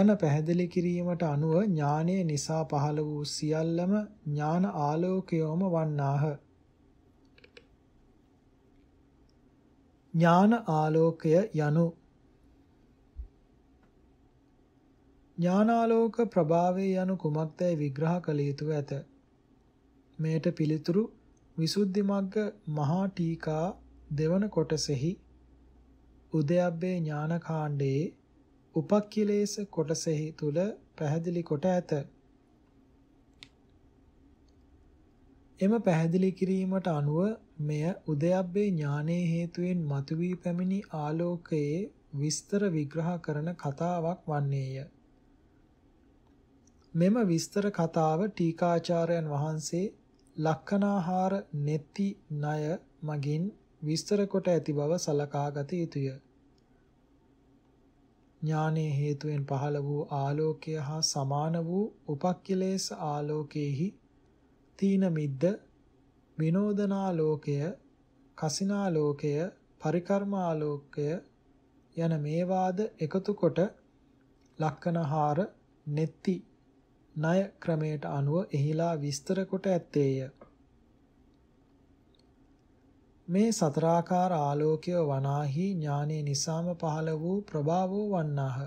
යන පැහැදිලි කිරීමට අනුව ඥානයේ නිසා පහළ වූ සියල්ලම ඥාන ආලෝකයෝම වන්නාහ. ඥාන ආලෝකය යනු ඥානාලෝක ප්‍රභාවය යනු කුමක්දැයි විග්‍රහ කළ යුතුව ඇත. මෙයට පිළිතුරු විසුද්ධි මග්ග මහා ටීකා දෙවන කොටසෙහි උදයබ්බේ ඥාන කාණ්ඩයේ උපක්ඛිලේශ කොටසෙහි තුල පැහැදිලි කොට ඇත. එම පැහැදිලි කිරීමට අනුව මෙය උදයබ්බේ ඥානයේ හේතුවෙන් මතුවී පැමිණි ආලෝකයේ විස්තර විග්‍රහ කරන කතාවක් වන්නේය. මෙම විස්තර කතාව ටීකාචාර්යන් වහන්සේ ලක්කනාහාර නෙත්ති ණය මගින් විස්තර කොට ඇති බව සලකාගත යුතුය. ඥානයේ හේතුවෙන් පහළ වූ ආලෝකය හා සමාන වූ උපක්ඛිලේස ආලෝකයේහි තීන මිද්ද විනෝදනාලෝකය, කසිනාලෝකය, පරිකර්මාලෝකය යන මේවාද එකතු කොට ලක්කනහාර නෙත්ති ණය ක්‍රමයට අනුව එහිලා විස්තර කොට ඇත්තේය. මේ සතරාකාර ආලෝකය වනාහි ඥානයේ නිසාම පහළ වූ ප්‍රභාවෝ වන්නාහ.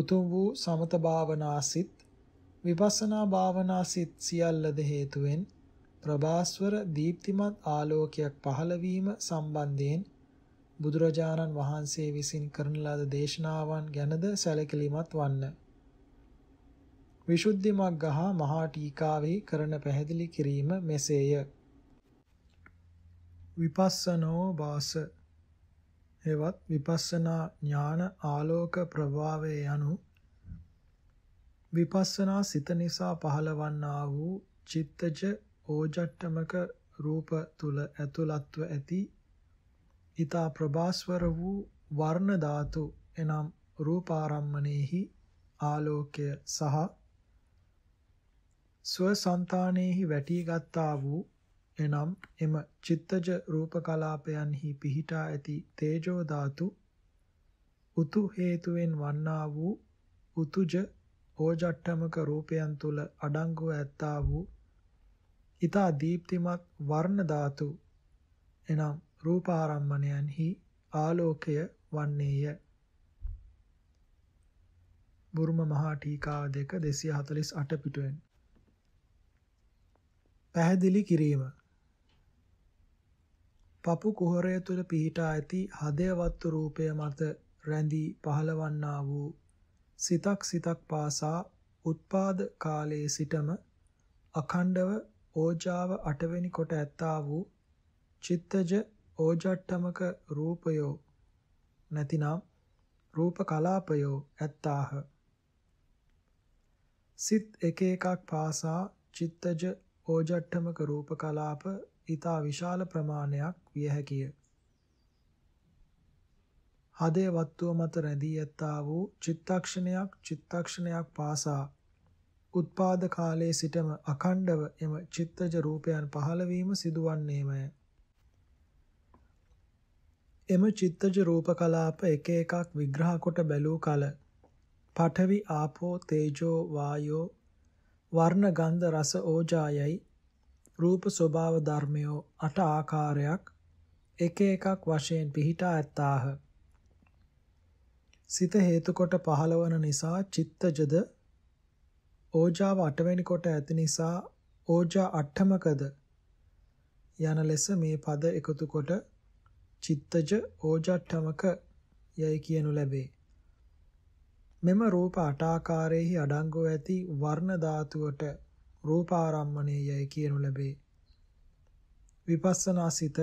උතුම් වූ සමත භාවනාසිත විපස්සනා භාවනාසිත සියල්ලද හේතුවෙන් ප්‍රභාස්වර දීප්තිමත් ආලෝකයක් පහළ සම්බන්ධයෙන් බුදුරජාණන් වහන්සේ විසින් කරන ලද දේශනාවන් ගැනද සැලකිලිමත් වන්න. විසුද්ධි මග්ගහ මහා ටීකාවෙහි කරන පැහැදිලි කිරීම මෙසේය. විපස්සනෝ වාස එවත් විපස්සනා ඥාන ආලෝක ප්‍රභාවය යනු විපස්සනා සිත නිසා පහළවන්නා වූ චිත්තජ ඕජට්ටමක රූප තුල ඇතුළත්ව ඇති ඊතා ප්‍රභාස්වර වූ වර්ණ ධාතු එනම් රූපාරම්මණේහි ආලෝකය සහ ස්වසංතානෙහි වැටී ගත්තා වූ එනම් එම චිත්තජ රූප කලාපයන්හි පිහිටා ඇති තේජෝ ධාතු උතු හේතුවෙන් වන්නා වූ උතුජ ඕජට්ටමක රූපයන් තුල අඩංගුව ඇත්තා වූ ඊතා දීප්තිමත් වර්ණ ධාතු එනම් රූපාරම්මණයන්හි ආලෝකය වන්නේය. බුරුම මහා ටීකාව 2 248 පිටුවෙන් පැහැදිලි කිරීම පපු කුහරය තුල පිහිටා ඇති හදයවත්තු රූපය මත රැඳී පහලවන්නා වූ සිතක් සිතක් පාසා උත්පාද කාලයේ සිටම අඛණ්ඩව ඕජාව අටවෙනි කොට ඇත්තා වූ චිත්තජ ඕජට්ටමක රූපයෝ නැතිනම් රූප කලාපයෝ ඇත්තාහ සිත් එක එකක් පාසා චිත්තජ ඕජට්ටමක රූප කලාප ඊතා විශාල ප්‍රමාණයක් විය හැකිය. හදේ වත්තුව මත රැඳී ඇත්තා වූ චිත්තක්ෂණයක් චිත්තක්ෂණයක් පාසා උත්පාද කාලයේ සිටම අඛණ්ඩව එම චිත්තජ රූපයන් පහළ වීම සිදුවන්නේමය. එම චිත්තජ රූප කලාප එක එකක් විග්‍රහ කොට බැලූ කල පඨවි ආපෝ තේජෝ වායෝ වර්ණ ගන්ධ රස ඕජායයි රූප ස්වභාව ධර්මයෝ අට ආකාරයක් එක එකක් වශයෙන් පිහිටා ඇත්තාහ. සිත හේතු කොට පහළවන නිසා චිත්තජද ඕජාව අටවැනි කොට ඇති නිසා ඕජා අට්ඨමකද යන ලෙස මේ පද එකතු කොට චිත්තජ ඕජාට්ඨමක යයි කියනු ලැබේ. මෙම රූප අටාකාරයේහි අඩංගු ඇති වර්ණ ධාතුවට රූපාරම්මණය යයි කියනු ලැබේ. විපස්සනාසිත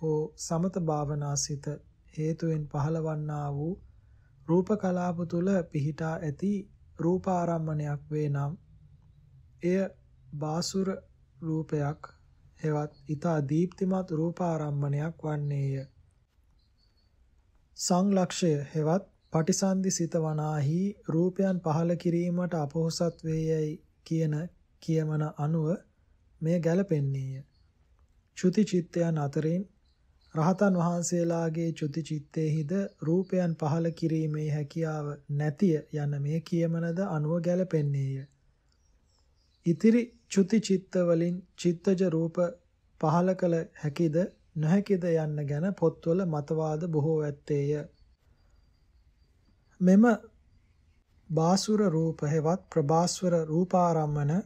හෝ සමත භාවනාසිත හේතුවෙන් පහළවන්නා වූ රූප කලාප තුල පිහිටා ඇති රූපාරම්මණයක් වේ නම් එය බාසුර රූපයක් හෙවත් ඊතා දීප්තිමත් රූපාරම්මණයක් වන්නේය සංලක්ෂය හෙවත් පටිසන්ධි සිත වනාහි රූපයන් පහළ කිරීමට අපොහසත් වේයයි කියන කියමන අනුව මෙය ගැලපෙන්නේය. චුති චිත්තයන් අතරින් රහතන් වහන්සේලාගේ චුති චිත්තේහිද රූපයන් පහළ කිරීමේ හැකියාව නැතිය යන මේ කියමනද අනුව ගැලපෙන්නේය. ඉතිරි චුති චිත්ත වලින් චිත්තජ රූප පහළ කළ හැකිද නොහැකිද යන්න ගැන පොත්වල මතවාද බොහෝ ඇත්තේය. මෙම බාසුර රූප හෙවත් ප්‍රබාස්වර රූපාරම්මන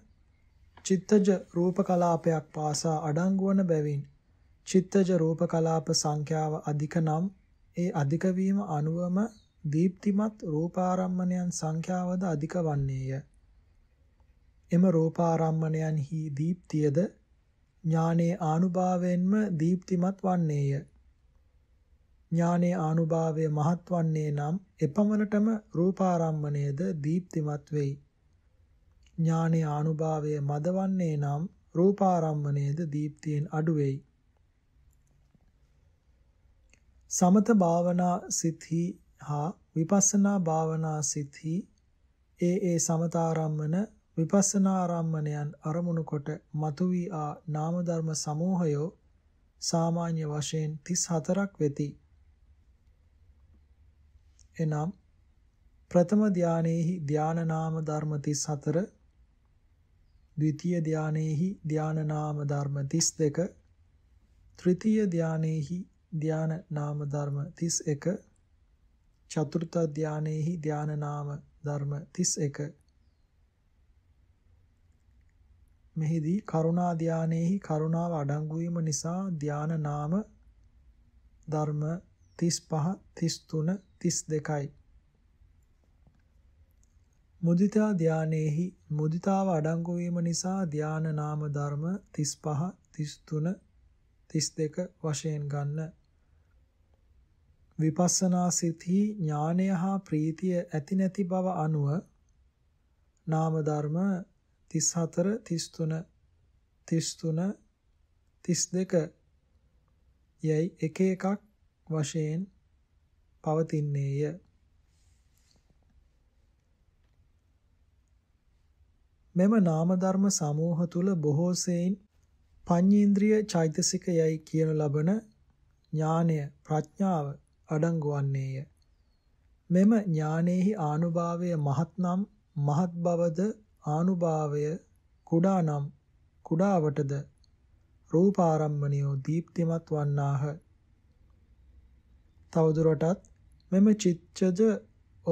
චිත්තජ රූප කලාපයක් පාසා අඩංගු වන බැවින් චිත්තජ රූප කලාප සංඛ්‍යාව අධික නම් ඒ අධික වීම අනුවම දීප්තිමත් රූපාරම්මණයන් සංඛ්‍යාවද අධික වන්නේය. එම රූපාරම්මණයන්හි දීප්තියද ඥානයේ ආනුභාවයෙන්ම දීප්තිමත් වන්නේය. ඥානයේ ආනුභාවය මහත් වන්නේ නම් එපමණටම රූපාරම්මණයද දීප්තිමත් වෙයි. ඥානයේ ආනුභාවය මදවන්නේ නම් රූපාරම්මණයද දීප්තියෙන් අඩු වෙයි. සමත භාවනා සිතෙහි හා විපස්සනා භාවනා සිතෙහි ඒ ඒ සමතාරම්මන විපස්සනාරම්මනයන් අරමුණු කොට මතුවී ආ නාම ධර්ම සමූහයෝ සාමාන්‍ය වශයෙන් 34ක් වෙති. එනම් ප්‍රථම ධානයේහි ධාන නාම ධර්ම 34 ද්විතීය ධානයේහි ධාන නාම ධර්ම 32 තෘතීය ධානයේහි ධාන නාම ධර්ම 31 චතුර්ථ ධානයේහි ධාන නාම ධර්ම 31 මෙහිදී කරුණා ධානයේහි කරුණාව අඩංගු වීම නිසා ධාන නාම ධර්ම 35 33 32යි මුදිතා ධානයේහි මුදිතාව අඩංගු වීම නිසා ධාන නාම ධර්ම 35 33 32 වශයෙන් ගන්න විපස්සනා සිතෙහි ඥානය හා ප්‍රීතිය ඇති නැති බව අනුව නාම ධර්ම 34 33 33 32 යයි එක එකක් වශයෙන් පවතින්නේය මෙම නාම ධර්ම සමූහ තුල බොහෝ සෙයින් පඤ්චේන්ද්‍රිය චෛතසික යයි කියන ලබන ඥානය ප්‍රඥාව අඩංගු වන්නේය. මෙම ඥානෙහි ආනුභාවය මහත්නම් මහත් බවද ආනුභාවය කුඩානම් කුඩාවටද රූපාරම්මණයෝ දීප්තිමත් වන්නාහ. තවදුරටත් මෙම චිත්තජ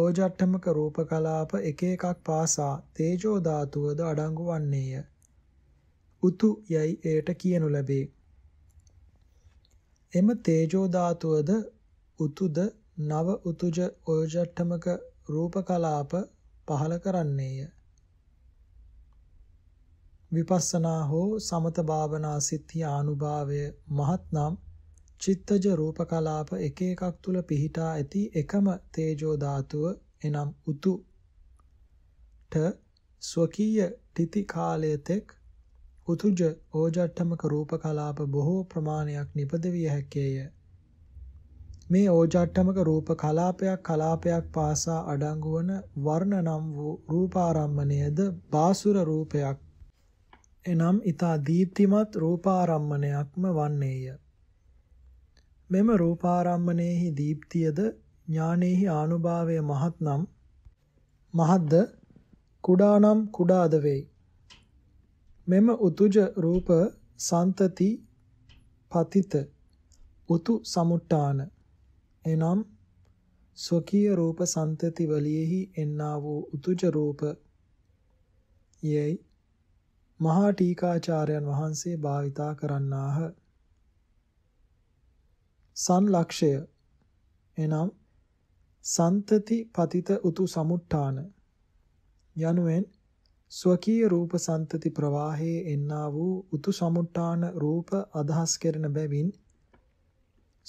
ඕජට්ඨමක රූප කලාප එක එකක් පාසා තේජෝ ධාතුවද අඩංගු වන්නේය. උතු යයි එයට කියනු ලැබේ. එම තේජෝ ධාතුවද උතුද නව උතුජ ඔයජට්ඨමක රූපකලාප පහල කරන්නේය. විපස්සනා හෝ සමත භාවනා සිත්හි ආනුභාවය මහත්නම් චිත්තජ රූපකලාප එක එකක් තුල පිහිටා ඇති එකම තේජෝ ධාතුව එනම් උතු ට ස්වකීය තితి කාලයේතෙක් උතුජ ඕජට්ඨමක රූපකලාප බොහෝ ප්‍රමාණයක් නිපද විය හැකේය. මේ ඕජාට්ටමක රූප කලාපයක් කලාපයක් පාසා අඩංගු වන වර්ණ නම් වූ රූපාරම්මණයද බාසුර රූපයක් එනම් ඊතා දීප්තිමත් රූපාරම්මණයක්ම වන්නේය මෙම රූපාරම්මණයෙහි දීප්තියද ඥානෙහි ආනුභාවය මහත් නම් මහත්ද කුඩා නම් කුඩාද වෙයි. මෙම උතුජ රූප සන්තති පතිත උතු සමුට්ටාන එනම් ස්වකීය රූප සන්තති වලියෙහි එන්නා වූ උතුජ රූප යයි මහා ටීකාචාර්යයන් වහන්සේ භාවිතා කරන්නාහ සංලක්ෂය එනම් සන්තති පතිත උතු සමුට්ඨාන යනුවෙන් ස්වකීය රූප සන්තති ප්‍රවාහයේ එන්නා වූ උතු සමුට්ඨාන රූප අදහස් කරන බැවින්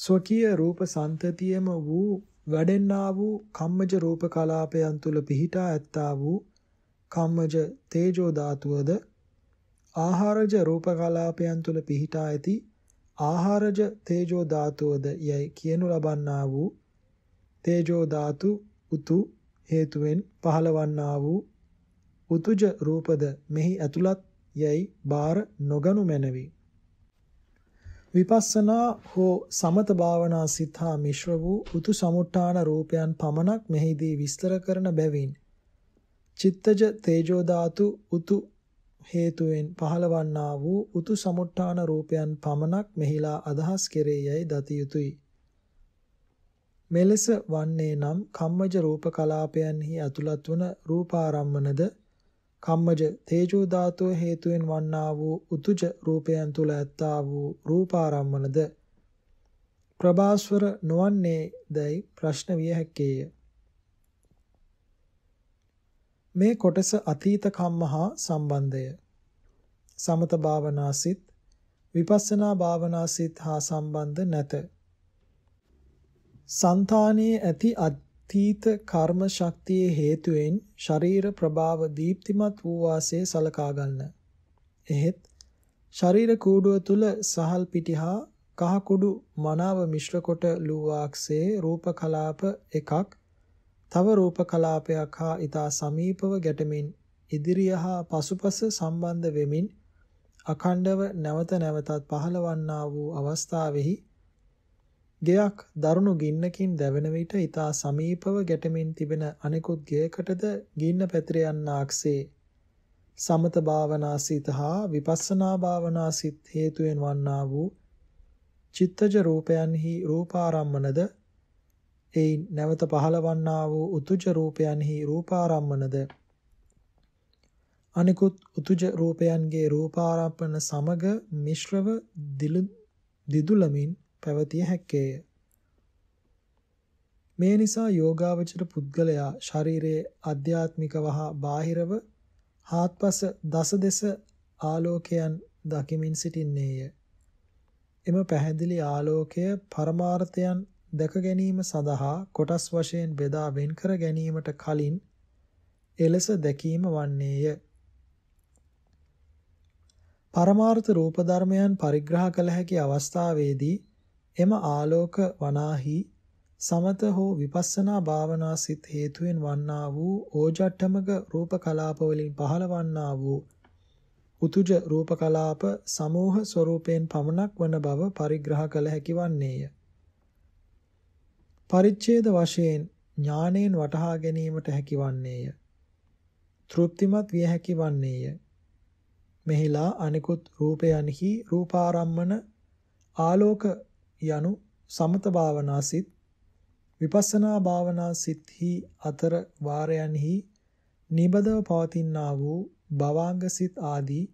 ස්වකීය රූප සන්තතියම වූ වැඩෙන්නා වූ කම්මජ රූප කලාපයන් තුල පිහිටා ඇත්තා වූ කම්මජ තේජෝ ධාතුවද ආහාරජ රූප කලාපයන් තුල පිහිටා ඇති ආහාරජ තේජෝ ධාතුවද යයි කියනු ලබන්නා වූ තේජෝ ධාතු උතු හේතුවෙන් පහළවන්නා වූ උතුජ රූපද මෙහි ඇතුළත් යයි බාර නොගනු මැනවි විපස්සනා හෝ සමත භාවනා සිතා මිශ්‍ර වූ උතු සමුට්ටාන රූපයන් පමණක් මෙහිදී විස්තර කරන බැවින් චිත්තජ තේජෝ ධාතු උතු හේතුවෙන් පහළවන්නා වූ උතු සමුට්ටාන රූපයන් පමණක් මෙහිලා අදහස් කෙරේ යයි දති යුතුය. මෙලෙස වන්නේ නම් කම්මජ රූප කලාපයන්හි ඇතුළත් වන රූපාරම්මනද කම්මජ තේජෝ ධාතුව හේතුවෙන් වන්නා වූ උතුජ රූපයන් තුල ඇත්තා වූ රූපාරම්මනද ප්‍රභාස්වර නොවන්නේ දැයි ප්‍රශ්න විය හැකේය. මේ කොටස අතීත කම්ම හා සම්බන්ධය. සමත භාවනාසිත විපස්සනා භාවනාසිත හා සම්බන්ධ නැත. సంతානයේ ඇති අතීත කර්ම ශක්තියේ හේතුවෙන් ශරීර ප්‍රභාව දීප්තිමත් වූ වාසේ සලකා ගන්න. එහෙත් ශරීර කූඩුව තුල සහල් පිටිහා කහ කුඩු මනාව මිශ්‍ර කොට ලූවාක්සේ රූප කලාප එකක් තව රූප කලාපයක් හා ඊතා සමීපව ගැටමින් ඉදිරිය හා පසුපස සම්බන්ධ වෙමින් අඛණ්ඩව නැවත නැවතත් පහළවන්නා වූ අවස්ථාවෙහි ගෙයක් දරුණු ගින්නකින් දැවෙන විට ඊතා සමීපව ගැටෙමින් තිබෙන අනෙකුත් ගෙයකටද ගින්න පැතිර යන්නාක්සේ සමත භාවනා සිත හා විපස්සනා භාවනා සිත් හේතුයෙන් වන්නා වූ චිත්තජ රූපයන්හි රූපාරම්මනද ඒ නැවත පහලවන්නා වූ උතුජ රූපයන්හි රූපාරම්මනද අනිකුත් උතුජ රූපයන්ගේ රූපාරම්මන සමග මිශ්‍රව දිදුලමින් පැවතිය හැක්කේය. මේ නිසා යෝගාවචර පුද්ගලයා ශරීරයේ අධ්‍යාත්මිකව හා බාහිරව හාත්පස දසදෙස ආලෝකයන් දකිමින් සිටින්නේය. එම පැහැදිලි ආලෝකය පරමාර්ථයන් දැක ගැනීම සඳහා කොටස් වශයෙන් බෙදා වෙන් කර ගැනීමට කලින් එලෙස දැකීම වන්නේය. පරමාර්ථ රූප ධර්මයන් පරිග්‍රහ කළ හැකි අවස්ථාවේදී එම ආලෝක වනාහි සමත හෝ විපස්සනා භාවනා සිත් හේතුවෙන් වන්නා වූ ඕජට්ඨමක රූප කලාප වලින් පහළවන්නා වූ උතුජ රූප කලාප සමෝහ ස්වરૂපයෙන් පමණක් වන බව පරිග්‍රහ කළ හැකි වන්නේය. පරිච්ඡේද වශයෙන් ඥාණයෙන් වටහා ගැනීමට හැකි වන්නේය. තෘප්තිමත් විය හැකි වන්නේය. මෙහිලා අනිකුත් රූපයන්හි රූපාරම්මන ආලෝක යනු සමත භාවනා සිත් විපස්සනා භාවනා සිත්හි අතර වාරයන්හි නිබදව පවතිනා වූ භවාංග සිත් ආදී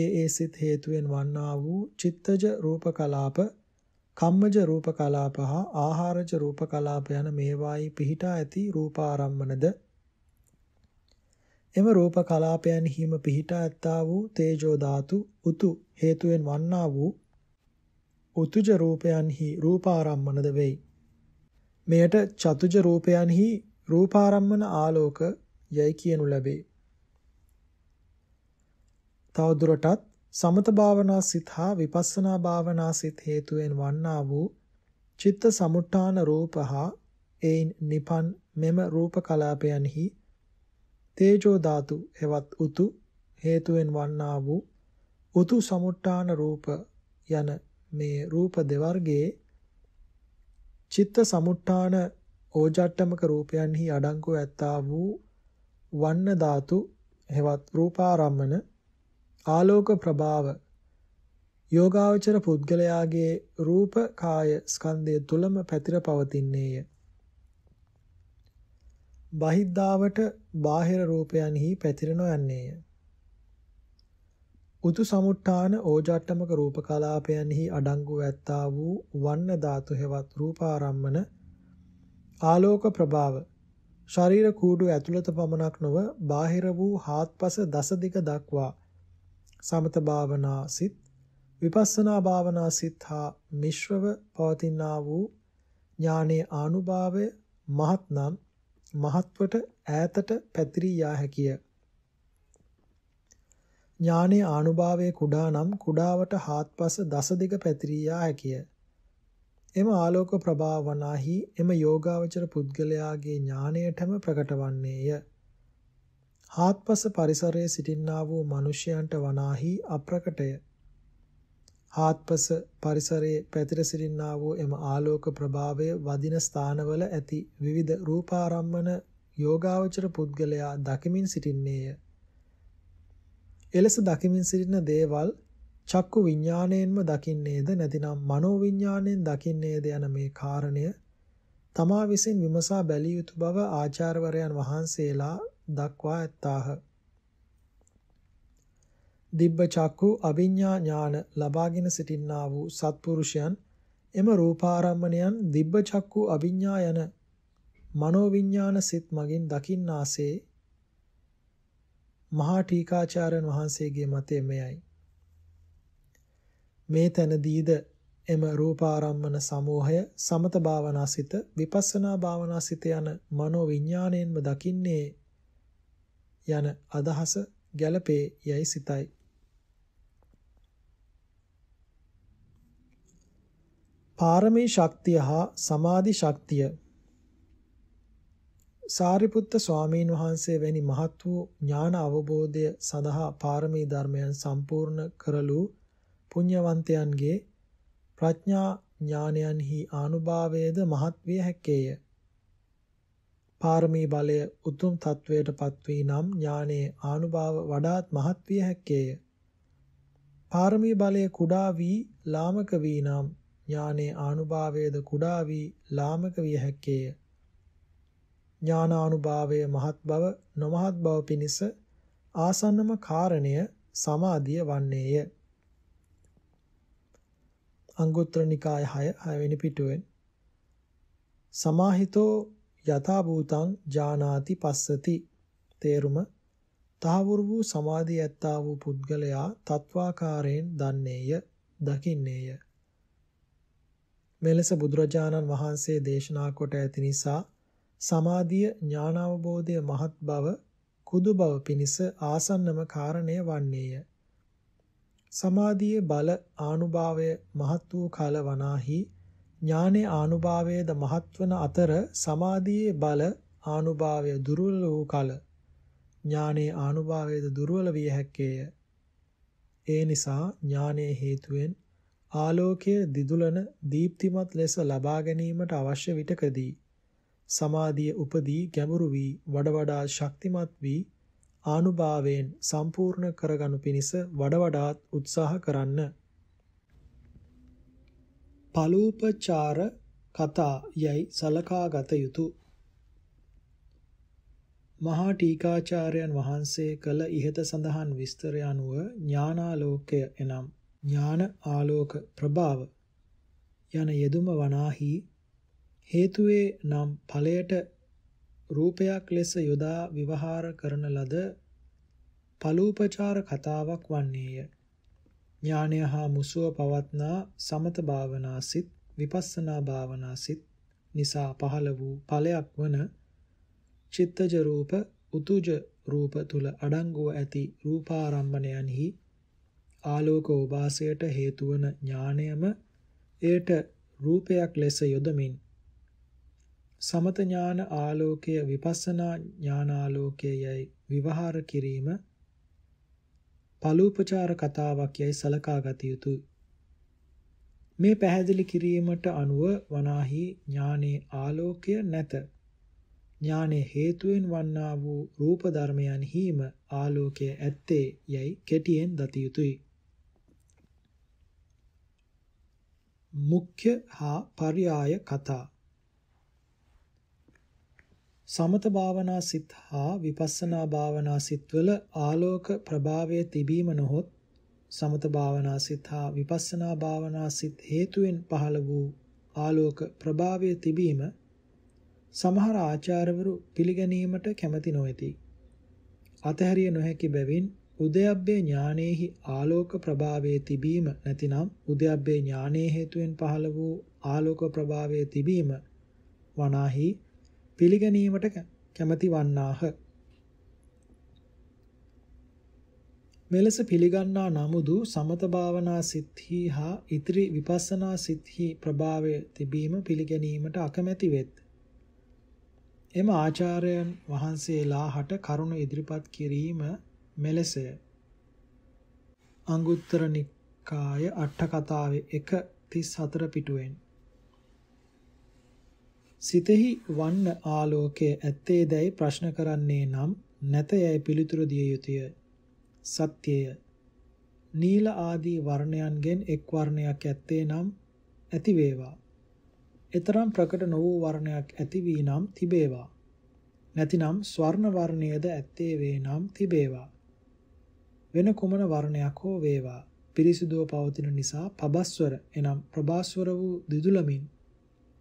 ඒ ඒ සිත් හේතුවෙන් වන්නා වූ චිත්තජ රූප කලාප කම්මජ රූප කලාප හා ආහාරජ රූප කලාප යන මේවායි පිහිටා ඇති රූපාරම්මනද එම රූප කලාපයන් හිම පිහිටා ඇත්තා වූ තේජෝ ධාතු උතු හේතුවෙන් වන්නා වූ උතුජ රූපයන්හි රූපාරම්මනද වෙයි. මෙයට චතුජ රූපයන්හි රූපාරම්මන ආලෝක යයි කියනු ලැබේ. තවදුරටත් සමත භාවනා සිත හා විපස්සනා භාවනා සිත හේතුවෙන් වන්නා වූ චිත්ත සමුට්ඨාන රූප හා එයින් නිපන් මෙම රූප කලාපයන්හි තේජෝ ධාතු එවත් උතු හේතුවෙන් වන්නා වූ උතු සමුට්ඨාන රූප යන මේ රූප දෙවර්ගයේ චිත්ත සමුට්ඨාන ඕජට්ටමක රූපයන්හි අඩංගු ඇත්තා වූ වන්න ධාතු හෙවත් රූපාරම්මන ආලෝක ප්‍රභාව යෝගාවචර පුද්ගලයාගේ රූප කාය ස්කන්ධය තුලම පැතිර පවතින්නේය. බහිද්ධාවට බාහිර රූපයන්හි පැතිර නොයන්නේය. උතු සමුට්ඨාන ඕජාට්ටමක රූප කලාපයන්හි අඩංගු ඇත්තා වූ වන්න ධාතු හෙවත් රූපාරම්මන ආලෝක ප්‍රභාව ශරීර කූඩු ඇතුළත පමණක් නොව බාහිර වූ හාත්පස දස දිග දක්වා සමත භාවනා සිත් විපස්සනා භාවනා සිත් හා මිශ්‍රව පවතිනා වූ ඥානයේ ආනුභාවය මහත්නම් මහත්වට ඈතට පැතිරී යා හැකිය ඥානයේ ආනුභාවය කුඩා නම් කුඩාවට හාත්පස දසදිග පැතිරිය හැකිය. එම ආලෝක ප්‍රභාවනාහි එම යෝගාවචර පුද්ගලයාගේ ඥානයටම ප්‍රකටවන්නේය. හාත්පස පරිසරයේ සිටින්නා වූ මිනිසයන්ට වනාහි අප්‍රකටය. හාත්පස පරිසරයේ පැතිර සිටින්නා වූ එම ආලෝක ප්‍රභාවය වදින ස්ථානවල ඇති විවිධ රූපාරම්මන යෝගාවචර පුද්ගලයා දකිමින් සිටින්නේය. එලෙස දකිමින් සිටින දේවල් චක්කු විඥාණයෙන්ම දකින්නේද නැතිනම් මනෝ විඥාණයෙන් දකින්නේද යන මේ කාරණය තමා විසින් විමසා බැලිය යුතු බව ආචාර්යවරයන් වහන්සේලා දක්වා ඇත්තාහ. දිබ්බ චක්කු අවිඤ්ඤා ඥාන ලබාගෙන සිටින්නා වූ සත්පුරුෂයන් එම රූපාරම්මණයන් දිබ්බ චක්කු අවිඤ්ඤා යන මනෝවිඤ්ඤාන සිත් මගින් දකින්නාසේ මහා ටීකාචාර්යන් වහන්සේගේ මතය මෙයයි. මේ තැනදීද එම රූපාරම්මන සමූහය සමත භාවනාසිත විපස්සනා භාවනාසිත යන මනෝ විඥාණයෙන්ම දකින්නේ යන අදහස ගැළපේ යයි සිතයි. පාරමී ශක්තිය හා සමාධි ශක්තිය සාරිපුත්ත ස්වාමීන් වහන්සේ වැනි මහත් වූ ඥාන අවබෝධය සඳහා පාරමී ධර්මයන් සම්පූර්ණ කරලු පුණ්‍යවන්තයන්ගේ ප්‍රඥා ඥානයන්හි ආනුභාවයද මහත් විය හැකේය. පාරමී බලය උතුම් තත්වයට පත්වී නම් ඥානයේ ආනුභාව වඩාත් මහත් විය හැකේය. පාරමී බලය කුඩා වී ලාමක වී නම් ඥානයේ ආනුභාවයද කුඩා වී ලාමක විය හැකේය. ඥානානුභාවය මහත් බව නොමහත් බව පිණිස ආසන්නම කාරණය සමාධිය වන්නේය. අංගුත්තර නිකාය 6 6 වෙනි පිටුවෙන් සමාහිතෝ යථා භූතං ජානාති පස්සති තේරුම තහවුරු වූ සමාධිය ඇත්තා වූ පුද්ගලයා තත්වාකාරයෙන් දන්නේය දකින්නේය මෙලෙස බුදුරජාණන් වහන්සේ දේශනා කොට ඇති නිසා සමාධිය ඥානාවබෝධය මහත් බව කුදු බව පිණිස ආසන්නම කාරණය වන්නේය. සමාධියේ බල ආනුභාවය මහත් වූ කල වනාහි ඥානේ ආනුභාවයේද මහත් වන අතර සමාධියේ බල ආනුභාවය දුර්වල වූ කල ඥානේ ආනුභාවයේද දුර්වල විය හැක්කේය. ඒ නිසා ඥානයේ හේතුවෙන් ආලෝකය දිදුලන දීප්තිමත් ලෙස ලබා ගැනීමට අවශ්‍ය විටකදී සමාධිය උපදී ගැඹුරු වී වඩ වඩා ශක්තිමත් වී ආනුභාවයෙන් සම්පූර්ණ කරගනු පිණිස වඩ වඩාත් උත්සාහ කරන්න. පලූපචාර කතා යයි සලකා ගත යුතුය. මහා ටීකාචාර්යයන් වහන්සේ කළ ඉහත සඳහන් විස්තරය අනුව ඥානාලෝකය එනම් ඥාන ආලෝක ප්‍රභාව යන යෙදුම වනාහි හේතුවේ නම් ඵලයට රූපයක් ලෙස යොදා විවහාර කරන ලද පලූපචාර කතාවක් වන්නේය. ඥානය හා මුසුව පවත්නා සමත භාවනාසිත විපස්සනා භාවනාසිත නිසා පහළ වූ ඵලයක් වන චිත්තජ රූප උතුජ රූප තුල අඩංගුව ඇති රූපාරම්මණයන්හි ආලෝක ඕභාසයට හේතු වන ඥාණයම එයට රූපයක් ලෙස යොදමින් සමත ඥාන ආලෝකය විපස්සනා ඥානාලෝකය යයි විවහාර කිරීම පළූපචාර කතාවක් යයි සලකා ගත යුතුය. මේ පැහැදිලි කිරීමට අනුව වනාහි ඥානේ ආලෝකය නැත. ඥානේ හේතුවෙන් වන්නා වූ රූප ධර්මයන් හිම ආලෝකය ඇත්තේ යයි කෙටියෙන් දත යුතුය. මුඛ්‍ය හා පర్యాయ කතා සමත භාවනා සිත් හා විපස්සනා භාවනා සිත්වල ආලෝක ප්‍රභාවය තිබීම නොහොත් සමත භාවනා සිත් හා විපස්සනා භාවනා සිත් හේතුවෙන් පහළ වූ ආලෝක ප්‍රභාවය තිබීම සමහර ආචාර්යවරු පිළිගැනීමට කැමති නොඇති. අතහැරිය නොහැකි බැවින් උදයබ්බේ ඥානෙහි ආලෝක ප්‍රභාවයේ තිබීම නැතිනම් උදයබ්බේ ඥානෙ හේතුවෙන් පහළ වූ ආලෝක ප්‍රභාවයේ තිබීම වනාහි පිළිගැනීමට කැමැති වන්නාහ. මෙලෙස පිළිගන්නා නමුදු සමත භාවනා සිත්හි හා ඉතිරි විපස්සනා සිත්හි ප්‍රභාවය තිබීම පිළිගැනීමට අකමැති වෙත්. එම ආචාර්යයන් වහන්සේලා හට කරුණ ඉදිරිපත් කිරීම මෙලෙසය. අංගුත්තර නිකාය අට කතාවේ 1 34 පිටුවෙන් සිතෙහි වන්න ආලෝකය ඇත්තේ දැයි ප්‍රශ්න කරන්නේ නම් නැත යැයි පිළිතුරු දිය යුතුය. සත්‍යය. නීල ආදී වර්ණයන්ගෙන් එක් වර්ණයක් ඇත්තේ නම් ඇති වේවා. එතරම් ප්‍රකට නො වූ වර්ණයක් ඇති වී නම් තිබේවා. නැතිනම් ස්වර්ණ වර්ණයේද ඇත්තේ වේ නම් තිබේවා. වෙන කුමන වර්ණයක් හෝ වේවා. පිරිසිදුව පවතින නිසා පබස්වර එනම් ප්‍රභාස්වර වූ දිදුලමින්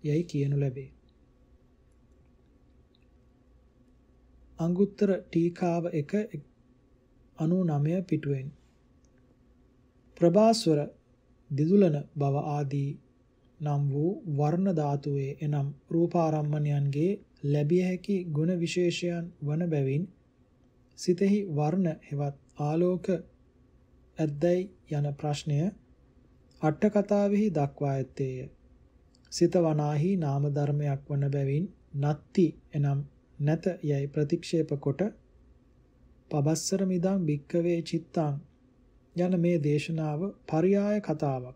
යයි කියනු ලැබේ. අංගුත්තර ටීකාව 1 99 පිටුවෙන් ප්‍රභාස්වර දිදුලන බව ආදී නම් වූ වර්ණ ධාතුවේ එනම් රූපාරම්මණයන්ගේ ලැබිය හැකි ගුණ විශේෂයන් වන බැවින් සිතෙහි වර්ණ හෙවත් ආලෝක ඇද්දයි යන ප්‍රශ්නය අට කතාවෙහි දක්වා ඇත්තේය. සිත වනාහි නාම ධර්මයක් වන බැවින් නත්ති එනම් නැත යයි ප්‍රතික්ෂේප කොට පබස්සර මිදං භික්කවේ චිත්තං යන මේ දේශනාව පරියාය කතාවක්.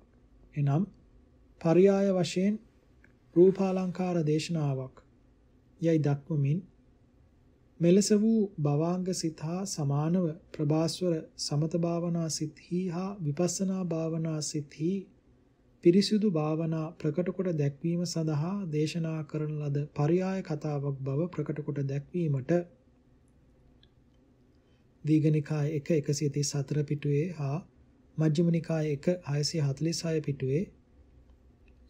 එනම් පරියාය වශයෙන් රූපාලංකාර දේශනාවක් යයි දක්වමින් මෙලෙස වූ භවාංග සිත හා සමානව ප්‍රභාස්වර සමත භාවනා සිත්හි හා විපස්සනා භාවනා සිත්හි පිරිසිදු භාවනා ප්‍රකට කොට දැක්වීම සඳහා දේශනා කරන ලද පරයාය කතාවක් බව ප්‍රකට කොට දැක්වීමට දීඝනිකාය 1 134 පිටුවේ හා මජ්ක්‍ධිම නිකාය 1 646 පිටුවේ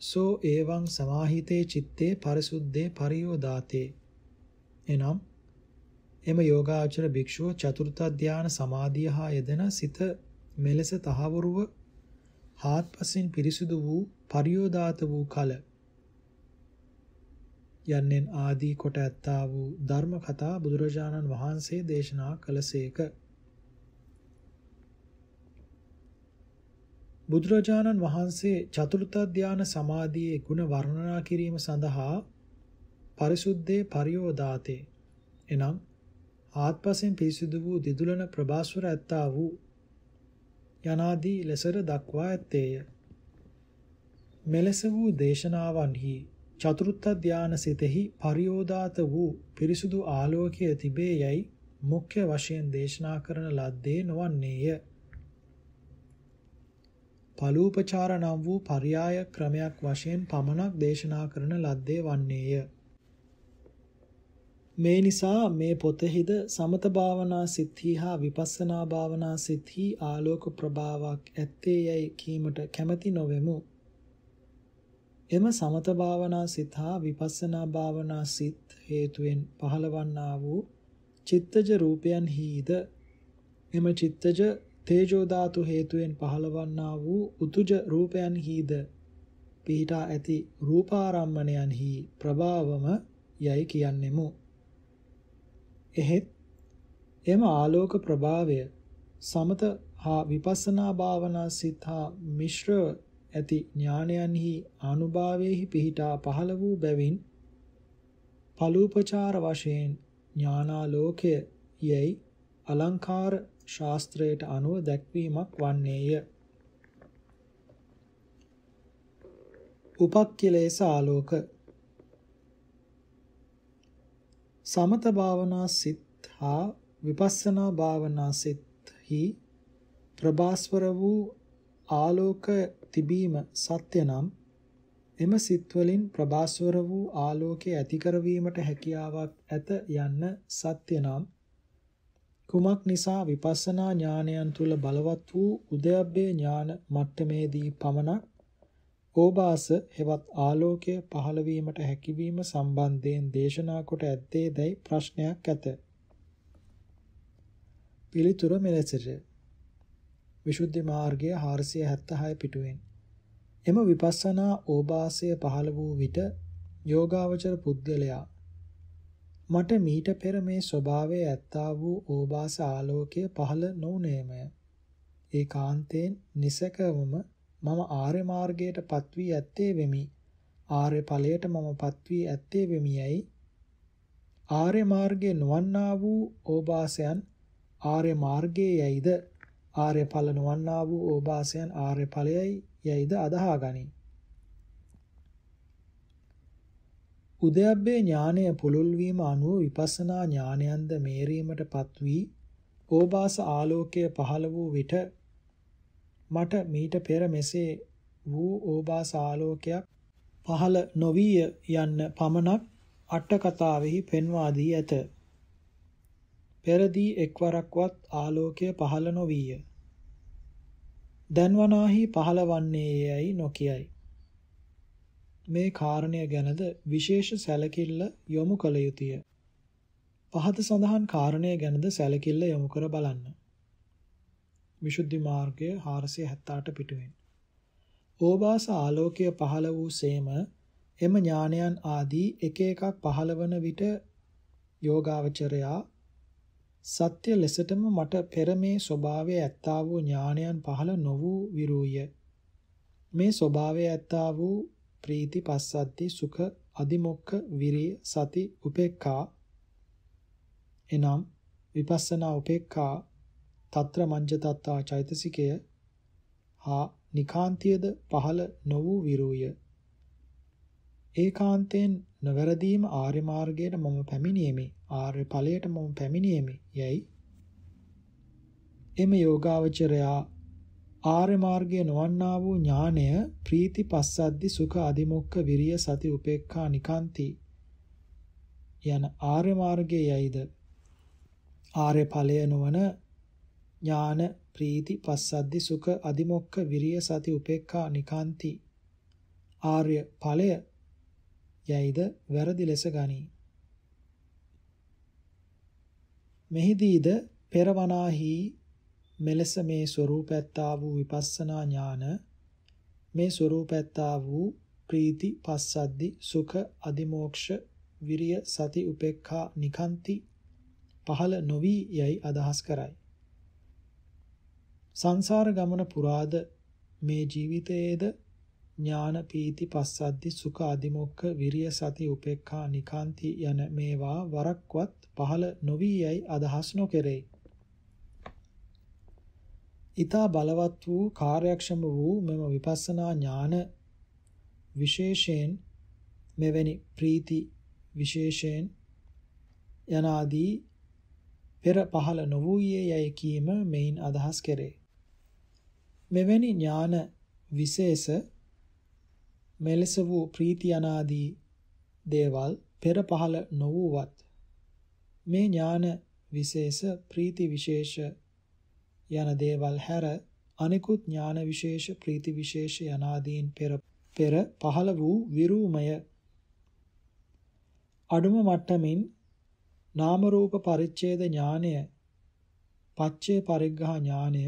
සෝ එවං සමාහිතේ චitte පරිසුද්ධේ පරියෝදාතේ එනම් එම යෝගාචර භික්ෂුව චතුර්ථ ධාන සමාධිය හා යෙදෙන සිත මෙලෙස තහවුරුව හාත්පසින් පිරිසුදු වූ පරියෝදාත වූ කල යන්නෙන් ආදී කොට ඇත්තා වූ ධර්ම කතා බුදුරජාණන් වහන්සේ දේශනා කළසේක. බුදුරජාණන් වහන්සේ චතුර්ථ ධාන සමාධියේ ಗುಣ වර්ණනා කිරීම සඳහා පරිසුද්දේ පරියෝදාතේ එනම් ආත්පසෙන් පිරිසිදු වූ දිදුලන ප්‍රභාස්වර ඇත්තා වූ යනාදී ලෙසට දක්වා ඇත්තේය. මෙලෙස වූ දේශනාවන්හි චතුර්ථ ධාන සිතෙහි පරියෝදාත වූ පිරිසුදු ආලෝකය තිබේ යයි මුඛ්‍ය වශයෙන් දේශනා කරන ලද්දේ නොවන්නේය. පලූපචාර නම් වූ පర్యాయ ක්‍රමයක් වශයෙන් පමණක් දේශනා කරන ලද්දේ වන්නේය. මේ නිසා මේ පොතෙහිද සමත භාවනා සිත්හි හා විපස්සනා භාවනා සිත්හි ආලෝක ප්‍රභාවක් ඇත්තේ යයි කීමට කැමැති නොවෙමු. එම සමත භාවනා සිත හා විපස්සනා භාවනා සිත් හේතුවෙන් පහළවන්නා වූ චිත්තජ රූපයන් හිද එම චිත්තජ තේජෝ ධාතු හේතුවෙන් පහළවන්නා වූ උතුජ රූපයන් හිද පිහිටා ඇති රූපාරම්මණයන්හි ප්‍රභාවම යයි කියන්නෙමු. එහෙත් එම ආලෝක ප්‍රභාවය සමත හා විපස්සනා භාවනා සිත හා මිශ්‍ර ඇති ඥානයන්හි ආනුභාවයේහි පිහිටා පහළ වූ බැවින් පලූපචාර වශයෙන් ඥානාලෝකය යයි අලංකාර ශාස්ත්‍රයට අනුව දැක්වීමක් වන්නේය. උපක්ඛලේස ආලෝක සමත භාවනා සිත් හා විපස්සනා භාවනා සිත්හි ප්‍රභාස්වර වූ ආලෝක තිබීම සත්‍ය නම් එම සිත් වලින් ප්‍රභාස්වර වූ ආලෝකයේ ඇති කරවීමට හැකියාවක් ඇත යන්න සත්‍ය නම් කුමක් නිසා විපස්සනා ඥානයන් තුල බලවත් වූ උදයබ්බේ ඥාන මට්ටමේදී පමණක් ඕබාස හෙවත් ආලෝකය පහළ වීමට හැකියවීම සම්බන්ධයෙන් දේශනා කොට ඇත්තේ දැයි ප්‍රශ්නයක් ඇත. පිළිතුර මෙලෙසට. විසුද්ධි මාර්ගය 476 පිටුවෙන් එම විපස්සනා ඕබාසය පහළ වූ විට යෝගාවචර පුද්ගලයා මට මීට පෙර මේ ස්වභාවය ඇත්තා වූ ඕබාස ආලෝකය පහළ නොවුනේමය. ඒකාන්තයෙන් නිසකවම මම ආර්ය මාර්ගයට පත්වී ඇත්තේ වෙමි. ආර්ය ඵලයට මම පත්වී ඇත්තේ වෙමියයි. ආර්ය මාර්ගයේ නොවන්නා වූ ඕබාසයන් ආර්ය මාර්ගයේ යයිද ආර්ය ඵල නොවන්නා වූ ඕබාසයන් ආර්ය ඵලයයි යයිද අදහාගනි. උද්‍යබ්බේ ඥානය පුළුල් වීම අනුව විපස්සනා ඥානයන්ද මේරීමටපත් වී ඕබාස ආලෝකය පහළ වූ විට මට මීට පෙර මෙසේ වූ ඕබා සාලෝකයක් පහළ නොවිය යන්න පමණක් අට කතාවෙහි පෙන්වා දී ඇත. පෙරදී එක්වරක්වත් ආලෝකය පහළ නොවිය. දැන්වනාහි පහළවන්නේයයි නොකියයි. මේ කාරණය ගැනද විශේෂ සැලකිල්ල යොමු කළ යුතුය. පහත සඳහන් කාරණය ගැනද සැලකිල්ල යොමු කර බලන්න. විසුද්ධි මාර්ගය 478 පිටුවෙන්. ඕවාස ආලෝකය පහළ වූ සේම එම ඥානයන් ආදී එක එකක් පහළවන විට යෝගාවචරයා සත්‍ය ලෙසටම මට පෙර මේ ස්වභාවය ඇත්තා වූ ඥානයන් පහළ නොවූ විරූය. මේ ස්වභාවය ඇත්තා වූ ප්‍රීති පස්සද්දි සුඛ අදිමොක්ඛ විරිය සති උපේක්ඛා එනම් විපස්සනා උපේක්ඛා తත්‍ර මංජතත්තා චෛතසිකය හා නිකාන්තියද පහළ නො වූ විරූය. ඒකාන්තයෙන් නොවැරදීම ආර්ය මාර්ගයට මම පැමිණීමේ ආර්ය ඵලයට මම පැමිණීමේ යයි එම යෝගාවචරයා ආර්ය මාර්ගය නොවන්නා වූ ඥානය ප්‍රීති පස්සද්දි සුඛ අධිමොක්ඛ විරිය සති උපේක්ඛා නිකාන්ති යන ආර්ය මාර්ගයයිද ආර්ය ඵලය නොවන ඥාන ප්‍රීති පස්සද්දි සුඛ අදිමොක්ඛ විරිය සති උපේක්ඛා නිකාන්ති ආර්ය ඵලය යයිද වැරදි ලෙස ගනී මෙහිදීද පෙරවනාහි මෙලෙස මේ ස්වરૂපැත්තා වූ විපස්සනා ඥාන මේ ස්වરૂපැත්තා වූ ප්‍රීති පස්සද්දි සුඛ අදිමෝක්ෂ විරිය සති උපේක්ඛා නිකාන්ති පහළ නොවි යයි අදහස් කරයි සංසාර ගමන පුරාද මේ ජීවිතයේද ඥාන පීති පස්සද්දි සුඛ අදිමොක්ඛ විරිය සති උපේක්ඛා නිකාන්ති යන මේවා වරක්වත් පහළ නොවි යයි අදහස් නොකෙරේ. ඊතා බලවත් වූ කාර්යක්ෂම වූ මෙම විපස්සනා ඥාන විශේෂයෙන් මෙවැනි ප්‍රීති විශේෂයෙන් යනාදී පෙර පහළ නොවූයේ යයි කීම මෙයින් අදහස් කෙරේ. මෙවැනි ඥාන විශේෂ මෙලෙස වූ ප්‍රීති අනාදී දේවල් පෙර පහළ නොවුවත් මේ ඥාන විශේෂ ප්‍රීති විශේෂ යන දේවල් හැර අනිකුත් ඥාන විශේෂ ප්‍රීති විශේෂ යනාදීන් පෙර පෙර පහළ වූ විරූමය අඩුම මට්ටමින් නාම රූප පරිච්ඡේද ඥානය පච්චේ පරිග්‍රහ ඥානය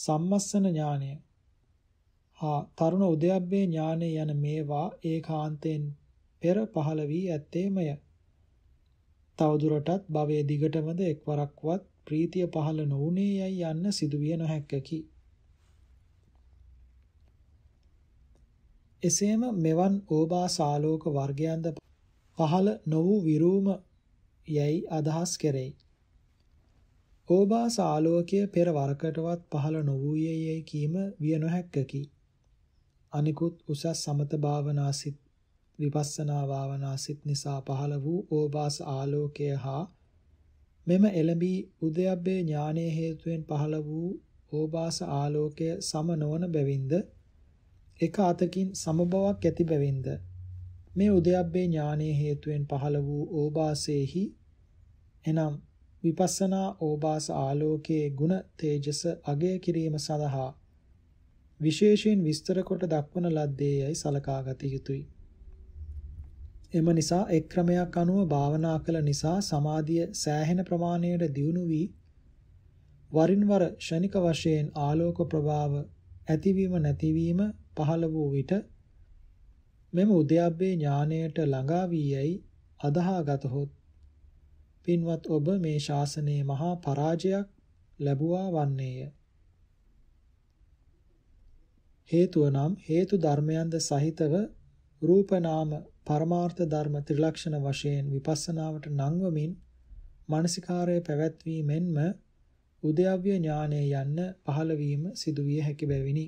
සම්මස්සන ඥානය හා තරුණ උද්‍යප්පේ ඥානය යන මේවා ඒකාන්තයෙන් පෙර පහළ වී ඇත්තේමය. තවදුරටත් භවයේ දිගටමද එක්වරක්වත් ප්‍රීතිය පහළ නොවුනේ යයි යන්න සිදුවිය නොහැක්කකි. එසේම මෙවන් ඕබා සාලෝක වර්ගයන්ද පහළ නො වූ විරූම යැයි අදහස් කෙරෙයි. ඕබාස ආලෝකය පෙර වරකටවත් පහළ නොවූයේ යැයි කීම විය නොහැක්කකි. අනිකුත් උසස් සමත භාවනාසිත විපස්සනා භාවනාසිත නිසා පහළ වූ ඕබාස ආලෝකය හා මෙම එළඹී උදයබ්බේ ඥානයේ හේතුවෙන් පහළ වූ ඕබාස ආලෝකය සම නොවන බැවින්ද එක අතකින් සම බවක් ඇති බැවින්ද මේ උදයබ්බේ ඥානයේ හේතුවෙන් පහළ වූ ඕබාසේහි එනම් විපස්සනා ඕබාස ආලෝකයේ ಗುಣ තේජස අගය කිරීම සඳහා විශේෂයෙන් විස්තර කොට දක්වන ලද්දේයයි සලකා ගත යුතුය. එම නිසා එක් ක්‍රමයක් අනුව භාවනා කළ නිසා සමාධිය සෑහෙන ප්‍රමාණයට දියුණු වී වරින් වර ෂණික වශයෙන් ආලෝක ප්‍රභාව ඇතිවීම නැතිවීම පහළ වූ විට මෙම උද්‍යප්පේ ඥාණයට ළඟා වී යයි අදහාගතහොත් පින්වත් ඔබ මේ ශාසනයේ මහා පරාජයක් ලැබුවා වන්නේය. හේතුව නම් හේතු ධර්මයන්ද සහිතව රූප නාම පරමාර්ථ ධර්ම ත්‍රිලක්ෂණ වශයෙන් විපස්සනාවට නංවමින් මානසිකාරය පැවැත්වීමෙන්ම උද්‍යව්‍ය ඥානය යන්න පහළ වීම සිදු විය හැකි බැවිනි.